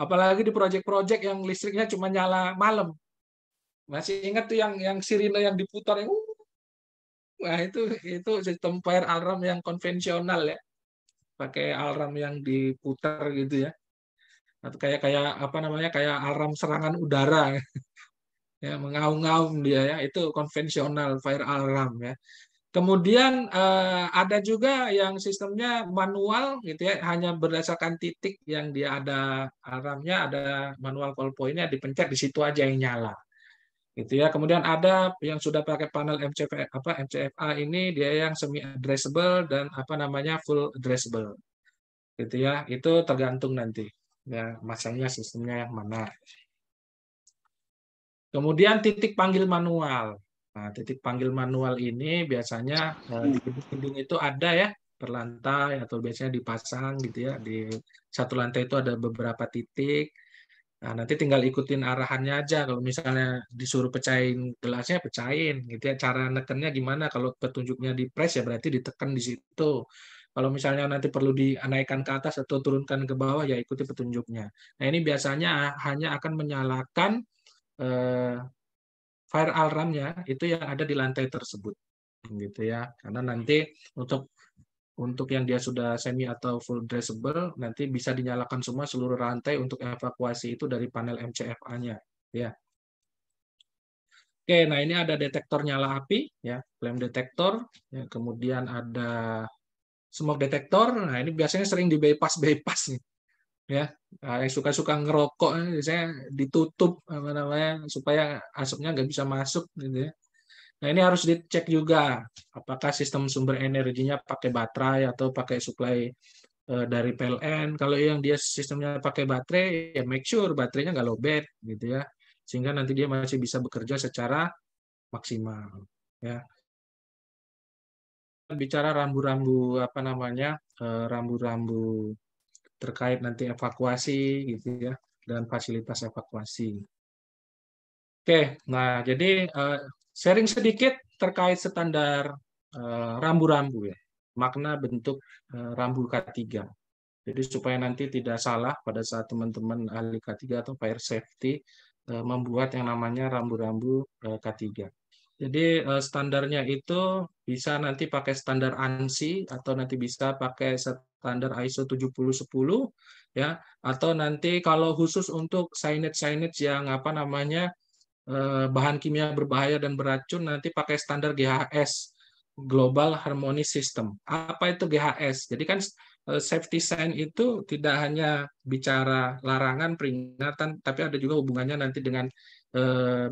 apalagi di proyek-proyek yang listriknya cuma nyala malam. Masih ingat tuh yang yang sirine yang diputar yang Nah, itu itu sistem fire alarm yang konvensional ya. Pakai alarm yang diputar gitu ya atau kayak kayak apa namanya kayak alarm serangan udara ya mengaung ngaum dia ya itu konvensional fire alarm ya kemudian eh, ada juga yang sistemnya manual gitu ya hanya berdasarkan titik yang dia ada alarmnya ada manual call pointnya dipencet di situ aja yang nyala gitu ya kemudian ada yang sudah pakai panel MCF apa MCFA ini dia yang semi addressable dan apa namanya full addressable gitu ya itu tergantung nanti ya masanya sistemnya yang mana. Kemudian titik panggil manual. Nah, titik panggil manual ini biasanya eh, hmm. di gedung-gedung itu ada ya per lantai atau biasanya dipasang gitu ya di satu lantai itu ada beberapa titik. Nah, nanti tinggal ikutin arahannya aja. Kalau misalnya disuruh pecahin gelasnya, pecahin gitu ya. Cara nekennya gimana? Kalau petunjuknya di press ya berarti ditekan di situ. Kalau misalnya nanti perlu dinaikkan ke atas atau turunkan ke bawah, ya ikuti petunjuknya. Nah ini biasanya hanya akan menyalakan eh, fire alarmnya itu yang ada di lantai tersebut, gitu ya. Karena nanti untuk untuk yang dia sudah semi atau full dressable nanti bisa dinyalakan semua seluruh rantai untuk evakuasi itu dari panel MCFA-nya ya. Oke, nah ini ada detektor nyala api ya, flame detector, ya, kemudian ada smoke detector. Nah, ini biasanya sering di bypass-bypass nih. Ya, nah, yang suka-suka ngerokok eh, biasanya ditutup apa namanya supaya asapnya nggak bisa masuk gitu ya. Nah, ini harus dicek juga apakah sistem sumber energinya pakai baterai atau pakai supply eh, dari PLN. Kalau yang dia sistemnya pakai baterai, ya make sure baterainya nggak lowbat gitu ya, sehingga nanti dia masih bisa bekerja secara maksimal. Ya, bicara rambu-rambu apa namanya eh, rambu-rambu terkait nanti evakuasi gitu ya dan fasilitas evakuasi. Oke, nah jadi eh, sharing sedikit terkait standar eh, rambu-rambu ya makna bentuk rambu K3. Jadi supaya nanti tidak salah pada saat teman-teman ahli K3 atau fire safety membuat yang namanya rambu-rambu K3. Jadi eh, standarnya itu bisa nanti pakai standar ANSI atau nanti bisa pakai standar ISO 7010 ya atau nanti kalau khusus untuk signage-signage yang apa namanya eh, bahan kimia berbahaya dan beracun nanti pakai standar GHS Global Harmony System. Apa itu GHS? Jadi kan eh, safety sign itu tidak hanya bicara larangan peringatan tapi ada juga hubungannya nanti dengan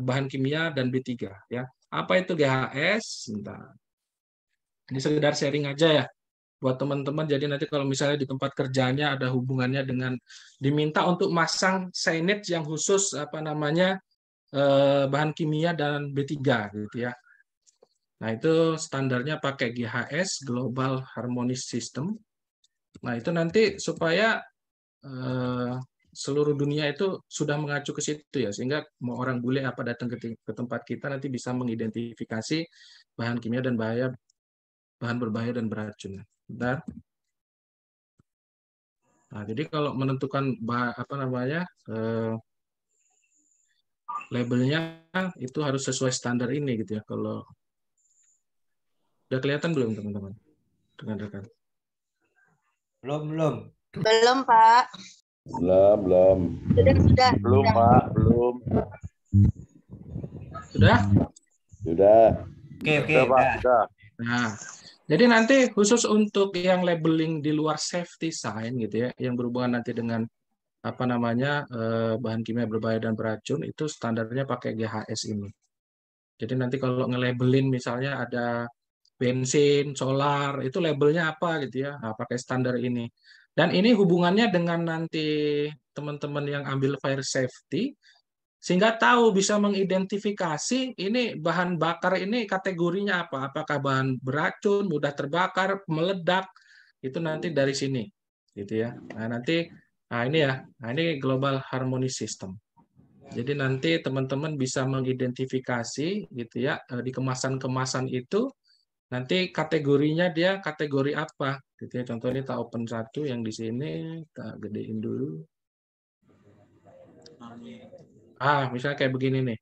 bahan kimia dan B3 ya. Apa itu GHS? Bentar. Ini sekedar sharing aja ya buat teman-teman. Jadi nanti kalau misalnya di tempat kerjanya ada hubungannya dengan diminta untuk masang signage yang khusus apa namanya eh, bahan kimia dan B3 gitu ya. Nah, itu standarnya pakai GHS Global Harmonic System. Nah, itu nanti supaya eh, seluruh dunia itu sudah mengacu ke situ ya sehingga mau orang bule apa datang ke, ke tempat kita nanti bisa mengidentifikasi bahan kimia dan bahaya bahan berbahaya dan beracun. Bentar. Nah, jadi kalau menentukan bah, apa namanya eh, labelnya itu harus sesuai standar ini gitu ya. Kalau udah kelihatan belum teman-teman, dengan rekan Belum belum. Belum, Pak. Belum, belum. Sudah, sudah. Belum, sudah. Pak, belum. Sudah? Sudah. Oke, oke. Okay. Pak, sudah. sudah. Nah, jadi nanti khusus untuk yang labeling di luar safety sign gitu ya, yang berhubungan nanti dengan apa namanya eh, bahan kimia berbahaya dan beracun itu standarnya pakai GHS ini. Jadi nanti kalau nge-labelin misalnya ada bensin, solar, itu labelnya apa gitu ya, nah, pakai standar ini. Dan ini hubungannya dengan nanti teman-teman yang ambil fire safety, sehingga tahu bisa mengidentifikasi ini bahan bakar ini kategorinya apa, apakah bahan beracun, mudah terbakar, meledak, itu nanti dari sini, gitu ya. Nah nanti, nah ini ya, nah ini global harmony system. Jadi nanti teman-teman bisa mengidentifikasi, gitu ya, eh, di kemasan-kemasan itu nanti kategorinya dia kategori apa gitu ya contohnya ini tak open satu yang di sini tak gedein dulu ah misalnya kayak begini nih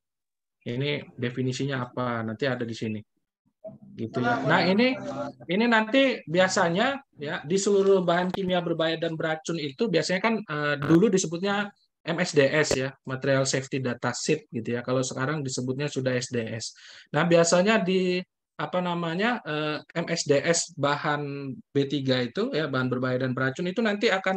ini definisinya apa nanti ada di sini gitu ya nah ini ini nanti biasanya ya di seluruh bahan kimia berbahaya dan beracun itu biasanya kan eh, dulu disebutnya MSDS ya, Material Safety Data Sheet gitu ya. Kalau sekarang disebutnya sudah SDS. Nah, biasanya di apa namanya eh, MSDS bahan B3 itu ya bahan berbahaya dan beracun itu nanti akan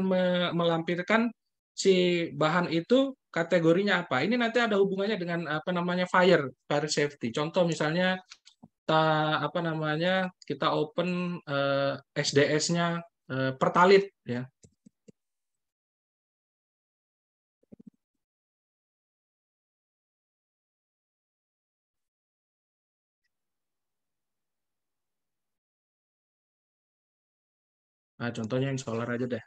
melampirkan si bahan itu kategorinya apa. Ini nanti ada hubungannya dengan apa namanya fire fire safety. Contoh misalnya kita apa namanya kita open SDS-nya eh, eh pertalit ya. Nah, contohnya yang solar aja deh.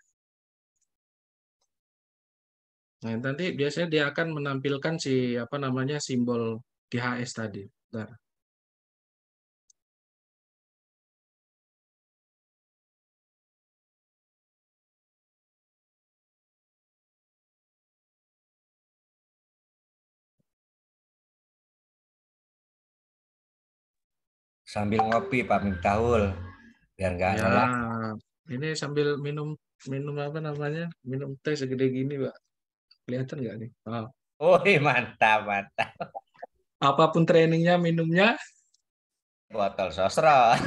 Nah, nanti biasanya dia akan menampilkan si apa namanya simbol GHS tadi. Bentar. Sambil ngopi Pak Miftahul biar nggak ya, ini sambil minum minum apa namanya? Minum teh segede gini, Pak. Kelihatan nggak nih? Oh. hei, oh, iya, mantap, mantap. Apapun trainingnya, minumnya botol sosro.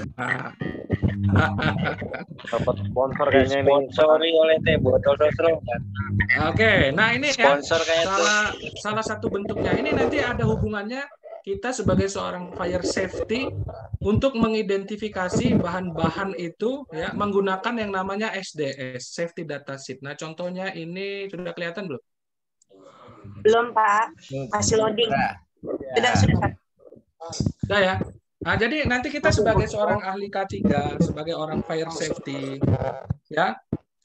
Dapat sponsor kayaknya ini. Sponsori oleh teh botol sosro. Oke, okay. nah ini ya, sponsor ya, salah, salah satu bentuknya. Ini nanti ada hubungannya kita sebagai seorang fire safety untuk mengidentifikasi bahan-bahan itu ya menggunakan yang namanya SDS safety data sheet. Nah, contohnya ini sudah kelihatan belum? Belum, Pak. Masih loading. Sudah, ya. sudah, Pak. Sudah ya. Nah, jadi nanti kita sebagai seorang ahli K3, sebagai orang fire safety, ya,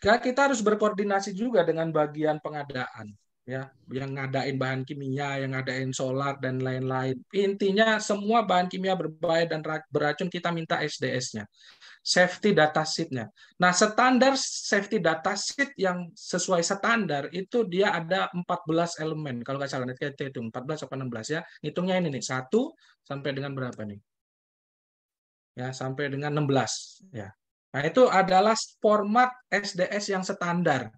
kita harus berkoordinasi juga dengan bagian pengadaan ya yang ngadain bahan kimia, yang ngadain solar dan lain-lain. Intinya semua bahan kimia berbahaya dan beracun kita minta SDS-nya. Safety data sheet-nya. Nah, standar safety data sheet yang sesuai standar itu dia ada 14 elemen. Kalau nggak salah, kita hitung 14 atau 16 ya. Hitungnya ini nih, satu sampai dengan berapa nih? Ya, sampai dengan 16 ya. Nah, itu adalah format SDS yang standar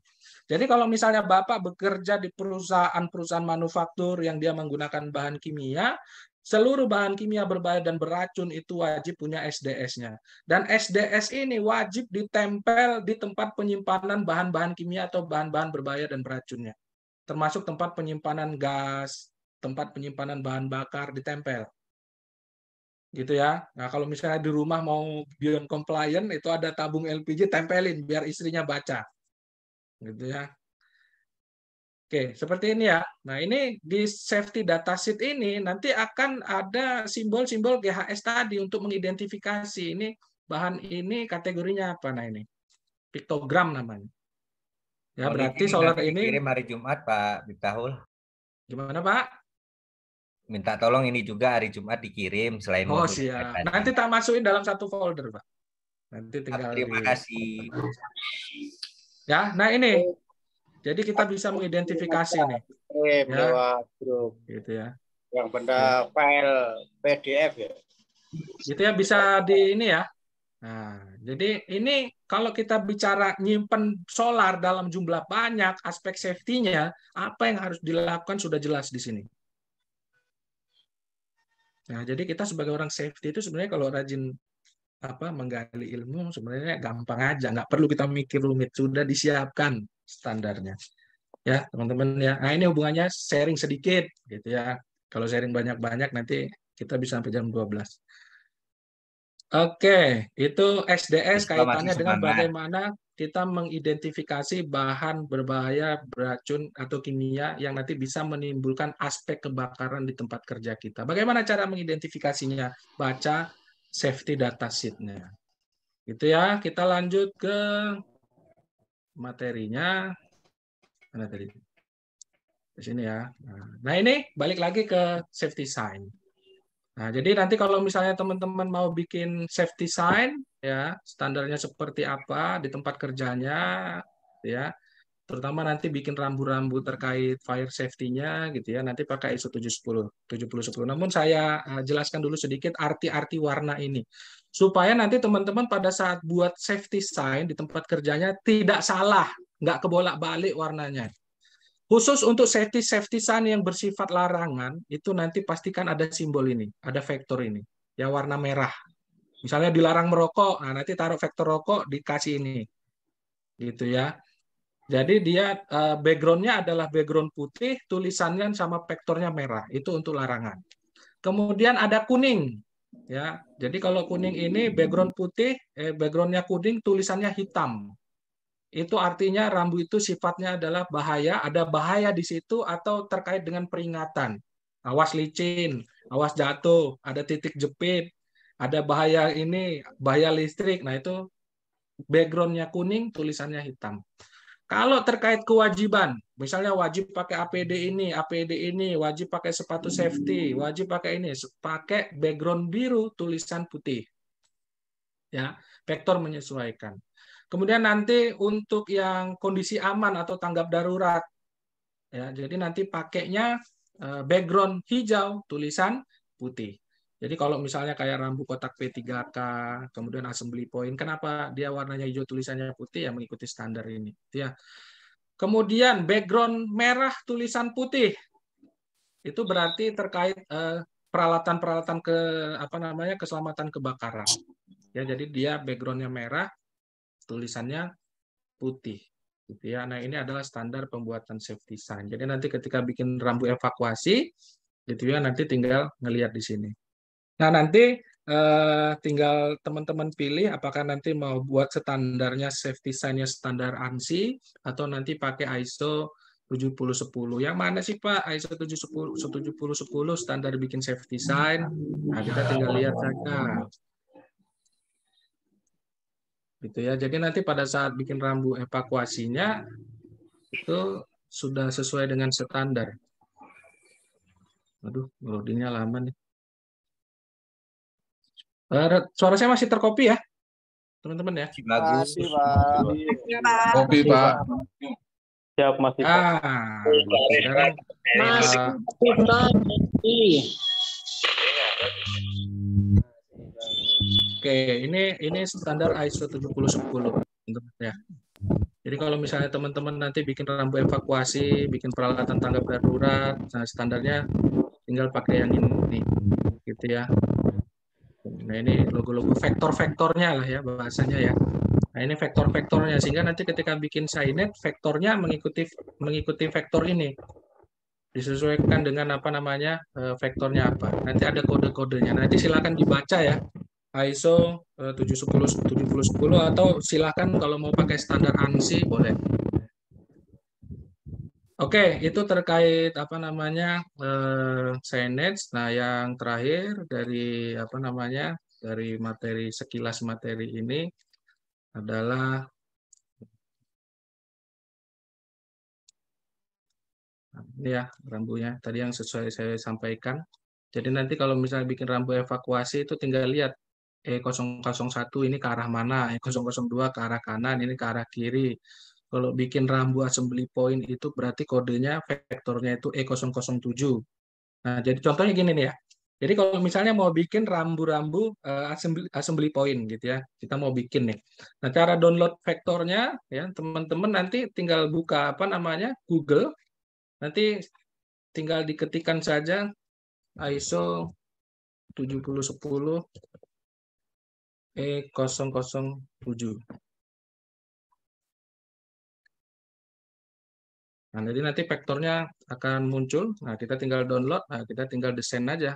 jadi kalau misalnya Bapak bekerja di perusahaan-perusahaan manufaktur yang dia menggunakan bahan kimia, seluruh bahan kimia berbahaya dan beracun itu wajib punya SDS-nya. Dan SDS ini wajib ditempel di tempat penyimpanan bahan-bahan kimia atau bahan-bahan berbahaya dan beracunnya. Termasuk tempat penyimpanan gas, tempat penyimpanan bahan bakar ditempel gitu ya. Nah, kalau misalnya di rumah mau beyond compliant itu ada tabung LPG tempelin biar istrinya baca gitu ya. Oke, seperti ini ya. Nah, ini di safety datasheet ini nanti akan ada simbol-simbol GHS tadi untuk mengidentifikasi ini bahan ini kategorinya apa nah ini. Piktogram namanya. Ya, oh, berarti ini solar ini kirim hari Jumat, Pak Miftahul. Gimana, Pak? Minta tolong ini juga hari Jumat dikirim selain Oh, siap. Nanti tak masukin dalam satu folder, Pak. Nanti tinggal Terima kasih. Ya, nah ini. Oh. Jadi kita bisa mengidentifikasi nih. Ya. Gitu ya. Yang benda ya. file PDF ya. Gitu ya bisa di ini ya. Nah, jadi ini kalau kita bicara nyimpen solar dalam jumlah banyak, aspek safety-nya, apa yang harus dilakukan sudah jelas di sini. Nah, jadi kita sebagai orang safety itu sebenarnya kalau rajin apa menggali ilmu sebenarnya gampang aja nggak perlu kita mikir rumit sudah disiapkan standarnya ya teman-teman ya nah ini hubungannya sharing sedikit gitu ya kalau sharing banyak-banyak nanti kita bisa sampai jam 12 Oke, itu SDS Selamat kaitannya dengan bagaimana kita mengidentifikasi bahan berbahaya, beracun, atau kimia yang nanti bisa menimbulkan aspek kebakaran di tempat kerja kita. Bagaimana cara mengidentifikasinya? Baca safety data sheet-nya. Gitu ya, kita lanjut ke materinya. Mana tadi? Di sini ya. Nah ini balik lagi ke safety sign. Nah jadi nanti kalau misalnya teman-teman mau bikin safety sign, ya standarnya seperti apa di tempat kerjanya, ya terutama nanti bikin rambu-rambu terkait fire safety-nya gitu ya nanti pakai ISO 710 7010 namun saya eh, jelaskan dulu sedikit arti-arti warna ini supaya nanti teman-teman pada saat buat safety sign di tempat kerjanya tidak salah nggak kebolak-balik warnanya khusus untuk safety safety sign yang bersifat larangan itu nanti pastikan ada simbol ini ada vektor ini ya warna merah misalnya dilarang merokok nah nanti taruh vektor rokok dikasih ini gitu ya jadi dia eh, backgroundnya adalah background putih, tulisannya sama vektornya merah. Itu untuk larangan. Kemudian ada kuning, ya. Jadi kalau kuning ini background putih, eh, backgroundnya kuning, tulisannya hitam. Itu artinya rambu itu sifatnya adalah bahaya. Ada bahaya di situ atau terkait dengan peringatan. Awas licin, awas jatuh, ada titik jepit, ada bahaya ini, bahaya listrik. Nah itu backgroundnya kuning, tulisannya hitam. Kalau terkait kewajiban, misalnya wajib pakai APD ini, APD ini, wajib pakai sepatu safety, wajib pakai ini, pakai background biru, tulisan putih. Ya, vektor menyesuaikan. Kemudian nanti untuk yang kondisi aman atau tanggap darurat. Ya, jadi nanti pakainya eh, background hijau, tulisan putih. Jadi kalau misalnya kayak rambu kotak P3K, kemudian assembly point, kenapa dia warnanya hijau tulisannya putih ya mengikuti standar ini. Gitu ya. Kemudian background merah tulisan putih. Itu berarti terkait eh, peralatan-peralatan eh, ke apa namanya keselamatan kebakaran. Ya, jadi dia backgroundnya merah, tulisannya putih. Gitu ya. Nah, ini adalah standar pembuatan safety sign. Jadi nanti ketika bikin rambu evakuasi, gitu ya, nanti tinggal ngelihat di sini. Nah, nanti eh, tinggal teman-teman pilih apakah nanti mau buat standarnya safety sign-nya standar ANSI atau nanti pakai ISO 7010. Yang mana sih Pak? ISO 7010 standar bikin safety sign. Nah, kita tinggal lihat saja. Gitu ya. Jadi nanti pada saat bikin rambu evakuasinya itu sudah sesuai dengan standar. Aduh, loadingnya lama nih. Eh, suara saya masih terkopi ya, teman-teman ya. Bagus. Pak. Kopi, Pak. Siap, masih. Ah, sekarang. kopi. Oke, ini ini standar ISO 7010 teman-teman ya. Jadi kalau misalnya teman-teman nanti bikin rambu evakuasi, bikin peralatan tanggap darurat, standarnya tinggal pakai yang ini gitu ya. Nah ini logo-logo vektor-vektornya lah ya bahasanya ya. Nah ini vektor-vektornya sehingga nanti ketika bikin signet vektornya mengikuti mengikuti vektor ini disesuaikan dengan apa namanya eh, vektornya apa. Nanti ada kode-kodenya. Nanti silakan dibaca ya ISO 710 7010 atau silakan kalau mau pakai standar ANSI boleh. Oke, itu terkait apa namanya eh, signage. Nah, yang terakhir dari apa namanya dari materi sekilas materi ini adalah ini ya rambunya tadi yang sesuai saya sampaikan. Jadi nanti kalau misalnya bikin rambu evakuasi itu tinggal lihat E001 ini ke arah mana, E002 ke arah kanan, ini ke arah kiri kalau bikin rambu assembly point itu berarti kodenya vektornya itu E007. Nah, jadi contohnya gini nih ya. Jadi kalau misalnya mau bikin rambu-rambu uh, eh, assembly, assembly point gitu ya, kita mau bikin nih. Nah, cara download vektornya ya, teman-teman nanti tinggal buka apa namanya? Google. Nanti tinggal diketikkan saja ISO 7010 E007. Nah, jadi nanti vektornya akan muncul. Nah, kita tinggal download, nah, kita tinggal desain aja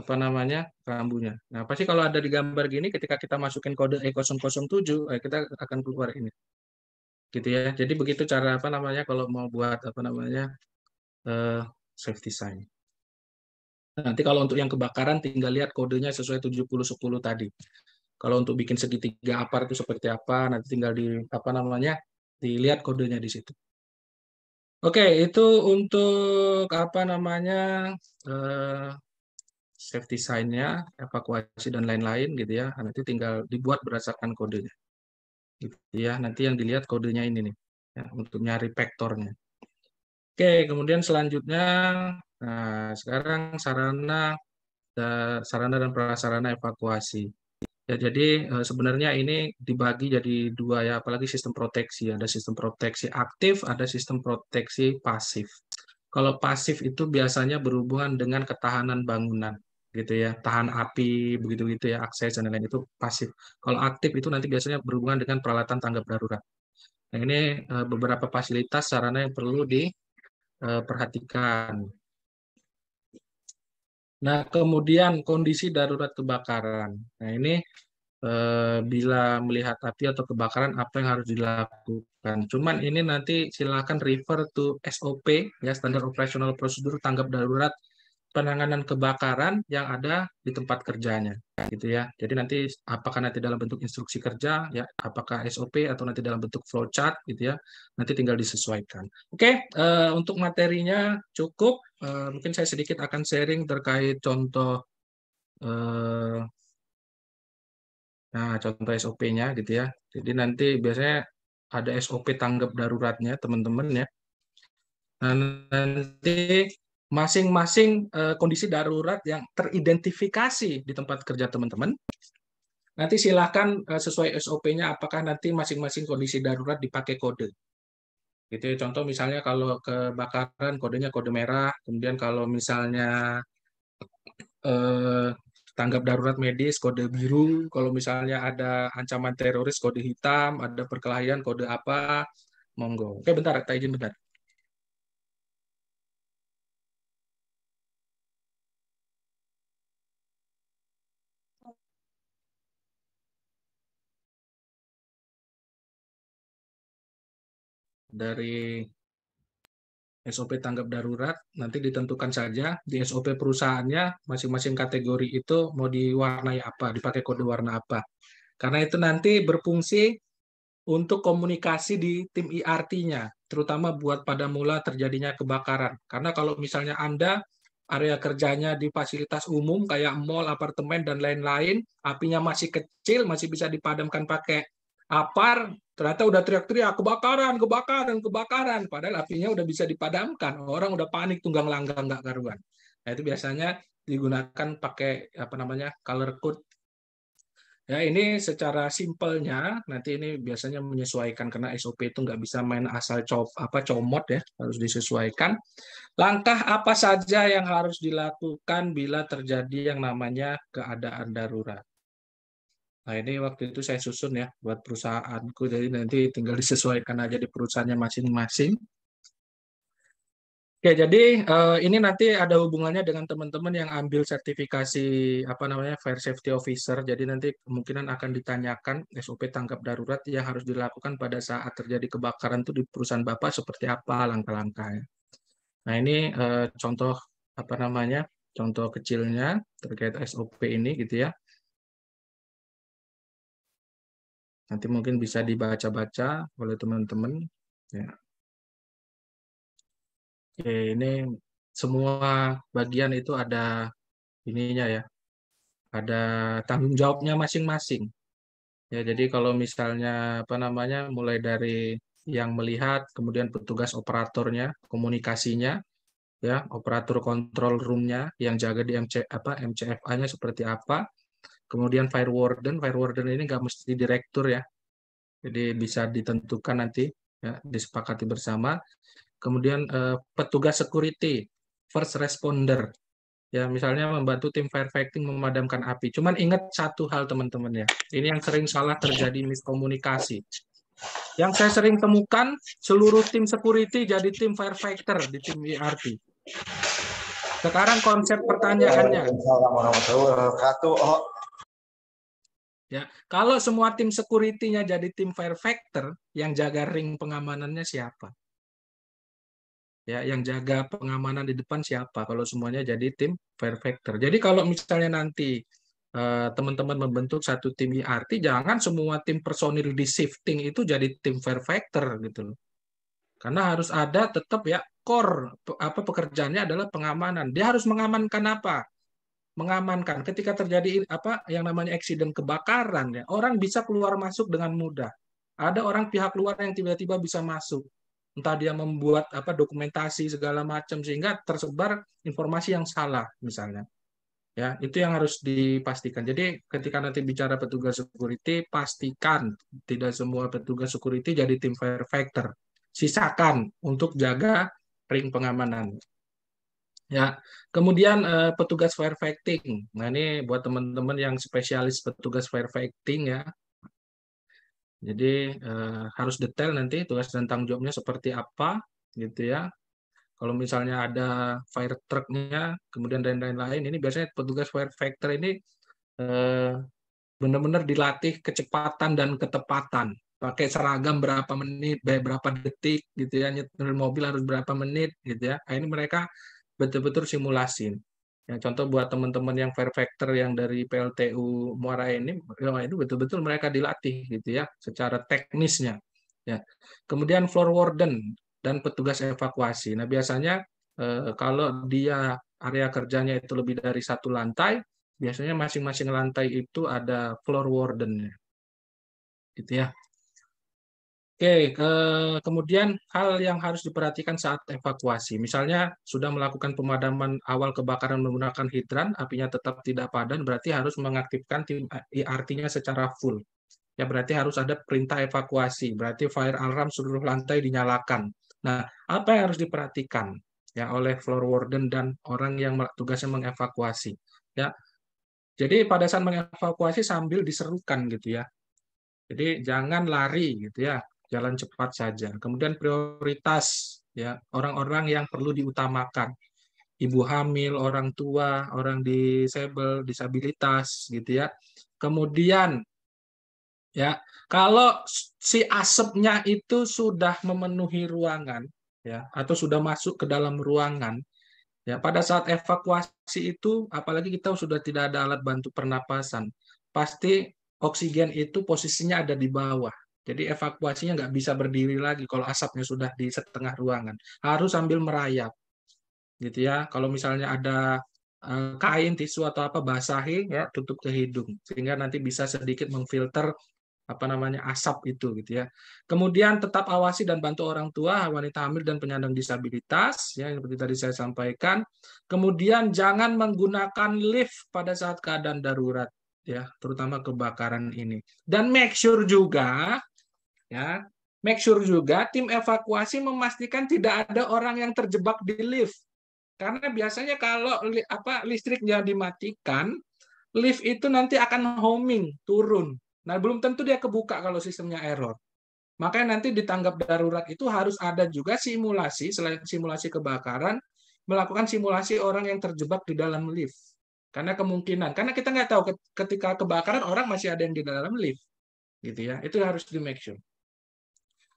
apa namanya rambunya. Nah, pasti kalau ada di gambar gini, ketika kita masukin kode E007, eh, kita akan keluar ini. Gitu ya. Jadi begitu cara apa namanya kalau mau buat apa namanya eh, safety sign. Nanti kalau untuk yang kebakaran tinggal lihat kodenya sesuai 7010 tadi. Kalau untuk bikin segitiga apa itu seperti apa, nanti tinggal di apa namanya dilihat kodenya di situ. Oke, itu untuk apa namanya uh, safety sign-nya, evakuasi dan lain-lain gitu ya. Nanti tinggal dibuat berdasarkan kodenya. Gitu ya, nanti yang dilihat kodenya ini nih ya, untuk nyari vektornya. Oke, kemudian selanjutnya nah sekarang sarana eh, sarana dan prasarana evakuasi. Ya, jadi eh, sebenarnya ini dibagi jadi dua ya, apalagi sistem proteksi. Ada sistem proteksi aktif, ada sistem proteksi pasif. Kalau pasif itu biasanya berhubungan dengan ketahanan bangunan, gitu ya, tahan api, begitu gitu ya, akses dan lain-lain itu pasif. Kalau aktif itu nanti biasanya berhubungan dengan peralatan tanggap darurat. Nah ini eh, beberapa fasilitas sarana yang perlu diperhatikan. Eh, Nah, kemudian kondisi darurat kebakaran. Nah, ini eh, bila melihat api atau kebakaran, apa yang harus dilakukan? Cuman ini nanti silakan refer to SOP, ya standar operasional prosedur Tanggap Darurat penanganan kebakaran yang ada di tempat kerjanya gitu ya. Jadi nanti apakah nanti dalam bentuk instruksi kerja ya, apakah SOP atau nanti dalam bentuk flowchart gitu ya. Nanti tinggal disesuaikan. Oke, uh, untuk materinya cukup. Uh, mungkin saya sedikit akan sharing terkait contoh uh, nah contoh SOP-nya gitu ya. Jadi nanti biasanya ada SOP tanggap daruratnya teman-teman ya. Nah, nanti masing-masing uh, kondisi darurat yang teridentifikasi di tempat kerja teman-teman. Nanti silakan uh, sesuai SOP-nya apakah nanti masing-masing kondisi darurat dipakai kode. Gitu ya. Contoh misalnya kalau kebakaran kodenya kode merah, kemudian kalau misalnya eh, tanggap darurat medis kode biru, kalau misalnya ada ancaman teroris kode hitam, ada perkelahian kode apa, monggo. Oke bentar, tak izin bentar. dari SOP tanggap darurat nanti ditentukan saja di SOP perusahaannya masing-masing kategori itu mau diwarnai apa, dipakai kode warna apa. Karena itu nanti berfungsi untuk komunikasi di tim IRT-nya, terutama buat pada mula terjadinya kebakaran. Karena kalau misalnya Anda area kerjanya di fasilitas umum kayak mall, apartemen dan lain-lain, apinya masih kecil, masih bisa dipadamkan pakai apar ternyata udah teriak-teriak kebakaran kebakaran kebakaran padahal apinya udah bisa dipadamkan orang udah panik tunggang langgang nggak karuan nah itu biasanya digunakan pakai apa namanya color code ya ini secara simpelnya nanti ini biasanya menyesuaikan karena SOP itu nggak bisa main asal cop apa comot ya harus disesuaikan langkah apa saja yang harus dilakukan bila terjadi yang namanya keadaan darurat Nah ini waktu itu saya susun ya buat perusahaanku, jadi nanti tinggal disesuaikan aja di perusahaannya masing-masing. Oke, jadi uh, ini nanti ada hubungannya dengan teman-teman yang ambil sertifikasi apa namanya Fire Safety Officer. Jadi nanti kemungkinan akan ditanyakan SOP tanggap darurat yang harus dilakukan pada saat terjadi kebakaran itu di perusahaan bapak seperti apa langkah-langkahnya. Nah ini uh, contoh apa namanya contoh kecilnya terkait SOP ini gitu ya. Nanti mungkin bisa dibaca-baca oleh teman-teman. Ya. Oke, ini semua bagian itu ada ininya ya. Ada tanggung jawabnya masing-masing. Ya, jadi kalau misalnya apa namanya mulai dari yang melihat, kemudian petugas operatornya, komunikasinya, ya operator kontrol roomnya yang jaga di MC apa MCFA-nya seperti apa Kemudian fire warden, fire warden ini nggak mesti direktur ya. Jadi bisa ditentukan nanti, ya, disepakati bersama. Kemudian eh, petugas security, first responder. Ya, misalnya membantu tim firefighting memadamkan api. Cuman ingat satu hal teman-teman ya. Ini yang sering salah terjadi miskomunikasi. Yang saya sering temukan seluruh tim security jadi tim firefighter di tim ERP. Sekarang konsep pertanyaannya. Assalamualaikum warahmatullahi wabarakatuh. Oh, Ya, kalau semua tim security-nya jadi tim fire factor, yang jaga ring pengamanannya siapa? Ya, yang jaga pengamanan di depan siapa? Kalau semuanya jadi tim fire factor. Jadi kalau misalnya nanti eh, teman-teman uh, membentuk satu tim IRT, jangan semua tim personil di shifting itu jadi tim fire factor gitu loh. Karena harus ada tetap ya core apa pekerjaannya adalah pengamanan. Dia harus mengamankan apa? mengamankan ketika terjadi apa yang namanya eksiden kebakaran ya orang bisa keluar masuk dengan mudah ada orang pihak luar yang tiba-tiba bisa masuk entah dia membuat apa dokumentasi segala macam sehingga tersebar informasi yang salah misalnya ya itu yang harus dipastikan jadi ketika nanti bicara petugas security pastikan tidak semua petugas security jadi tim fire factor sisakan untuk jaga ring pengamanan Ya, kemudian uh, petugas firefighting. Nah ini buat teman-teman yang spesialis petugas firefighting ya. Jadi uh, harus detail nanti tugas dan tanggung jawabnya seperti apa, gitu ya. Kalau misalnya ada fire trucknya, kemudian dan lain-lain, ini biasanya petugas firefighter ini eh, benar-benar dilatih kecepatan dan ketepatan. Pakai seragam berapa menit, berapa detik, gitu ya. Nyetir mobil harus berapa menit, gitu ya. Nah, ini mereka betul-betul simulasi. Ya, contoh buat teman-teman yang fair factor yang dari PLTU Muara ini, itu betul-betul mereka dilatih gitu ya, secara teknisnya. Ya. Kemudian floor warden dan petugas evakuasi. Nah biasanya eh, kalau dia area kerjanya itu lebih dari satu lantai, biasanya masing-masing lantai itu ada floor warden gitu ya. Oke, ke, eh, kemudian hal yang harus diperhatikan saat evakuasi, misalnya sudah melakukan pemadaman awal kebakaran menggunakan hidran, apinya tetap tidak padam, berarti harus mengaktifkan tim IRT-nya secara full. Ya berarti harus ada perintah evakuasi, berarti fire alarm seluruh lantai dinyalakan. Nah, apa yang harus diperhatikan ya oleh floor warden dan orang yang tugasnya mengevakuasi? Ya, jadi pada saat mengevakuasi sambil diserukan gitu ya. Jadi jangan lari gitu ya jalan cepat saja. Kemudian prioritas ya orang-orang yang perlu diutamakan. Ibu hamil, orang tua, orang disable, disabilitas gitu ya. Kemudian ya, kalau si asapnya itu sudah memenuhi ruangan ya atau sudah masuk ke dalam ruangan ya pada saat evakuasi itu apalagi kita sudah tidak ada alat bantu pernapasan pasti oksigen itu posisinya ada di bawah jadi evakuasinya nggak bisa berdiri lagi kalau asapnya sudah di setengah ruangan. Harus sambil merayap. Gitu ya. Kalau misalnya ada eh, kain, tisu atau apa basahi ya tutup ke hidung sehingga nanti bisa sedikit mengfilter apa namanya asap itu gitu ya. Kemudian tetap awasi dan bantu orang tua, wanita hamil dan penyandang disabilitas ya seperti tadi saya sampaikan. Kemudian jangan menggunakan lift pada saat keadaan darurat ya, terutama kebakaran ini. Dan make sure juga Ya, make sure juga tim evakuasi memastikan tidak ada orang yang terjebak di lift. Karena biasanya kalau li, apa listriknya dimatikan, lift itu nanti akan homing, turun. Nah, belum tentu dia kebuka kalau sistemnya error. Makanya nanti di tanggap darurat itu harus ada juga simulasi selain simulasi kebakaran, melakukan simulasi orang yang terjebak di dalam lift. Karena kemungkinan, karena kita nggak tahu ketika kebakaran orang masih ada yang di dalam lift, gitu ya. Itu harus di make sure.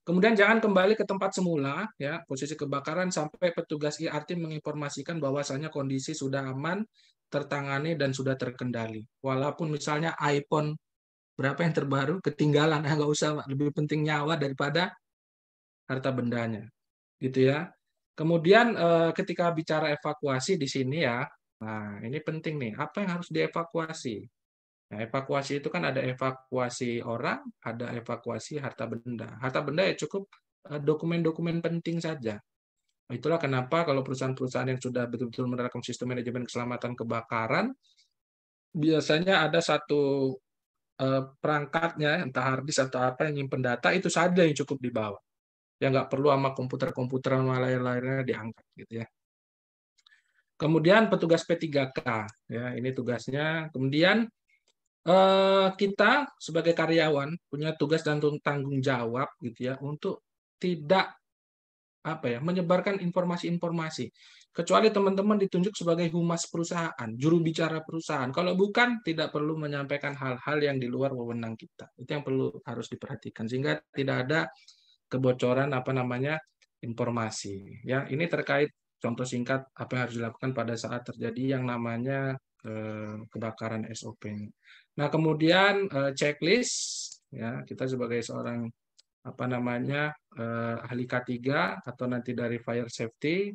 Kemudian jangan kembali ke tempat semula, ya posisi kebakaran sampai petugas IRT e menginformasikan bahwasannya kondisi sudah aman, tertangani dan sudah terkendali. Walaupun misalnya iPhone berapa yang terbaru ketinggalan, nggak usah, lebih penting nyawa daripada harta bendanya, gitu ya. Kemudian eh, ketika bicara evakuasi di sini ya, nah ini penting nih, apa yang harus dievakuasi? Nah, evakuasi itu kan ada evakuasi orang, ada evakuasi harta benda. Harta benda ya cukup eh, dokumen-dokumen penting saja. Nah, itulah kenapa kalau perusahaan-perusahaan yang sudah betul-betul menerapkan sistem manajemen keselamatan kebakaran, biasanya ada satu eh, perangkatnya, entah harddisk atau apa yang nyimpen data, itu saja yang cukup dibawa. Yang nggak perlu sama komputer-komputer sama lain-lainnya diangkat gitu ya. Kemudian petugas P3K, ya ini tugasnya. Kemudian Eh, kita sebagai karyawan punya tugas dan tanggung jawab gitu ya untuk tidak apa ya menyebarkan informasi-informasi kecuali teman-teman ditunjuk sebagai humas perusahaan juru bicara perusahaan kalau bukan tidak perlu menyampaikan hal-hal yang di luar wewenang kita itu yang perlu harus diperhatikan sehingga tidak ada kebocoran apa namanya informasi ya ini terkait contoh singkat apa yang harus dilakukan pada saat terjadi yang namanya Eh, kebakaran SOP-nya. Nah, kemudian eh, checklist ya, kita sebagai seorang apa namanya eh, ahli K3 atau nanti dari fire safety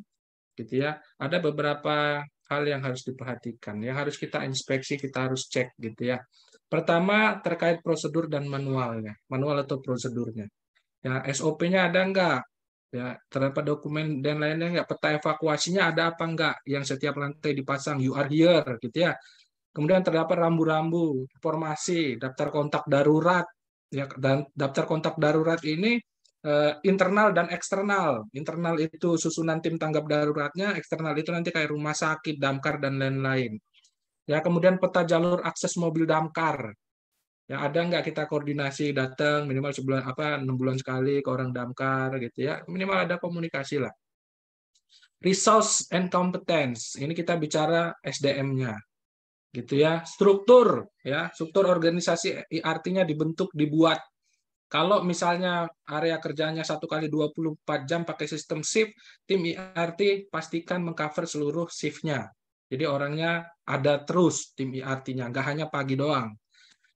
gitu ya. Ada beberapa hal yang harus diperhatikan ya, harus kita inspeksi, kita harus cek gitu ya. Pertama terkait prosedur dan manualnya, manual atau prosedurnya. Ya, SOP-nya ada enggak? ya terdapat dokumen dan lain-lain ya peta evakuasinya ada apa enggak yang setiap lantai dipasang you are here gitu ya kemudian terdapat rambu-rambu informasi daftar kontak darurat ya dan daftar kontak darurat ini eh, internal dan eksternal internal itu susunan tim tanggap daruratnya eksternal itu nanti kayak rumah sakit damkar dan lain-lain ya kemudian peta jalur akses mobil damkar ya ada nggak kita koordinasi datang minimal sebulan apa enam bulan sekali ke orang damkar gitu ya minimal ada komunikasi lah resource and competence ini kita bicara SDM-nya gitu ya struktur ya struktur organisasi artinya dibentuk dibuat kalau misalnya area kerjanya satu kali 24 jam pakai sistem shift, tim IRT pastikan mengcover seluruh shiftnya. Jadi orangnya ada terus tim IRT-nya, nggak hanya pagi doang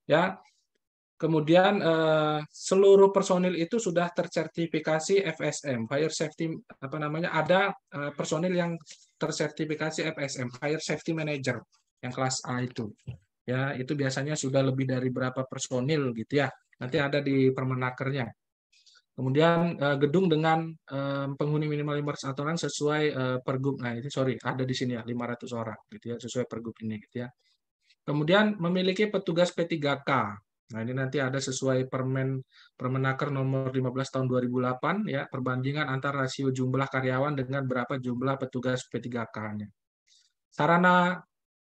ya kemudian eh, seluruh personil itu sudah tersertifikasi FSM Fire Safety apa namanya ada eh, personil yang tersertifikasi FSM Fire Safety Manager yang kelas A itu ya itu biasanya sudah lebih dari berapa personil gitu ya nanti ada di permenakernya Kemudian eh, gedung dengan penghuni minimal 500 orang sesuai pergub. Nah, ini sorry, ada di sini ya 500 orang gitu ya sesuai pergub ini gitu ya. Kemudian memiliki petugas P3K. Nah, ini nanti ada sesuai Permen Permenaker nomor 15 tahun 2008 ya, perbandingan antara rasio jumlah karyawan dengan berapa jumlah petugas P3K-nya. Sarana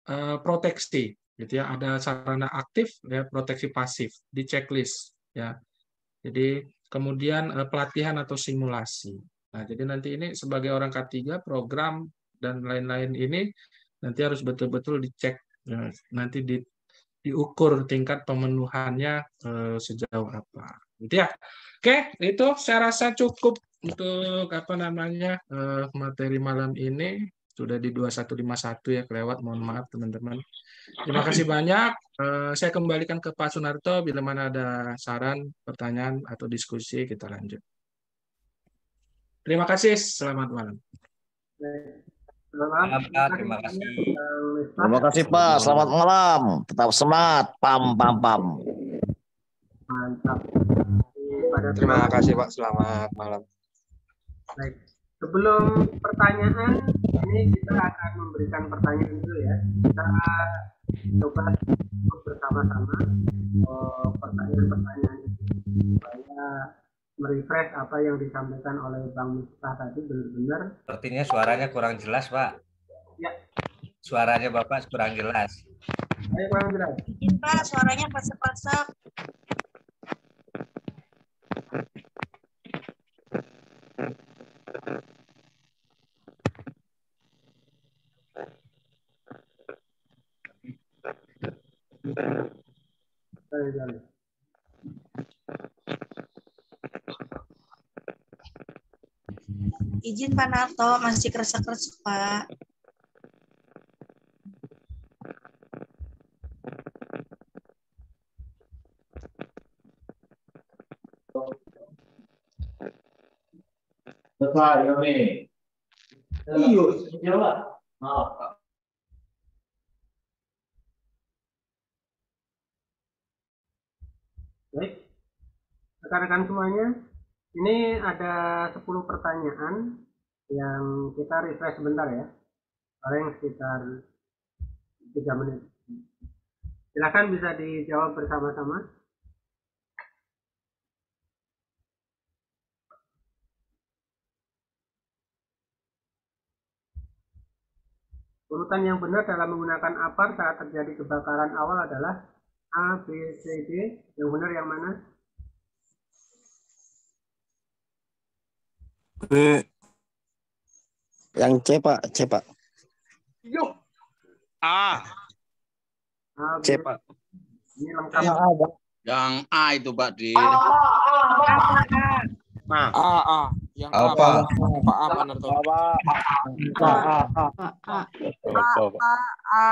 eh, proteksi gitu ya, ada sarana aktif ya, proteksi pasif di checklist ya. Jadi kemudian eh, pelatihan atau simulasi. Nah, jadi nanti ini sebagai orang K3 program dan lain-lain ini nanti harus betul-betul dicek Ya, nanti di, diukur tingkat pemenuhannya eh, sejauh apa. Gitu ya. Oke, itu saya rasa cukup untuk apa namanya eh, materi malam ini sudah di 2151 ya kelewat mohon maaf teman-teman terima kasih banyak eh, saya kembalikan ke Pak Sunarto bila mana ada saran pertanyaan atau diskusi kita lanjut terima kasih selamat malam Selamat terima kasih. Terima kasih Pak, selamat malam. Tetap semangat, pam pam pam. Mantap. Terima kasih Pak, selamat malam. Baik. Sebelum pertanyaan, ini kita akan memberikan pertanyaan dulu ya. Kita coba bersama-sama eh, pertanyaan-pertanyaan supaya merefresh apa yang disampaikan oleh Bang Miftah tadi benar-benar. Sepertinya suaranya kurang jelas, Pak. Ya. Suaranya Bapak kurang jelas. Saya kurang jelas. Mungkin, Pak, suaranya pasap-pasap. Saya jalan. Izin Pak Narto, masih kresek-kresek Pak. Selesai, Yomi. Iya, jawab. Maaf, Pak. Baik, rekan-rekan semuanya, ini ada 10 pertanyaan yang kita refresh sebentar ya. Paling sekitar 3 menit. Silahkan bisa dijawab bersama-sama. Urutan yang benar dalam menggunakan apar saat terjadi kebakaran awal adalah A, B, C, D. Yang benar yang mana? B. Yang C Pak, C Pak. Yo. A. C Pak. Yang A, Pak. Yang A itu Pak di. A, A, A, A. A, A. Yang apa? Pak. Pak A, benar tuh. Pak A, A, A. A, A, A.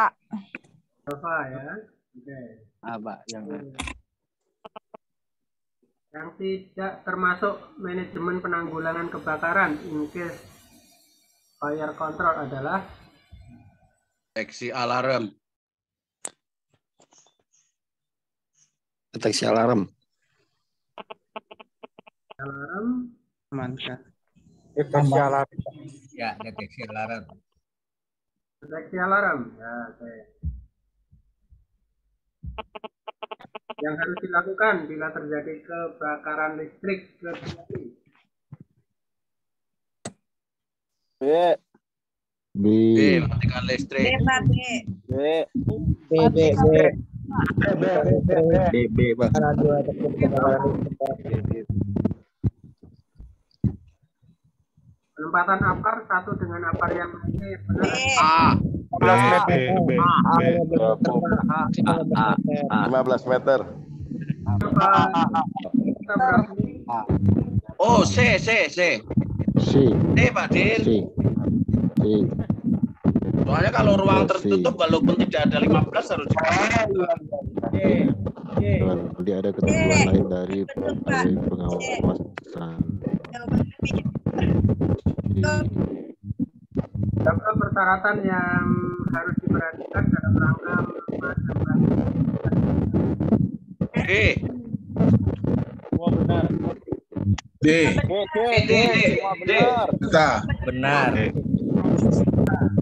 A, ya. Oke. A, Pak. Yang A yang tidak termasuk manajemen penanggulangan kebakaran in case fire control adalah deteksi alarm deteksi alarm alarm mantap deteksi alarm ya deteksi alarm deteksi alarm ya, oke okay. yang harus dilakukan bila terjadi kebakaran listrik ke B. B. B. Matikan listrik. B. B. B. B. B. B. B. B. B. Penempatan apar satu dengan apar yang lainnya ya, benar. A. 15 nah, meter. Ah, ah, iya, belas meter. Oh, C, C, C. C. C, Pak Din. C. Soalnya kalau ruang tertutup, walaupun tidak ada 15 harus ah, iya, iya, dia ada ketentuan eh, lain dari, dari pengawasan. Eh. Tapi persyaratan yang harus diperhatikan dalam rangka melaksanakan. Oke. Semua benar. D. D. D. D. Kita. Benar.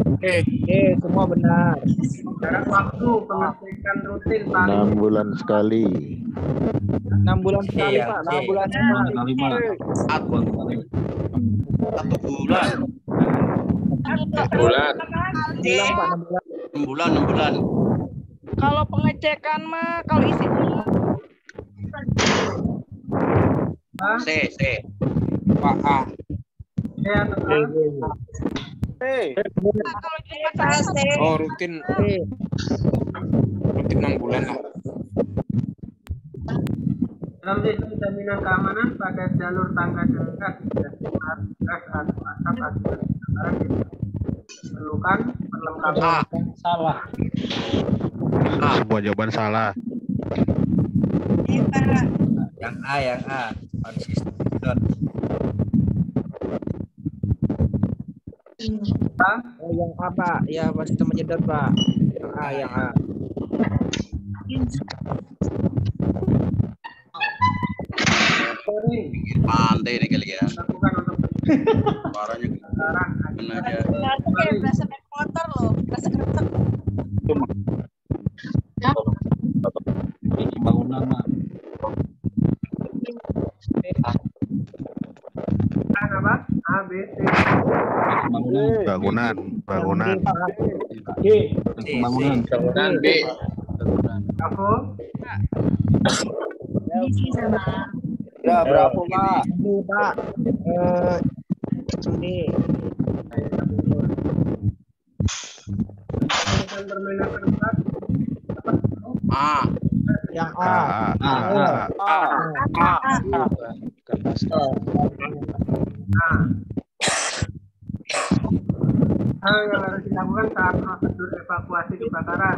Oke. D. Semua benar. Jarak waktu pengecekan rutin paling. Enam bulan sekali. Enam bulan sekali pak. Enam bulan sekali. Enam bulan sekali. Satu bulan bulan. Bulan, 6 bulan. 6 bulan, 6 bulan. Kalau pengecekan mah kalau isi C, C. Pak A. Iya, eh, iya, iya. Oh rutin rutin 6 bulan lah. Dalam sistem jaminan keamanan pada jalur tangga darurat gas gas atau diperlukan perlengkapan ah. salah. Ah, buat jawaban salah. Yang A, yang A. Konsisten. Hmm. A? Oh, yang A, Pak. Ya, pasti menyedot, Pak. Yang A, yang A. Pinggir pantai nih kali ya. Parahnya kebakaran. Gitu. Benar loh, Ini bangunan A, ya. B, C. Bangunan, bangunan. Bangunan, B. Aku. Iya, ya, berapa, Pak? Ini, Pak. Eh, ini. A. Ah. Ah. Yang A. Ah. A. A. A. A. Hal yang harus dilakukan saat prosedur evakuasi kebakaran.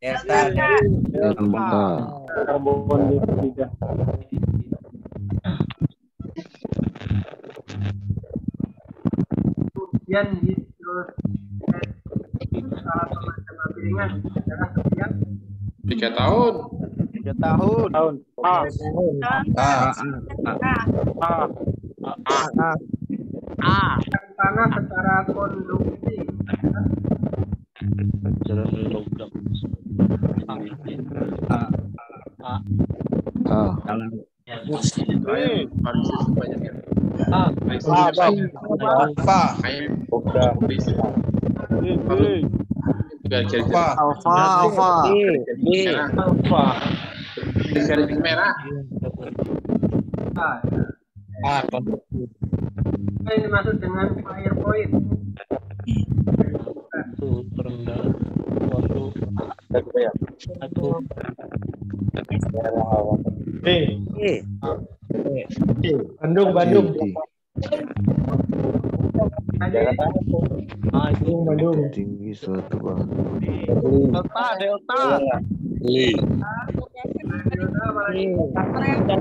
Delta. Ya, Delta. Iya, iya, kan, iya. Karbon dioksida. Kemudian salah macam piringan tiga tahun tiga tahun ah. tahun ah ah ah ah ah Ah. Ah. Ah, ah jalan logam ah apa apa logam dimaksud dengan firepoint satu terendah waktu satu satu B Bandung Bandung Bandung Bandung tinggi suatu Delta Delta Li iya.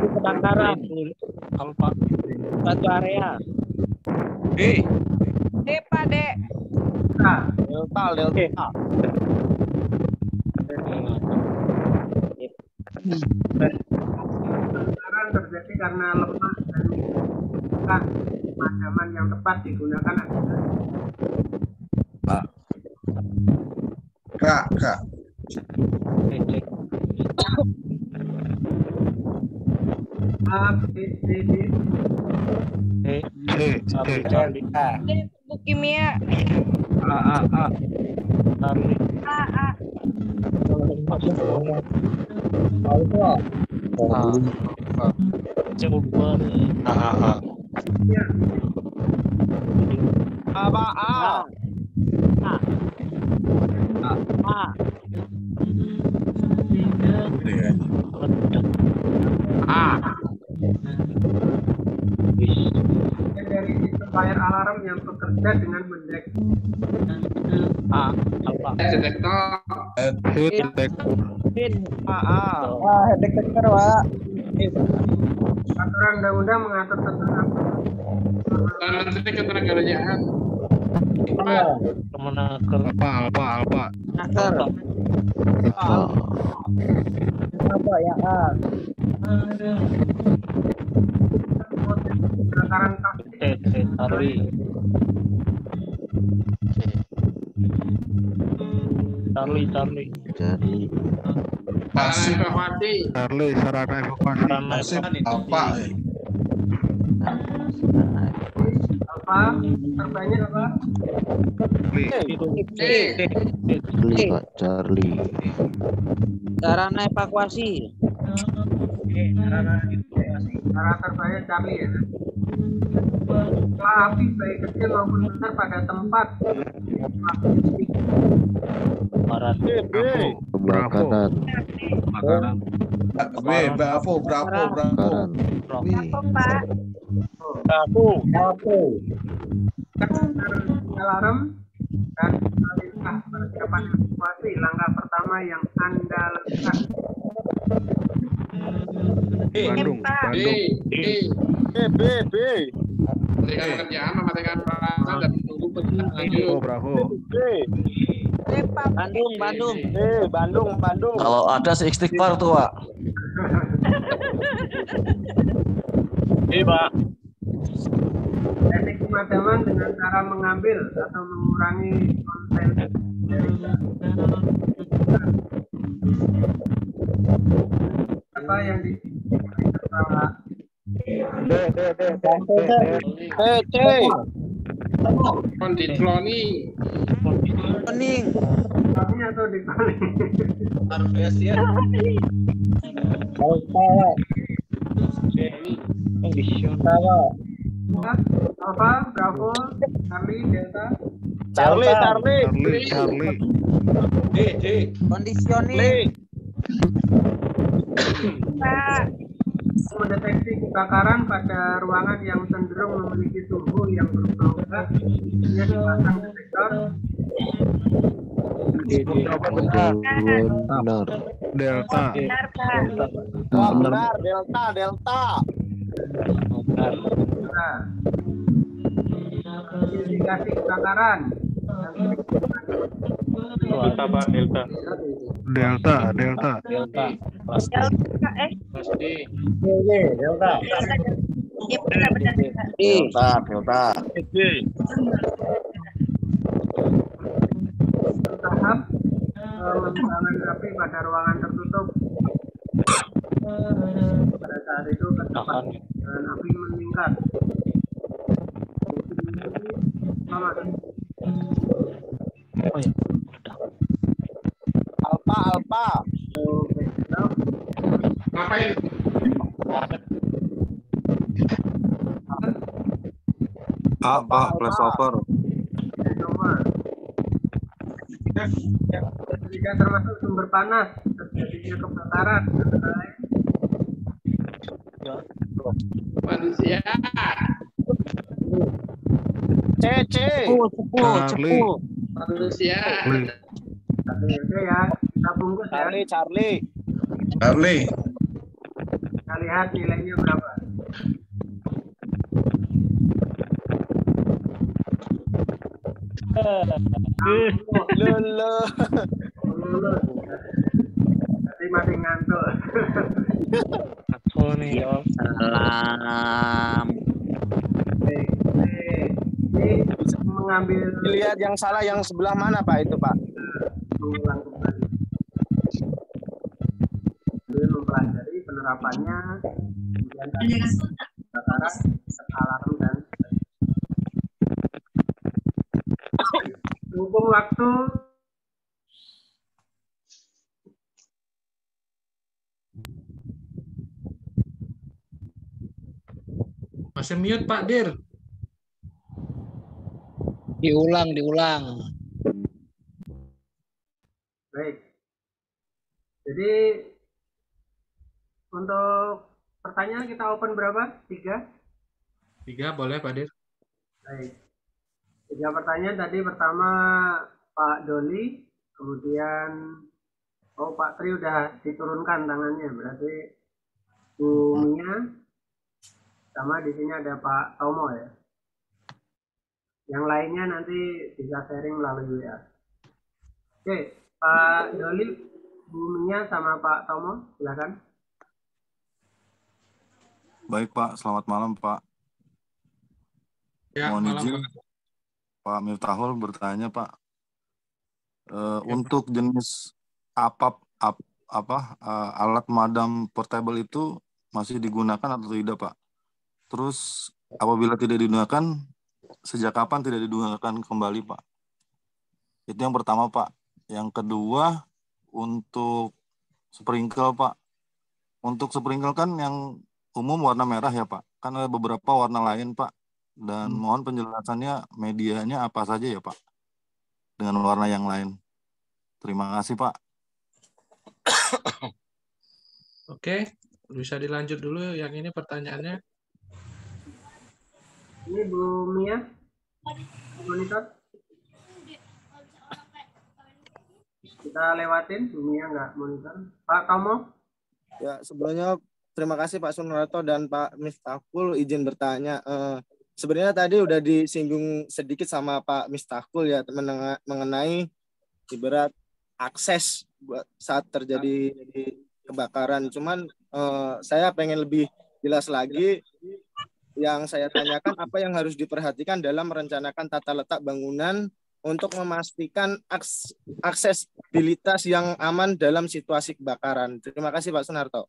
kebakaran iya. Alfa satu area B eh. Depa, Dek. delta, delta. Sekarang terjadi karena lemah dan nah, pemadaman yang tepat digunakan adalah Pak. Kak, hey, hey, hey, hey, hey, hey, hey, hey, hey, hey, hey, hey buku Kimia. A A A. A A. ah A ah ah ah ah ah ah ah ah fire alarm yang bekerja dengan mendek A apa detektor head detektor A A head wa aturan undang-undang mengatur tentang menteri ketenagakerjaan kemenaker apa apa apa naker apa ya A penangkaran kasus eh, eh, sorry Charlie, Charlie. Charlie. Sarana evakuasi. Charlie, sarana evakuasi. Sarana evakuasi. Apa? apa terbanyak apa beli Pak Charlie sarana evakuasi sarana evakuasi cara terbanyak Charlie ya api baik kecil maupun besar pada tempat kebakaran Bapak, Bravo, bravo, bravo. Bapak, Pak. Aku. Aku. Alarm dan perintah persiapan evakuasi langkah pertama yang Anda lakukan. Bandung, Bandung. B, B, B. mereka eh, Merdeka pekerjaan, mematikan perasaan dan menunggu penjelasan lanjut. Oh, eh, bravo. B. Bandung, Bandung. Eh, Bandung, Bandung. Kalau ada si seistighfar tuh, Pak. Iya, Pak. Teknik pemadaman dengan cara mengambil atau mengurangi konten apa yang di Eh, atau di Denny Condition Bravo apa Bravo Charlie Delta Charlie Charlie Charlie Charlie D D Conditioning mendeteksi kebakaran pada ruangan yang cenderung memiliki suhu yang berubah-ubah, dia dipasang detektor Delta, Delta. Delta. Nah, benar, Delta, Delta. Benar. Dikasih kebakaran. Delta, Pak, Delta. Delta, Delta. Delta. Delta, eh. Delta, Delta. Delta. Delta, Delta. Delta bertahap eh, membangun api pada ruangan tertutup. Pada saat itu kecepatan ya? api meningkat. Mama. Oh ya. Alpa, alpa. Oke. Ngapain? Apa, apa, apa proses yang berpendidikan termasuk sumber panas, terjadinya kebakaran, Manusia. C, C. Manusia. Oke ya, kita bungkus ya. Charlie, Charlie. Charlie. Kita lihat nilainya berapa. Lolo. Tadi masih ngantuk. nih, Om. Salam. mengambil lihat yang salah yang sebelah mana Pak itu Pak? kembali. Jadi mempelajari penerapannya kemudian dan mumpung waktu masih mute Pak Dir diulang diulang baik jadi untuk pertanyaan kita open berapa tiga tiga boleh Pak Dir baik Tiga pertanyaan tadi pertama Pak Doli, kemudian oh Pak Tri udah diturunkan tangannya, berarti Buminya sama di sini ada Pak Tomo ya. Yang lainnya nanti bisa sharing melalui WA. Oke, Pak Doli, Buminya sama Pak Tomo, silakan. Baik Pak, selamat malam Pak. Ya, Mohon malam. izin, Pak Miftahul bertanya Pak uh, ya, untuk jenis apap apa, apa uh, alat madam portable itu masih digunakan atau tidak Pak? Terus apabila tidak digunakan sejak kapan tidak digunakan kembali Pak? Itu yang pertama Pak. Yang kedua untuk sprinkle Pak. Untuk sprinkle kan yang umum warna merah ya Pak. Kan ada beberapa warna lain Pak dan hmm. mohon penjelasannya medianya apa saja ya Pak dengan warna yang lain. Terima kasih Pak. Oke, bisa dilanjut dulu yang ini pertanyaannya. Ini Bu Mia, monitor. Kita lewatin, Bu Mia nggak monitor. Pak Kamu? Ya, sebelumnya terima kasih Pak Sunarto dan Pak Miftahul izin bertanya. Eh, sebenarnya tadi udah disinggung sedikit sama Pak Mistakul ya mengenai ibarat akses buat saat terjadi kebakaran. Cuman eh, saya pengen lebih jelas lagi yang saya tanyakan apa yang harus diperhatikan dalam merencanakan tata letak bangunan untuk memastikan aks aksesibilitas yang aman dalam situasi kebakaran. Terima kasih Pak Sunarto.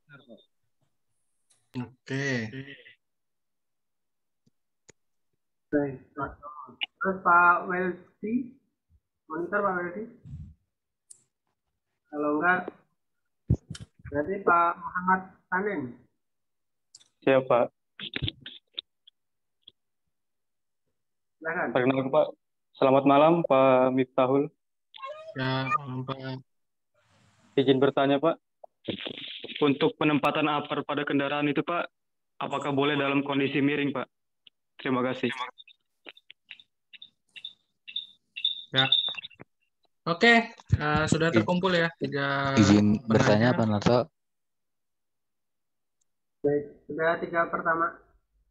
Oke. Okay. Baik. Terus Pak Welti, monitor Pak Welti. Kalau enggak, berarti Pak Muhammad Sanen. Iya Pak. Silahkan. Perkenalkan Pak. Selamat malam Pak Miftahul. Ya, malam Pak. Izin bertanya Pak. Untuk penempatan upper pada kendaraan itu Pak, apakah boleh dalam kondisi miring Pak? Terima kasih. Ya. Oke, uh, sudah terkumpul ya tiga. Izin bertanya Pak Narto. Baik, sudah tiga pertama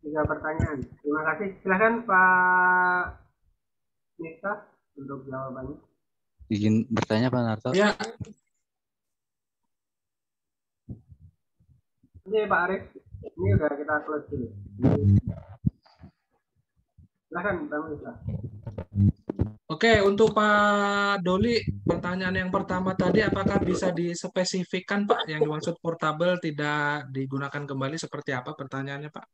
tiga pertanyaan. Terima kasih. Silakan Pak Nista untuk jawabannya. Izin bertanya Pak Narto. Ya. Oke Pak Arif, ini udah kita close dulu. Oke, untuk Pak Doli, pertanyaan yang pertama tadi, apakah bisa dispesifikkan Pak yang dimaksud portable tidak digunakan kembali seperti apa pertanyaannya Pak?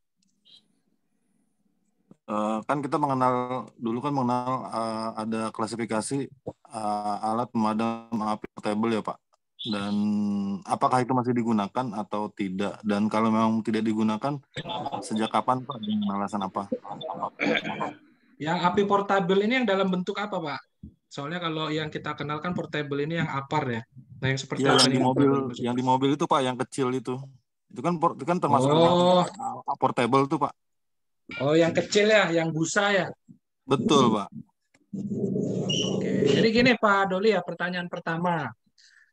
Uh, kan kita mengenal dulu kan mengenal uh, ada klasifikasi uh, alat pemadam api portable ya Pak dan apakah itu masih digunakan atau tidak dan kalau memang tidak digunakan sejak kapan pak dengan alasan apa yang api portable ini yang dalam bentuk apa pak soalnya kalau yang kita kenalkan portable ini yang apar ya nah yang seperti ya, yang di mobil yang, yang di mobil itu pak yang kecil itu itu kan itu kan termasuk oh. portable tuh pak oh yang kecil ya yang busa ya betul pak Oke, jadi gini Pak Doli ya pertanyaan pertama.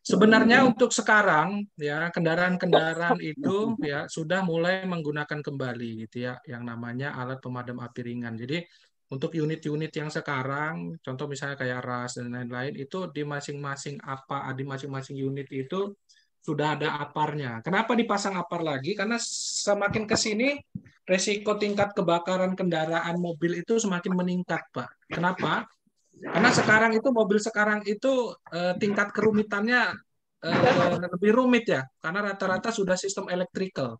Sebenarnya untuk sekarang ya kendaraan-kendaraan itu ya sudah mulai menggunakan kembali gitu ya yang namanya alat pemadam api ringan. Jadi untuk unit-unit yang sekarang, contoh misalnya kayak RAS dan lain-lain, itu di masing-masing apa, di masing-masing unit itu sudah ada aparnya. Kenapa dipasang apar lagi? Karena semakin ke sini resiko tingkat kebakaran kendaraan mobil itu semakin meningkat, Pak. Kenapa? Karena sekarang itu mobil sekarang itu eh, tingkat kerumitannya eh, lebih rumit ya, karena rata-rata sudah sistem elektrikal.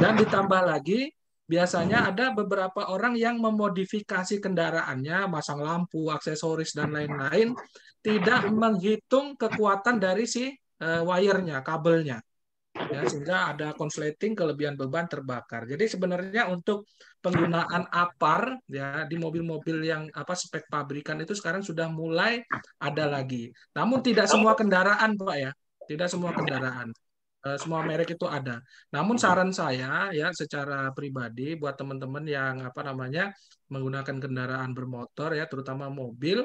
Dan ditambah lagi biasanya ada beberapa orang yang memodifikasi kendaraannya, masang lampu, aksesoris dan lain-lain, tidak menghitung kekuatan dari si eh, wirenya, kabelnya ya, sehingga ada konsleting kelebihan beban terbakar. Jadi sebenarnya untuk penggunaan APAR ya di mobil-mobil yang apa spek pabrikan itu sekarang sudah mulai ada lagi. Namun tidak semua kendaraan, Pak ya. Tidak semua kendaraan eh, semua merek itu ada. Namun saran saya ya secara pribadi buat teman-teman yang apa namanya menggunakan kendaraan bermotor ya terutama mobil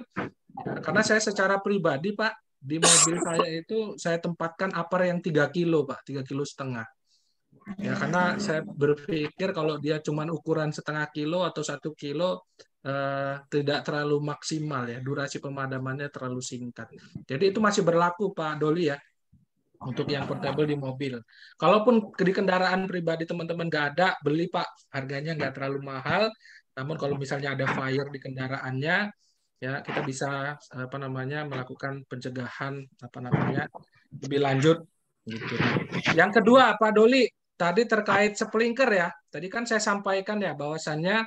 ya, karena saya secara pribadi Pak di mobil saya itu saya tempatkan upper yang 3 kilo, Pak, tiga kilo setengah. Ya, karena saya berpikir kalau dia cuma ukuran setengah kilo atau satu kilo eh, tidak terlalu maksimal ya, durasi pemadamannya terlalu singkat. Jadi itu masih berlaku Pak Doli ya untuk yang portable di mobil. Kalaupun di kendaraan pribadi teman-teman nggak ada, beli Pak. Harganya nggak terlalu mahal. Namun kalau misalnya ada fire di kendaraannya, ya kita bisa apa namanya melakukan pencegahan apa namanya lebih lanjut gitu. Yang kedua Pak Doli tadi terkait sprinkler ya. Tadi kan saya sampaikan ya bahwasannya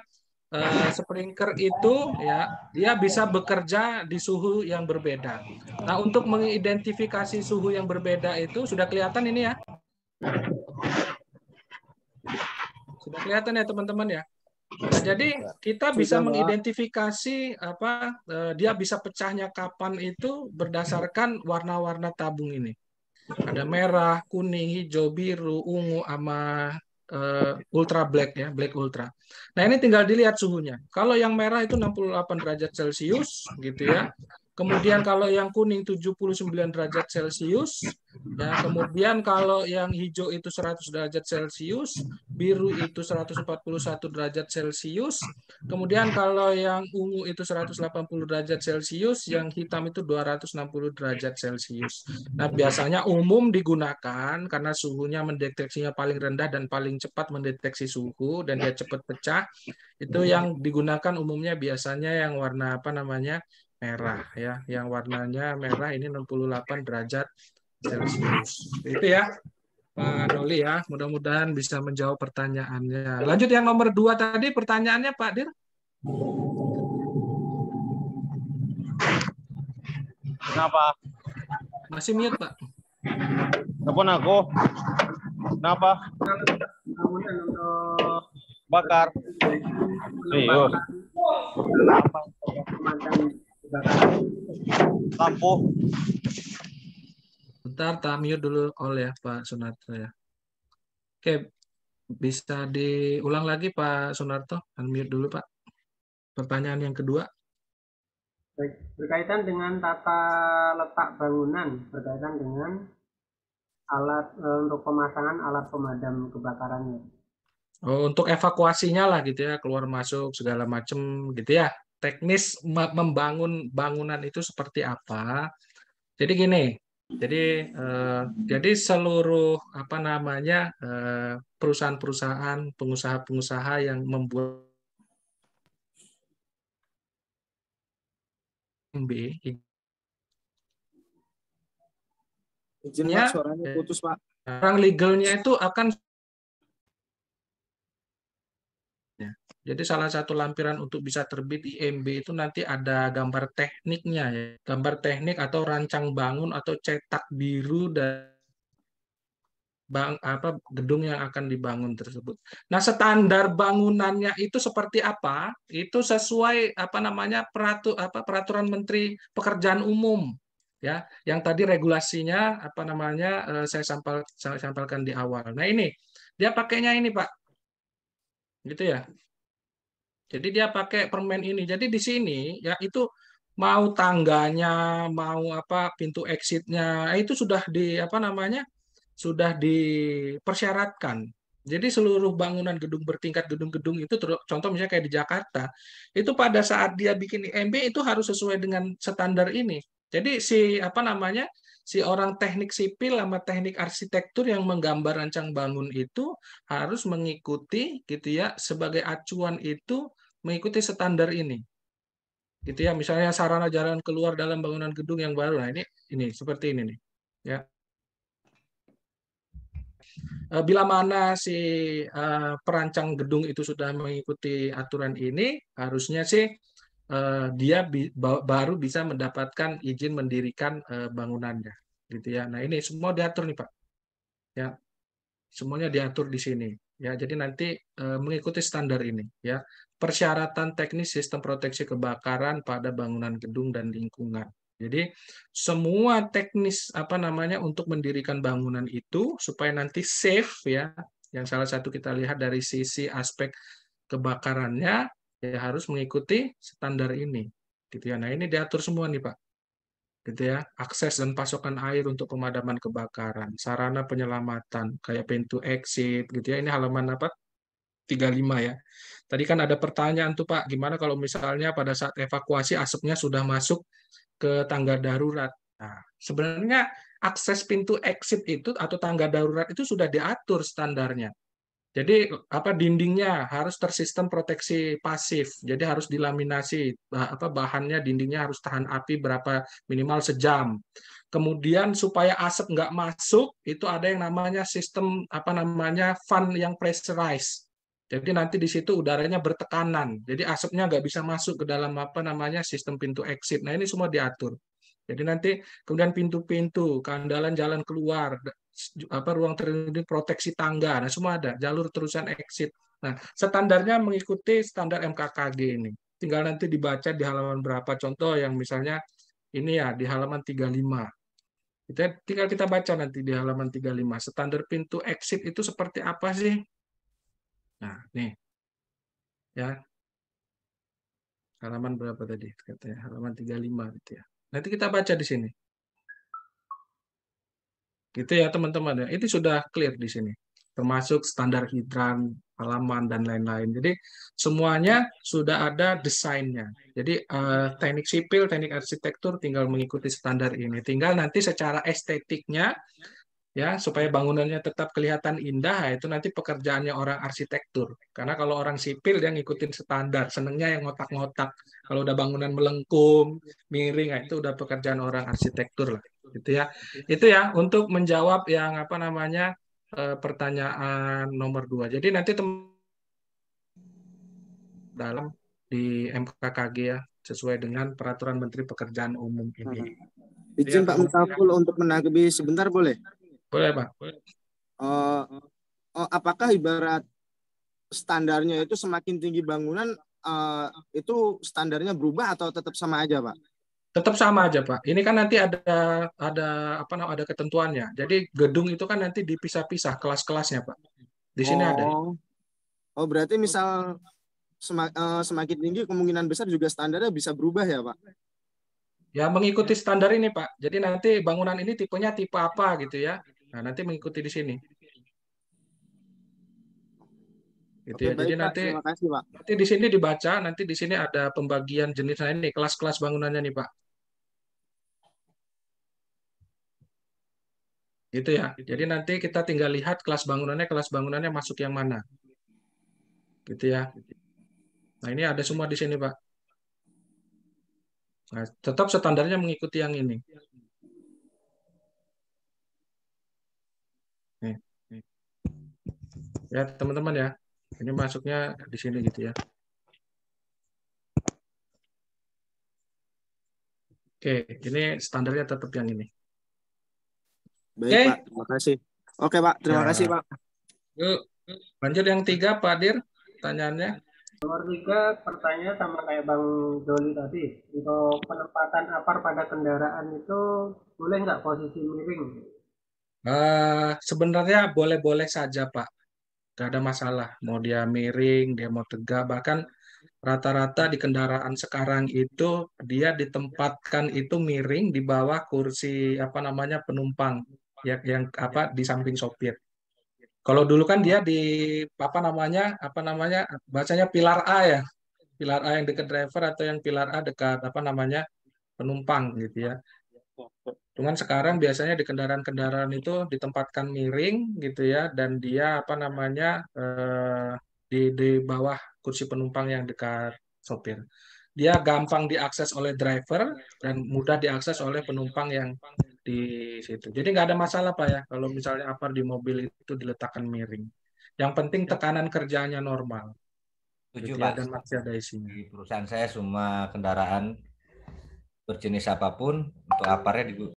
eh, sprinkler itu ya dia bisa bekerja di suhu yang berbeda. Nah, untuk mengidentifikasi suhu yang berbeda itu sudah kelihatan ini ya. Sudah kelihatan ya teman-teman ya. Nah, jadi iya. kita bisa mengidentifikasi apa eh, dia bisa pecahnya kapan itu berdasarkan warna-warna tabung ini. Ada merah, kuning, hijau, biru, ungu, sama eh, ultra black ya, black ultra. Nah ini tinggal dilihat suhunya. Kalau yang merah itu 68 derajat celcius gitu ya. Kemudian kalau yang kuning 79 derajat Celcius, ya, kemudian kalau yang hijau itu 100 derajat Celcius, biru itu 141 derajat Celcius, kemudian kalau yang ungu itu 180 derajat Celcius, yang hitam itu 260 derajat Celcius. Nah, biasanya umum digunakan karena suhunya mendeteksinya paling rendah dan paling cepat mendeteksi suhu dan dia cepat pecah. Itu yang digunakan umumnya biasanya yang warna apa namanya? merah iya. ya yang warnanya merah ini 68 derajat Celcius itu ya Pak Doli ya mudah-mudahan bisa menjawab pertanyaannya lanjut yang nomor dua tadi pertanyaannya Pak Dir Kenapa? Masih mute, Pak. Telepon aku. Kenapa? Bakar. Serius. Kenapa? Lampu. Bentar, tamir dulu all ya Pak Sunarto ya. Oke, bisa diulang lagi Pak Sunarto, unmute dulu Pak. Pertanyaan yang kedua. Baik, berkaitan dengan tata letak bangunan, berkaitan dengan alat e, untuk pemasangan alat pemadam kebakarannya. Oh, untuk evakuasinya lah gitu ya, keluar masuk segala macam gitu ya teknis membangun bangunan itu seperti apa. Jadi gini, jadi eh, jadi seluruh apa namanya eh, perusahaan-perusahaan, pengusaha-pengusaha yang membuat B izinnya suaranya putus pak orang legalnya itu akan Jadi salah satu lampiran untuk bisa terbit IMB itu nanti ada gambar tekniknya ya. Gambar teknik atau rancang bangun atau cetak biru dan bang apa gedung yang akan dibangun tersebut. Nah, standar bangunannya itu seperti apa? Itu sesuai apa namanya peratur apa peraturan Menteri Pekerjaan Umum ya, yang tadi regulasinya apa namanya eh, saya sampel saya sampaikan di awal. Nah, ini dia pakainya ini, Pak. Gitu ya. Jadi dia pakai permen ini. Jadi di sini ya itu mau tangganya, mau apa pintu exitnya eh, itu sudah di apa namanya sudah dipersyaratkan. Jadi seluruh bangunan gedung bertingkat gedung-gedung itu contoh misalnya kayak di Jakarta itu pada saat dia bikin IMB itu harus sesuai dengan standar ini. Jadi si apa namanya si orang teknik sipil sama teknik arsitektur yang menggambar rancang bangun itu harus mengikuti gitu ya sebagai acuan itu mengikuti standar ini gitu ya misalnya sarana jalan keluar dalam bangunan gedung yang baru nah ini ini seperti ini nih ya eh, bila mana si eh, perancang gedung itu sudah mengikuti aturan ini harusnya sih uh, dia bi baru bisa mendapatkan izin mendirikan uh, bangunannya gitu ya nah ini semua diatur nih pak ya semuanya diatur di sini ya jadi nanti uh, mengikuti standar ini ya persyaratan teknis sistem proteksi kebakaran pada bangunan gedung dan lingkungan jadi semua teknis apa namanya untuk mendirikan bangunan itu supaya nanti safe ya. Yang salah satu kita lihat dari sisi aspek kebakarannya, ya harus mengikuti standar ini gitu ya nah ini diatur semua nih pak gitu ya akses dan pasokan air untuk pemadaman kebakaran sarana penyelamatan kayak pintu exit gitu ya ini halaman apa 35 ya tadi kan ada pertanyaan tuh pak gimana kalau misalnya pada saat evakuasi asapnya sudah masuk ke tangga darurat nah sebenarnya akses pintu exit itu atau tangga darurat itu sudah diatur standarnya jadi apa dindingnya harus tersistem proteksi pasif. Jadi harus dilaminasi apa bahannya dindingnya harus tahan api berapa minimal sejam. Kemudian supaya asap nggak masuk itu ada yang namanya sistem apa namanya fan yang pressurized. Jadi nanti di situ udaranya bertekanan. Jadi asapnya nggak bisa masuk ke dalam apa namanya sistem pintu exit. Nah ini semua diatur. Jadi nanti kemudian pintu-pintu, kandalan jalan keluar, apa ruang terlindung proteksi tangga, nah semua ada, jalur terusan exit. Nah, standarnya mengikuti standar MKKG ini. Tinggal nanti dibaca di halaman berapa contoh yang misalnya ini ya di halaman 35. Kita tinggal kita baca nanti di halaman 35. Standar pintu exit itu seperti apa sih? Nah, nih. Ya. Halaman berapa tadi? Katanya halaman 35 gitu ya. Nanti kita baca di sini. Gitu ya teman-teman. Ya. Ini sudah clear di sini. Termasuk standar hidran, halaman, dan lain-lain. Jadi semuanya sudah ada desainnya. Jadi eh, teknik sipil, teknik arsitektur tinggal mengikuti standar ini. Tinggal nanti secara estetiknya ya supaya bangunannya tetap kelihatan indah ya, itu nanti pekerjaannya orang arsitektur karena kalau orang sipil dia ngikutin standar senengnya yang ngotak-ngotak kalau udah bangunan melengkung miring ya, itu udah pekerjaan orang arsitektur lah gitu ya itu ya untuk menjawab yang apa namanya eh, pertanyaan nomor dua jadi nanti tem dalam di MKKG ya sesuai dengan peraturan menteri pekerjaan umum ini izin Pak Mutaful ya. untuk menanggapi sebentar boleh boleh, Pak. Boleh. Uh, uh, apakah ibarat standarnya itu semakin tinggi bangunan uh, itu standarnya berubah atau tetap sama aja, Pak? Tetap sama aja, Pak. Ini kan nanti ada ada apa namanya ada ketentuannya. Jadi gedung itu kan nanti dipisah-pisah kelas-kelasnya, Pak. Di sini oh. ada. Oh, berarti misal semak, uh, eh, semakin tinggi kemungkinan besar juga standarnya bisa berubah ya, Pak? Ya, mengikuti standar ini, Pak. Jadi nanti bangunan ini tipenya tipe apa gitu ya. Nah, nanti mengikuti di sini. Gitu ya. Oke, ya. Baik, Jadi Pak. nanti kasih, Pak. nanti di sini dibaca, nanti di sini ada pembagian jenis nah ini kelas-kelas bangunannya nih, Pak. Gitu ya. Jadi nanti kita tinggal lihat kelas bangunannya, kelas bangunannya masuk yang mana. Gitu ya. Nah, ini ada semua di sini, Pak. Nah, tetap standarnya mengikuti yang ini. ya teman-teman ya ini masuknya di sini gitu ya oke ini standarnya tetap yang ini baik okay. pak terima kasih oke pak terima ya. kasih pak yuk lanjut yang tiga pak dir pertanyaannya Nomor tiga, pertanyaan sama kayak Bang Doli tadi. Untuk penempatan apar pada kendaraan itu boleh nggak posisi miring? Uh, sebenarnya boleh-boleh saja, Pak nggak ada masalah mau dia miring dia mau tegak bahkan rata-rata di kendaraan sekarang itu dia ditempatkan itu miring di bawah kursi apa namanya penumpang yang, yang apa di samping sopir kalau dulu kan dia di apa namanya apa namanya bacanya pilar A ya pilar A yang dekat driver atau yang pilar A dekat apa namanya penumpang gitu ya Cuman sekarang biasanya di kendaraan-kendaraan itu ditempatkan miring gitu ya dan dia apa namanya eh, di di bawah kursi penumpang yang dekat sopir. Dia gampang diakses oleh driver dan mudah diakses oleh penumpang yang di situ. Jadi nggak ada masalah pak ya kalau misalnya apa di mobil itu diletakkan miring. Yang penting tekanan kerjanya normal. gitu ya, Dan masih ada isinya. Di perusahaan saya semua kendaraan berjenis apapun untuk aparnya